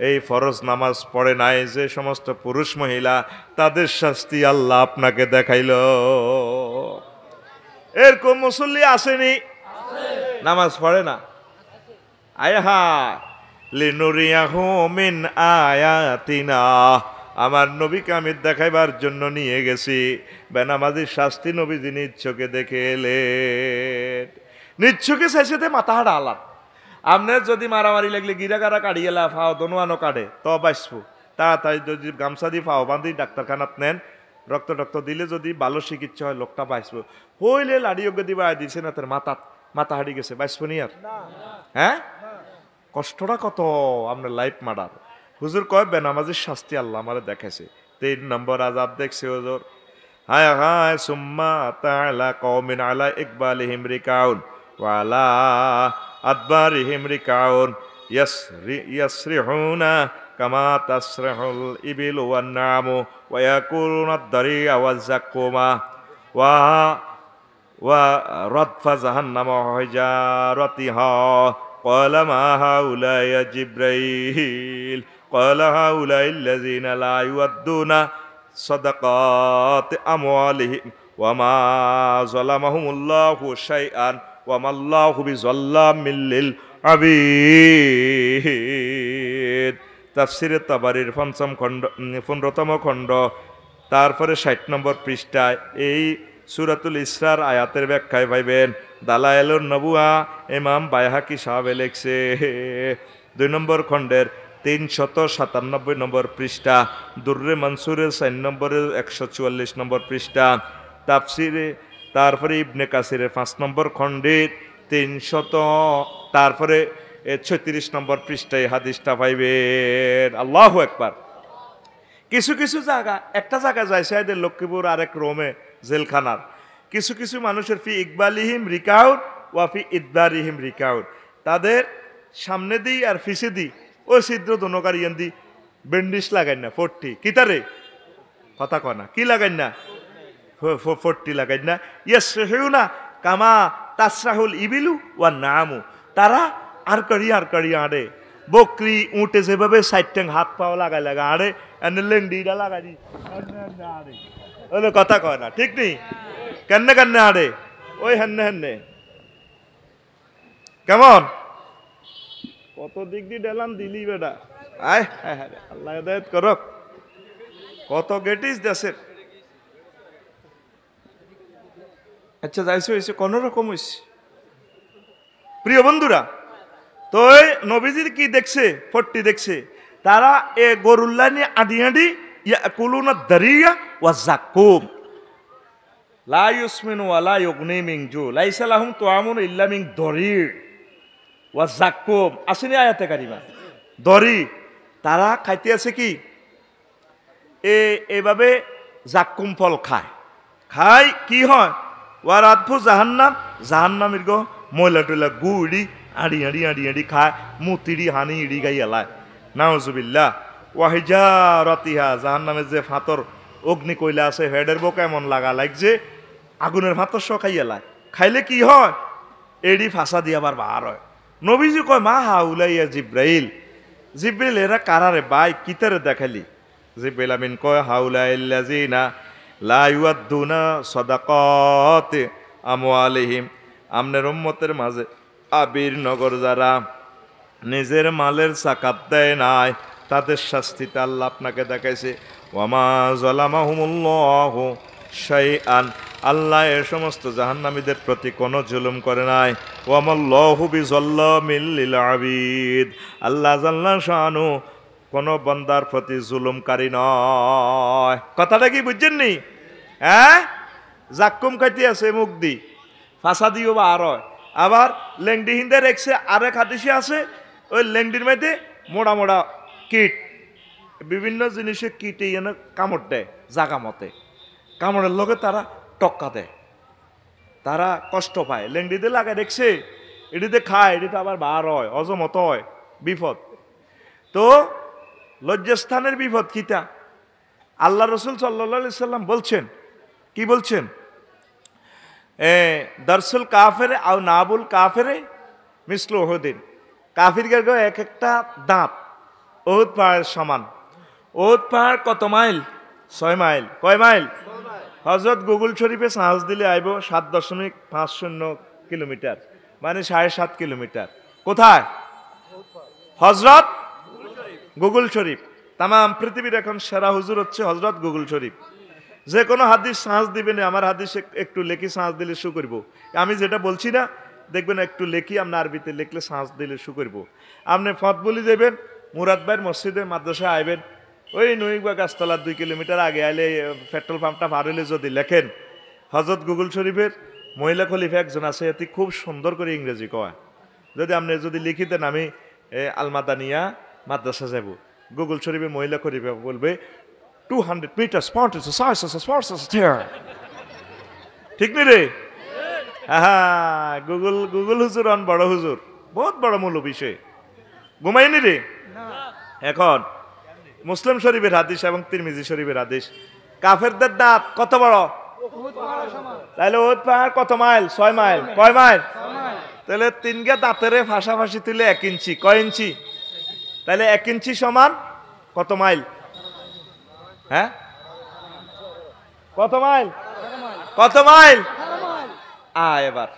এই ফরজ নামাজ পড়ে নাই যে সমস্ত পুরুষ মহিলা তাদের শাস্তি আল্লাহ আপনাকে দেখাইল এরকম মুসল্লি আসেনি নামাজ পড়ে না আয় হা আমার নবীকে আমি দেখাইবার জন্য নিয়ে গেছি বেনামাজির শাস্তি নবীজি নিচ্ছকে দেখে এলেন নিচ্ছকে চাইছে মাথা হাড়া আলাপ আপনার যদি মারামারি লাগলে গিরা গারা কাড়িয়েলা ফাও দনোয়ানো কাটে তো বাঁচবো তাড়াতাড়ি যদি গামছা দিয়ে ফাও বান্ধি ডাক্তারখানাত নেন রক্ত টক্ত দিলে যদি ভালো চিকিৎসা হয় লোকটা বাঁচবো হইলে লাড়িয়োগ্য দিবা দিছে না তার মাথা মাথা হাঁড়ি গেছে বাঁচবো নি আর হ্যাঁ কষ্টটা কত আপনার লাইফ মারার হুজুর কয় বেনামাজির শাস্তি আল্লাহ আমার দেখেছে তিন নম্বর আজাব দেখছে হুজুর হায় হায় সুম্মা তালা কৌমিন আলা ইকবাল হিমরিকাউন ওয়ালা أدبارهم ركعون يسرحون كما تسرح الإبل والنعم ويأكلون الضريع والزقوم و وردف جهنم حجارتها قال ما هؤلاء يا جبريل قال هؤلاء الذين لا يودون صدقات أموالهم وما ظلمهم الله شيئا মিল্লিল পঞ্চম খণ্ড পনেরোতম খণ্ড তারপরে ষাট নম্বর পৃষ্ঠায় এই সুরাতুল ইসরার আয়াতের ব্যাখ্যায় পাইবেন দালায়েলুর নবুয়া এমাম বায়হাকি সাহাবে লেখছে দুই নম্বর খণ্ডের তিনশত সাতানব্বই নম্বর পৃষ্ঠা দুর্রে মনসুরের সাইন নম্বরের একশো চুয়াল্লিশ নম্বর পৃষ্ঠা তাপসিরে তারপরে ইবনে কাসির পাঁচ নম্বর খণ্ডে তিনশত তারপরে ছত্রিশ নম্বর পৃষ্ঠায় হাদিসটা পাইবেন আল্লাহ একবার কিছু কিছু জায়গা একটা জায়গা যায় সাহেদের লক্ষ্মীপুর আরেক রোমে জেলখানার কিছু কিছু মানুষের ফি ইকবালিহিম রিকাউট ফি ইদ্দারিহিম রিকাউট তাদের সামনে দিই আর ফিসে দিই ওই ছিদ্র দনকার ইয়ান দি বেন্ডিস লাগাই না ফোরটি কিতারে কথা কয় না কি লাগাই না ফোরটি লাগাই না ইয়েস হেউ না কামা তাসরাহুল ইবিলু ওয়া নামু তারা আর করি আর করি আড়ে বকরি উঁটে যেভাবে সাইড ট্যাং হাত পাও লাগাই লাগা আড়ে এনে লেন্ডিটা লাগাই দি ওলে কথা কয় না ঠিক নেই কেন কেন আড়ে ওই হেন্নে হেন্নে কেমন কত দিক দিয়ে ডেলাম দিলি বেটা আয় হ্যাঁ হ্যাঁ আল্লাহ করক কত গেটিস দেশের আচ্ছা যাইছো হয়েছে কোনো রকম হয়েছে প্রিয় বন্ধুরা তো নবীজি কি দেখছে ফট্টি দেখছে তারা এ গরুল্লা নিয়ে আঁটি আঁটি কুলুনা দারিয়া ওয়া জাকুম লাইসমিন ওয়ালা ইগনি মিং জু লাইসালাহুম তোয়ামুন ইল্লা মিং দরির ওয়া জাকুম আসেনি আয়াতে কারিমা দরি তারা খাইতে আছে কি এ এভাবে জাকুম ফল খায় খায় কি হয় ওয়া রাতফু জাহান্নাম জাহান্নামের গো ময়লা টয়লা গুড়ি আড়ি আড়ি আড়ি আড়ি খায় মুতিড়ি হানি ইড়ি গাই এলায় নাউজুবিল্লা ওয়াহিজা রতিহা জাহান্নামের যে ফাতর অগ্নি কইলা আছে হেডের বো কেমন লাগা লাগছে আগুনের ফাতর স খাই এলায় খাইলে কি হয় এডি ফাঁসা দি আবার বাহার হয় নবীজি কয় মা হাউলাইয়া জিব্রাইল জিব্রাইল এরা কারারে বাই কিতারে দেখালি জিব্রাইল আমিন কয় না লাইউদ্দুনা সদাকতে আমিহিম আমনের উম্মতের মাঝে আবির নগর যারা নিজের মালের সাকাত দেয় নাই তাদের শাস্তিতে আল্লাহ আপনাকে দেখাইছে ওয়ামা জলামাহমুল্লাহ শাই আন আল্লাহ এ সমস্ত জাহান্নামীদের প্রতি কোনো জুলুম করে নাই ওয়ামাল্লাহু বিজল্লামিল লিল আবিদ আল্লাহ জাল্লা শাহানু কোনো বন্দার প্রতি জুলুমকারী নয় কথাটা কি বুঝছেননি হ্যাঁ জাকুম খাইতে আছে মুখ দি ফাঁসা দিও বা আর আবার লেংডি হিন্দে রেখছে আরেক হাতিসি আছে ওই লেংডির মাইতে মোড়া মোড়া কিট বিভিন্ন জিনিসে কিটে এনে কামড় দেয় জাগা মতে কামড়ের লোকে তারা টক্কা দেয় তারা কষ্ট পায় লেংডিতে লাগায় রেখছে এটিতে খায় এটিতে আবার বার হয় অজমত হয় বিপদ তো লজ্জাস্থানের বিপদ কিতা আল্লাহ রসুল সাল্লি সাল্লাম বলছেন কি বলছেন দর্শুল কাফেরে আও নাবুল কাফেরে মিসল ওহদিন কাফির গার্গ এক একটা দাঁত ওহুদ পাহাড়ের সমান ওহুদ পাহাড় কত মাইল ছয় মাইল কয় মাইল হজরত গুগল শরীফে সাহস দিলে আইব সাত দশমিক পাঁচ শূন্য কিলোমিটার মানে সাড়ে সাত কিলোমিটার কোথায় হজরত গুগল শরীফ তাম পৃথিবীর এখন সেরা হুজুর হচ্ছে হজরত গুগল শরীফ যে কোনো হাদিস দিবে দিবেন আমার হাদিস একটু লেখি সাহস দিলে শু করব আমি যেটা বলছি না দেখবেন একটু লেখি আপনি আরবিতে লিখলে সাহস দিলে শু করব আপনি ফত বলি দেবেন মুরাদ ভাইয়ের মসজিদে মাদ্রাসায় আইবেন ওই নই বা গাছতলার দুই কিলোমিটার আগে আইলে পেট্রোল পাম্পটা পার যদি লেখেন হজরত গুগল শরীফের মহিলা খলিফা একজন আছে এটি খুব সুন্দর করে ইংরেজি কয় যদি আপনি যদি লিখিতেন আমি আলমাদানিয়া মাদ্রাসা যাব গুগল শরীফে মহিলা করিবে বলবে টু হান্ড্রেড মিটার স্পন্টেস ঠিক নি রে হ্যাঁ, হ্যাঁ গুগল গুগল হুজুর অন বড় হুজুর বহুত বড় মূল বিষয় নি রে এখন মুসলিম শরীফের হাদিস এবং তিরমিজি শরীফের হাদিস কাফেরদের দাঁত কত বড় তাহলে ওই পাহাড় কত মাইল ছয় মাইল কয় মাইল তাহলে তিনগে দাঁতের ফাঁসাফাঁসি তুলে এক ইঞ্চি কয় ইঞ্চি তাহলে এক ইঞ্চি সমান কত মাইল হ্যাঁ কত মাইল কত মাইল আ এবার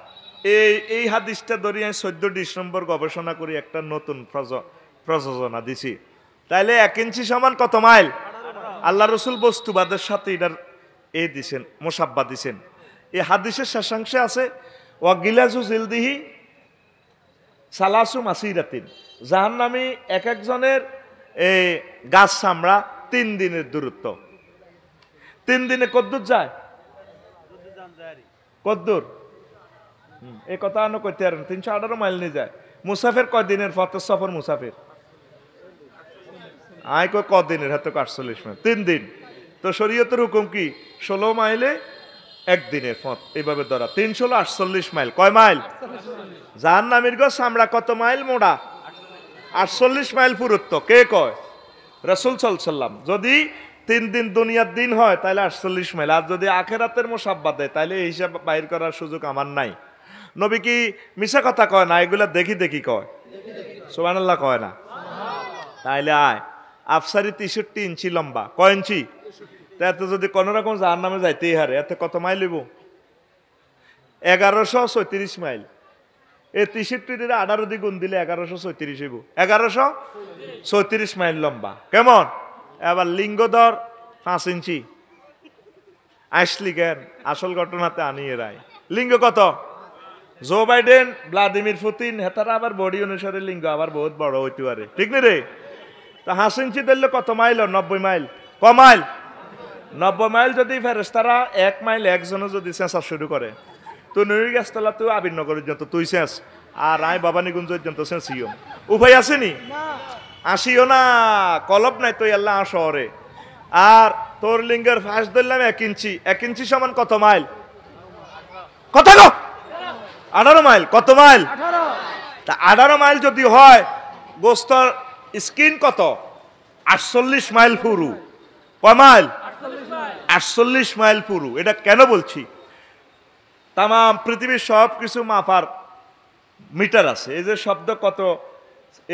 এই এই হাদিসটা ধরি আমি চোদ্দ ডিসেম্বর গবেষণা করি একটা নতুন প্রযোজনা দিছি তাইলে এক ইঞ্চি সমান কত মাইল আল্লাহ রসুল বস্তুবাদের সাথে এটার এ দিছেন মোসাব্বা দিছেন এই হাদিসের শেষাংশে আছে গিলাজু জিলদিহি সালাসু মাসিরাতিন জাহান নামি এক একজনের এই গাছ সামরা তিন দিনের দূরত্ব তিন দিনে কদ্দুর যায় কদ্দুর এই কথা আনো করতে পারেন তিনশো আঠারো মাইল নিয়ে যায় মুসাফির কদিনের ফতের সফর মুসাফির আয় কদিনের হাতে আটচল্লিশ মাইল তিন দিন তো শরীয়তের হুকুম কি ষোলো মাইলে একদিনের পথ এইভাবে ধরা তিনশো আটচল্লিশ মাইল কয় মাইল যার নামের গো সামরা কত মাইল মোড়া আটচল্লিশ মাইল পুরুত্ব কে কয় রসুল সাল্লাম যদি তিন দিন দুনিয়ার দিন হয় তাহলে আটচল্লিশ মাইল আর যদি আখেরাতের মোসাব্বাদ দেয় তাহলে এই হিসাব বাইর করার সুযোগ আমার নাই নবী কি মিশা কথা কয় না এগুলা দেখি দেখি কয় সোবানাল্লাহ কয় না তাইলে আয় আফসারি তেষট্টি ইঞ্চি লম্বা কয় ইঞ্চি এত যদি কোনো রকম যার নামে যাইতেই হারে এতে কত মাইল লিব এগারোশো ছত্রিশ মাইল এই ত্রিশিপটির আডার দি গুণ দিলে এগারোশো ছত্রিশ হইব এগারোশো ছত্রিশ মাইল লম্বা কেমন এবার লিঙ্গধর পাঁচ ইঞ্চি আসলি কেন আসল ঘটনাতে আনিয়ে রায় লিঙ্গ কত জো বাইডেন ভ্লাদিমির পুতিন হেতারা আবার বডি অনুসারে লিঙ্গ আবার বহুত বড় হইতে পারে ঠিক নি রে তা হাসিনচি ধরলে কত মাইল নব্বই মাইল ক মাইল নব্বই মাইল যদি ফেরেস্তারা এক মাইল একজনও যদি চেঁচা শুরু করে তো নৈর গাছতলা তো নগর যত তুই চেঁচ আর আয় গুঞ্জ পর্যন্ত চেঁচিও উভয় আসেনি আসিও না কলব নাই তুই আল্লাহ শহরে আর তোর লিঙ্গের ফাঁস ধরলাম এক ইঞ্চি এক ইঞ্চি সমান কত মাইল কত গো আঠারো মাইল কত মাইল তা আঠারো মাইল যদি হয় গোস্তর স্কিন কত আটচল্লিশ মাইল ফুরু ক মাইল আটচল্লিশ মাইল পুরু এটা কেন বলছি তাম পৃথিবীর সব কিছু মাপার মিটার আছে এই যে শব্দ কত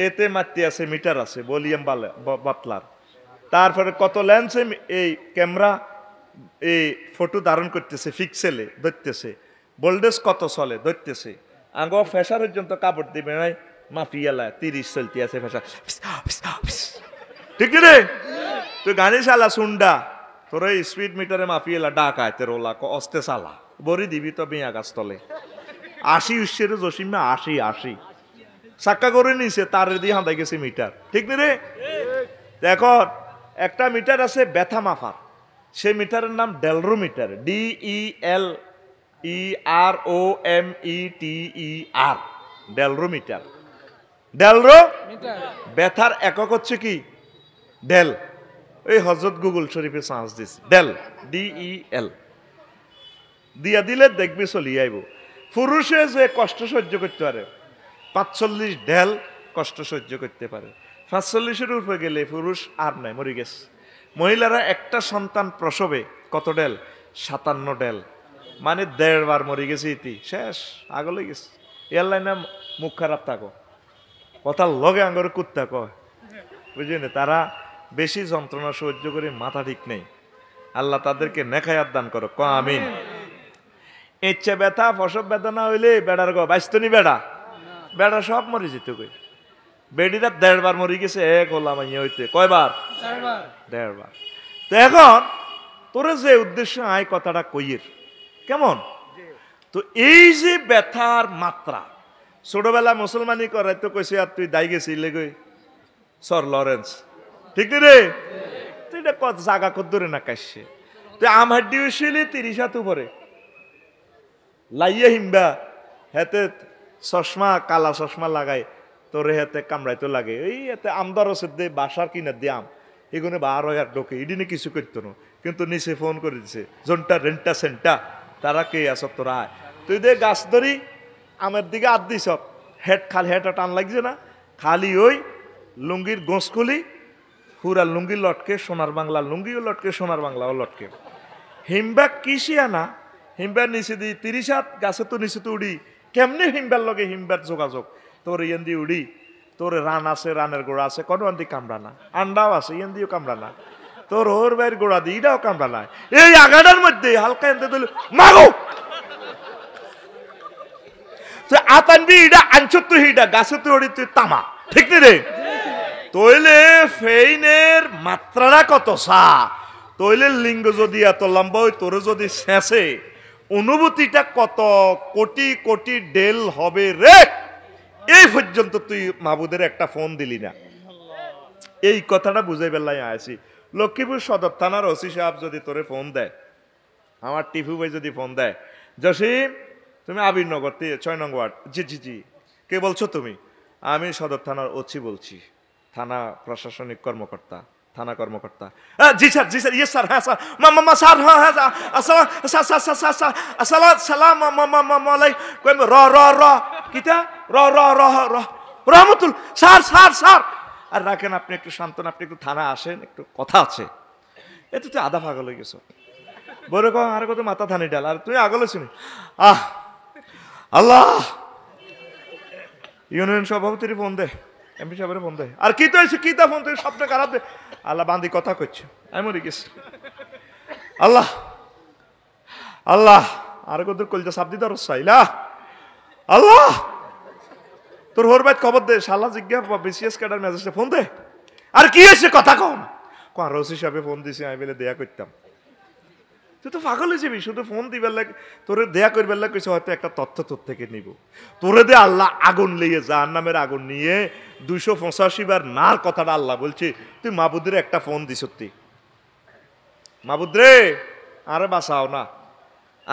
এতে মাতৃ আছে মিটার আছে বলিয়াম বাতলার তারপরে কত লেন্সে এই ক্যামেরা এই ফটো ধারণ করতেছে ফিক্সেলে ধরতেছে বোল্ডেজ কত চলে ধরতেছে আগ ফেসার পর্যন্ত কাপড় দিবে নাই মাফিয়ালা তিরিশ চলতি আছে ফেসার ঠিক রে তুই গানিস আলা সুন্ডা এই স্পিড মিটারে এলা ডাক আয়তে রোলা অস্তে চালা বড়ি দিবি তো মেয়া গাছ তলে আশি উৎসেরে জসিমে আশি আশি সাক্কা করে নিছে তার দিয়ে হাঁদাই গেছে মিটার ঠিক নি রে দেখ একটা মিটার আছে ব্যথা মাফার সে মিটারের নাম dolorimeter D E L E R O M E T E R dolorimeter dolor ব্যথার একক হচ্ছে কি ডেল এই হজরত গুগল শরীফে সাঁচ দিছি ডেল ই এল দিয়া দিলে দেখবি চলি আইব পুরুষে যে কষ্ট সহ্য করতে পারে পাঁচচল্লিশ ডেল কষ্ট সহ্য করতে পারে সাতচল্লিশের উপরে গেলে পুরুষ আর নাই মরি গেছে মহিলারা একটা সন্তান প্রসবে কত ডেল সাতান্ন ডেল মানে দেড়বার মরি গেছে ইতি শেষ আগলে গেছে লাইনে মুখ খারাপ থাকো কথার লগে আঙ্গরে কুত্তা কয় বুঝলি তারা বেশি যন্ত্রণা সহ্য করে মাথা ঠিক নেই আল্লাহ তাদেরকে নেখায় দান করো ক আমিন ইচ্ছে ব্যথা ফসব বেদা না হইলে বেড়ার গ বাইস্তনি বেড়া বেড়া সব মরে যেত কই বেড়িরা দেড়বার মরি গেছে এক হলাম হইতে কয়বার দেড়বার তো এখন তোরে যে উদ্দেশ্য আয় কথাটা কইয়ের কেমন তো এই যে ব্যথার মাত্রা ছোটবেলা মুসলমানি করাই তো কইছে আর তুই দাই গেছি লেগে সর লরেন্স ঠিক রে তুই এটা কত জাগা কত দূরে না কাশে তুই আমার ডিউশিলি তিরিশ হাত উপরে লাইয়া হিম্বা হেতে চশমা কালা চশমা লাগাই তোর হেতে তো লাগে এই এতে আমদার দে বাসার কিনা দিয়ে আম এগুলো বারো হাজার ঢোকে ইডিনে কিছু করতো না কিন্তু নিচে ফোন করে দিছে জোনটা রেন্টা সেন্টা তারা কে আস তোরা তুই দে গাছ ধরি আমের দিকে আদি সব হেড খালি হেটা টান লাগছে না খালি ওই লুঙ্গির গোঁস খুলি হুরা লুঙ্গি লটকে সোনার বাংলা লুঙ্গিও লটকে সোনার বাংলাও লটকে হিমবা আনা হিমবার নিচে দিই তিরিশ হাত গাছে তো নিচে তো উড়ি কেমনি হিমবার লগে হিমবার যোগাযোগ তোর দিয়ে উড়ি তোর রান আছে রানের গোড়া আছে কোনো অন্দি কামড়ানা আন্ডাও আছে ইয়েন্দিও কামড়ানা তোর ওর বাইর গোড়া দিই এটাও কামড়ানা এই আগাটার মধ্যে হালকা এনতে দিল মাগো আতানবি ইডা আনছত এটা গাছে তুই উড়ি তুই তামা ঠিক নেই রে তৈলে ফেইনের মাত্রাটা কত সা তৈলের লিঙ্গ যদি এত লম্বা হয় তোরে যদি শেষে অনুভূতিটা কত কোটি কোটি ডেল হবে রে এই পর্যন্ত তুই মাহবুদের একটা ফোন দিলি না এই কথাটা বুঝে পেলাই আসি লক্ষ্মীপুর সদর থানার ওসি সাহেব যদি তোরে ফোন দেয় আমার টিফু ভাই যদি ফোন দেয় জসিম তুমি আবিরনগর ছয় নং ওয়ার্ড জি জি জি কে বলছো তুমি আমি সদর থানার ওসি বলছি থানা প্রশাসনিক কর্মকর্তা থানা কর্মকর্তা জি স্যার জি স্যার ইয়ে স্যার হ্যাঁ স্যার মামা স্যার হ্যাঁ হ্যাঁ sir sir sir sir sir sir আসসালাম সালাম কইম র র র কিতা র র র র রহমতুল স্যার স্যার স্যার আর রাখেন আপনি একটু শান্তন আপনি একটু থানা আসেন একটু কথা আছে এ তুই আধা পাগল হয়ে গেছো বলে কম আর কত মাথা থানি ডাল আর তুমি আগলে শুনি আহ আল্লাহ ইউনিয়ন সভাপতির ফোন দে এমপি সাহেবের ফোন দেয় আর কি তো এসে কি তা ফোন থেকে সবটা খারাপ দেয় আল্লাহ বান্দি কথা করছে আমি মরে গেছি আল্লাহ আল্লাহ আর কদর কলিতা সাপ দিতে চাইলা আল্লাহ তোর হোর বাইত খবর দে শালা জিজ্ঞা বিসিএস ক্যাডার মেসেজটা ফোন দে আর কি এসে কথা কম কোন রসি সাহেবে ফোন দিছে আমি বলে দেয়া করতাম তুই তো পাগল হয়ে যাবি শুধু ফোন দিবার লাগে তোরে দেয়া করবার লাগে কিছু হয়তো একটা তথ্য তোর থেকে নিব তোরে দে আল্লাহ আগুন লিয়ে যার নামের আগুন নিয়ে দুশো পঁচাশি বার নার কথাটা আল্লাহ বলছি তুই মাবুদ্রে একটা ফোন দিস তুই মাবুদ্রে আরে বাঁচাও না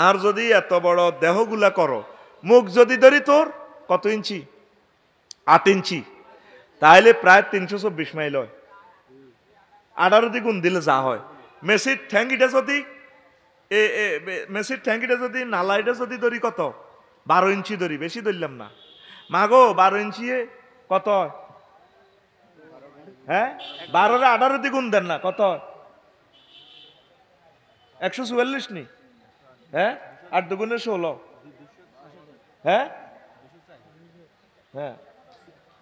আর যদি এত বড় দেহগুলা করো মুখ যদি ধরি তোর কত ইঞ্চি আট ইঞ্চি তাহলে প্রায় তিনশো চব্বিশ মাইল হয় আঠারো দিগুণ দিলে যা হয় মেসির ঠ্যাঙ্গিটা যদি এ মেসির ট্যাঙ্কিটা যদি নালাইটা যদি দরি কত বারো ইঞ্চি দরি বেশি ধরলাম না মাগো বারো ইঞ্চি কত হ্যাঁ বারোরে আঠারো দি গুণ দেন না কত একশো চুয়াল্লিশ নি হ্যাঁ আট দুগুণে ষোলো হ্যাঁ হ্যাঁ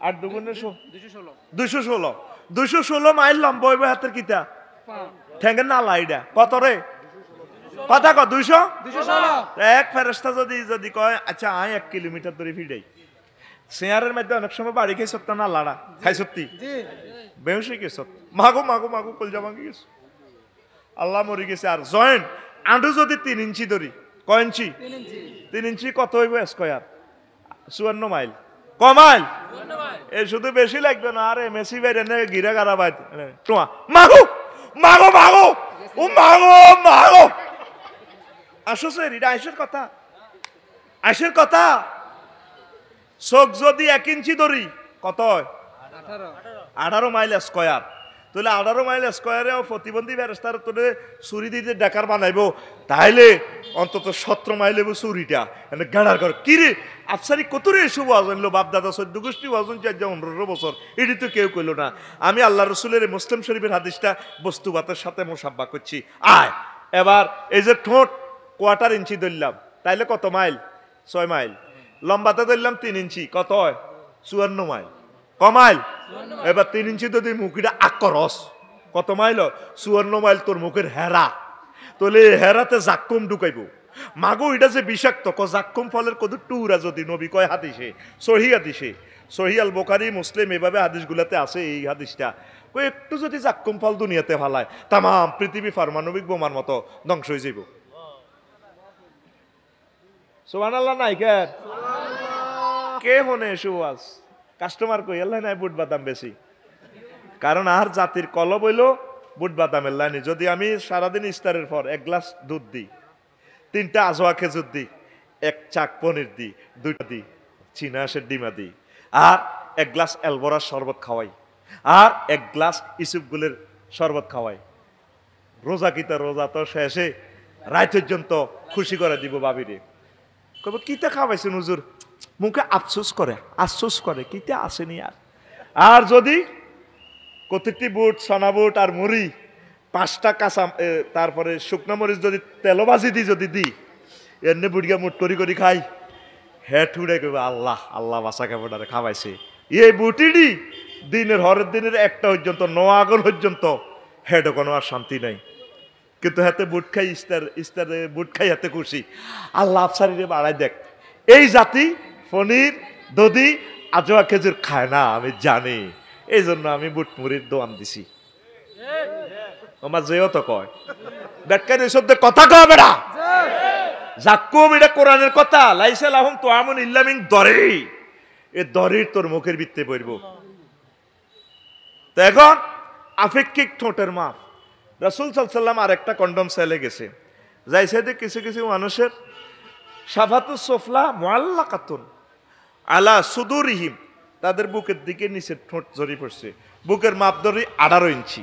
আট দুগুণে দুশো ষোলো দুশো ষোলো মাইল লম্বা হইবে হাতের কিতা ঠেঙ্গের নালা এটা কত রে কথা ক দুইশো এক ফেরস্তা যদি যদি কয় আচ্ছা আয় এক কিলোমিটার ধরে ফিরাই চেয়ারের মধ্যে অনেক সময় বাড়ি খেয়ে সত্য না লাড়া খাই সত্যি বেহসে সত্য মাগু মাগু মাগু কলজা ভাঙি গেছ আল্লাহ মরি গেছে আর জয়েন্ট আঁটু যদি তিন ইঞ্চি ধরি ক ইঞ্চি তিন ইঞ্চি কত হইব স্কোয়ার চুয়ান্ন মাইল ক মাইল এ শুধু বেশি লাগবে না আরে মেসি বাইরে এনে গিরা গারা বাইতে মাগু মাগু মাগো মাগো ও মাগো মাগো আসসের এটা আইসের কথা আইসের কথা চোখ যদি এক ইঞ্চি ধরি কত আঠারো মাইল স্কোয়ার তাহলে আঠারো মাইল স্কোয়ারে প্রতিবন্ধী ব্যারেস্তার তোরে চুরি দিতে ডাকার বানাইব তাহলে অন্তত সতেরো মাইল এবো চুরিটা মানে গাড়ার কর কি রে আফসারি কত রে এসব ওয়াজন লো বাপদাদা চোদ্দ গোষ্ঠী ওয়াজন চার পনেরো বছর এটি তো কেউ কইল না আমি আল্লাহ রসুলের মুসলিম শরীফের হাদিসটা বস্তুবাতের সাথে মোসাব্বা করছি আয় এবার এই যে ঠোঁট কোয়ার্টার ইঞ্চি ধরলাম তাইলে কত মাইল ছয় মাইল লম্বাতে ধরলাম তিন ইঞ্চি কত চুয়ান্ন মাইল ক মাইল এবার তিন ইঞ্চি যদি মুখিটা আকরস কত মাইল চুয়ান্ন মাইল তোর মুখের হেরা তোলে হেরাতে জাক্কুম ঢুকাইব মাগু এটা যে বিষাক্ত ক জাক্কুম ফলের কত টুরা যদি নবী কয় হাতিসে সহি হাদিসে সহি আল বোখারি মুসলিম এভাবে হাদিসগুলাতে আছে এই হাদিসটা কই একটু যদি জাক্কুম ফল দুনিয়াতে ফালায় তামাম পৃথিবী পারমাণবিক বোমার মতো ধ্বংস হয়ে যাইব সোহান নাই কেন কে মনে সুয়াজ কাস্টমার কই আল্লাহ নাই বুট বাদাম বেশি কারণ আর জাতির কল বইলো বুট বাদামের লাইনে যদি আমি সারাদিন ইস্তারের পর এক গ্লাস দুধ দিই তিনটা আজোয়া খেজুর দিই এক চাক পনির দিই দুইটা দিই চিনা হাঁসের ডিমা দিই আর এক গ্লাস অ্যালবোরার শরবত খাওয়াই আর এক গ্লাস ইসুপগুলের শরবত খাওয়াই রোজা কিতা রোজা তো শেষে রায় পর্যন্ত খুশি করে দিব বাবিরে কব কিতা খাওয়াইছেন হুজুর মুখে আফসোস করে আফসোস করে কিতা আসেনি আর আর যদি কতটি বুট সোনা বুট আর মুড়ি পাঁচটা কাঁচা তারপরে শুকনো মরিচ যদি তেলো ভাজি দিই যদি দিই এমনি বুড়িয়া মুট করি করি খাই হ্যাঁ ঠুড়ে কেব আল্লাহ আল্লাহ বাসা কেবটারে খাওয়াইছে এই বুটিডি দিনের হরের দিনের একটা পর্যন্ত ন আগর পর্যন্ত হেড কোনো আর শান্তি নাই কিন্তু হাতে বুট খাই ইস্তার ইস্তারে বুট খাই হাতে খুশি আল্লাহ আফসারিরে বাড়াই দেখ এই জাতি পনির দধি আজোয়া খেজুর খায় না আমি জানি এই জন্য আমি বুট বুটমুড়ির দোয়ান দিছি আমার যেও তো কয় ব্যাটকার এই শব্দে কথা কয় বেড়া জাকুম এটা কোরআনের কথা লাইসাল আহম তো আমন ইল্লামিং দরে এ দরের তোর মুখের বৃত্তে পড়ব তো এখন আপেক্ষিক ঠোঁটের মাপ রাসুল সাল্লাম আর একটা কন্ডম সেলে গেছে যাই সাইডে কিছু কিছু মানুষের সাফাতুস সোফলা মোয়াল্লা কাতুন আলা সুদুরিহিম তাদের বুকের দিকে নিচে ঠোঁট জড়ি পড়ছে বুকের মাপ ধরি আঠারো ইঞ্চি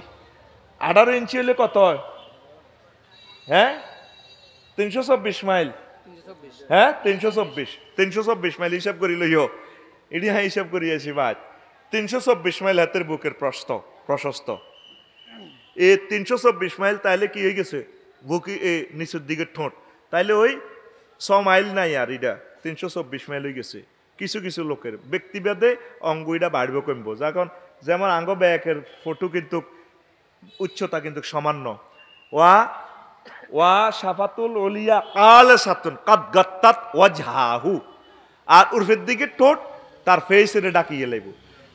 আঠারো ইঞ্চি হলে কত হয় হ্যাঁ তিনশো চব্বিশ মাইল হ্যাঁ তিনশো চব্বিশ তিনশো চব্বিশ মাইল হিসাব করি লইও এটি হ্যাঁ হিসাব করিয়াছি ভাই তিনশো চব্বিশ মাইল হাতের বুকের প্রস্ত প্রশস্ত এ তিনশো চব্বিশ মাইল তাইলে কি হয়ে গেছে বুকি এ নিচের দিকে ঠোঁট তাইলে ওই ছ মাইল নাই আর ইটা তিনশো চব্বিশ মাইল হয়ে গেছে কিছু কিছু লোকের ব্যক্তিবাদে অঙ্গ এটা বাড়বে কমবো যখন যেমন আঙ্গ ব্যাকের ফটো কিন্তু উচ্চতা কিন্তু সামান্য ওয়া ওয়া সাফাতুল ওলিয়া কাল সাতুন কাত গাত্তাত ওয়াজহাহু আর উর্ফের দিকে ঠোঁট তার ফেস এনে ডাকিয়ে লেব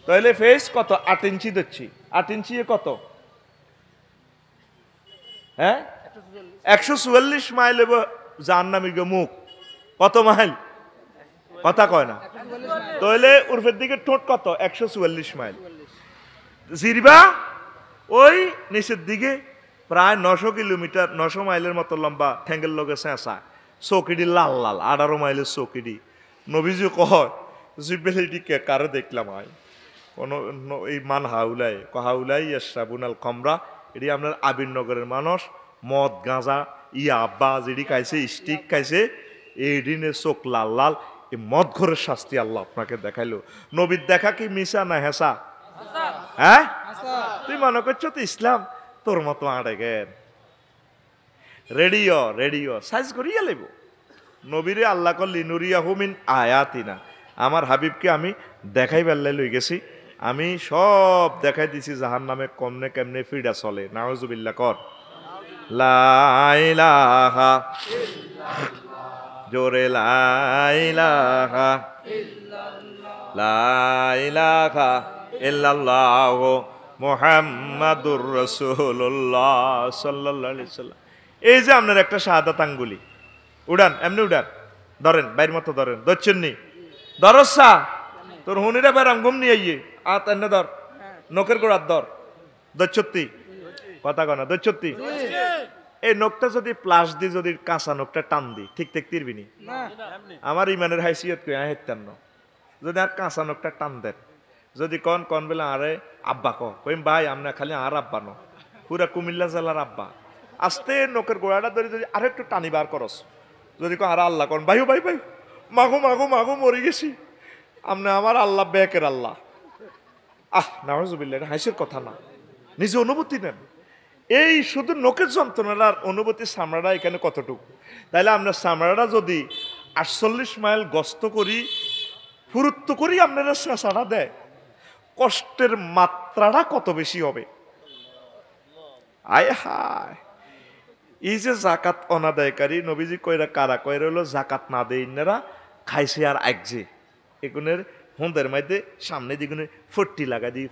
তাহলে ফেস কত আট ইঞ্চি দিচ্ছি আট ইঞ্চি কত হ্যাঁ একশো চুয়াল্লিশ মাইল এবার জাহান্নামী মুখ কত মাইল কথা কয় না তাহলে উর্ফের দিকে ঠোঁট কত একশো চুয়াল্লিশ মাইল জিরবা ওই নিচের দিকে প্রায় নশো কিলোমিটার নশো মাইলের মতো লম্বা ঠ্যাঙ্গের লোকে চেঁচা চৌকিডি লাল লাল আঠারো মাইলের চৌকিডি নবীজি কয় কে কারে দেখলাম আয় কোনো এই মান হাউলাই কহাউলাই ইয়াসাবুনাল কমরা এটি আপনার আবিরনগরের মানুষ মদ গাঁজা ইয়া আব্বা যেটি খাইছে স্টিক খাইছে এই ঋণের চোখ লাল লাল এই মদ ঘরের শাস্তি আল্লাহ আপনাকে দেখাইলো নবীর দেখা কি মিশা না হেসা হ্যাঁ তুই মনে করছো তো ইসলাম তোর মতো আড়ে গেন রেডিও রেডিও সাইজ করিয়া লেব নবীরে আল্লাহ কল লিনুরিয়া হুমিন আয়াতিনা আমার হাবিবকে আমি দেখাই বেল্লাই লই গেছি আমি সব দেখাই দিছি জাহান নামে কমনে কেমনে ফিডা চলে নাওজুবিল্লা কর লাইলাহা জোরে লাইলাহা লাইলাহা ইল্লাল্লাহ মোহাম্মদুর রসুল্লাহ সাল্লাল্লাহু আলাইহি সাল্লাম এই যে আপনার একটা শাহাদাত আঙ্গুলি উড়ান এমনি উড়ান ধরেন বাইর মতো ধরেন ধরছেন নি ধরসা তোর হুনিরা বেরাম ঘুম নিয়ে আত এনে ধর হ্যাঁ। নখের গোড়ার ধর দৈচ্ছত্তি কথা কনা দৈচ্ছত্তি এই নখটা যদি প্লাস দি যদি কাঁচা নখটা টান দি ঠিক ঠিক তিরবিনি আমার ইমানের হাইসিয়ত কই হেত্তান্ন যদি আর কাঁচা নখটা টান দেন যদি কন কন বেলা আরে আব্বা ক কইম ভাই আমরা খালি আর আব্বা ন পুরা কুমিল্লা জেলার আব্বা আস্তে নখের গোড়াটা ধরে যদি আর একটু টানি বার করস যদি কো আর আল্লাহ কন ভাইও ভাই ভাই মাগু মাগু মাগু মরে গেছি আমরা আমার আল্লাহ বেকের আল্লাহ আহ নামাজুবিল্লা হাসির কথা না নিজে অনুভূতি নেন এই শুধু নোকের যন্ত্রণার অনুভূতি সামরারা এখানে কতটুকু তাহলে আমরা সামরারা যদি আটচল্লিশ মাইল গস্ত করি ফুরুত্ব করি আপনারা সাড়া দেয় কষ্টের মাত্রাটা কত বেশি হবে আয় হায় এই যে জাকাত অনাদায়কারী নবীজি কয়রা কারা কয়রা হলো জাকাত না দেয় ইনারা খাইছে আর একজে এগুনের হুন্দের মধ্যে সামনে দিগুনে ফটটি লাগা দিয়ে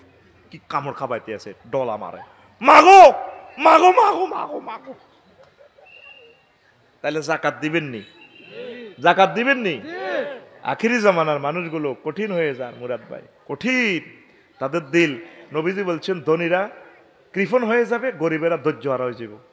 কি কামড় খাবাইতে আছে ডলা মারে মাগো মাগো মাগো মাগো মাগো তাহলে জাকাত দিবেননি জাকাত দিবেননি আখিরি জামানার মানুষগুলো কঠিন হয়ে যান মুরাদ ভাই কঠিন তাদের দিল নবীজি বলছেন ধনীরা কৃপণ হয়ে যাবে গরিবেরা ধৈর্য হারা হয়ে যাবে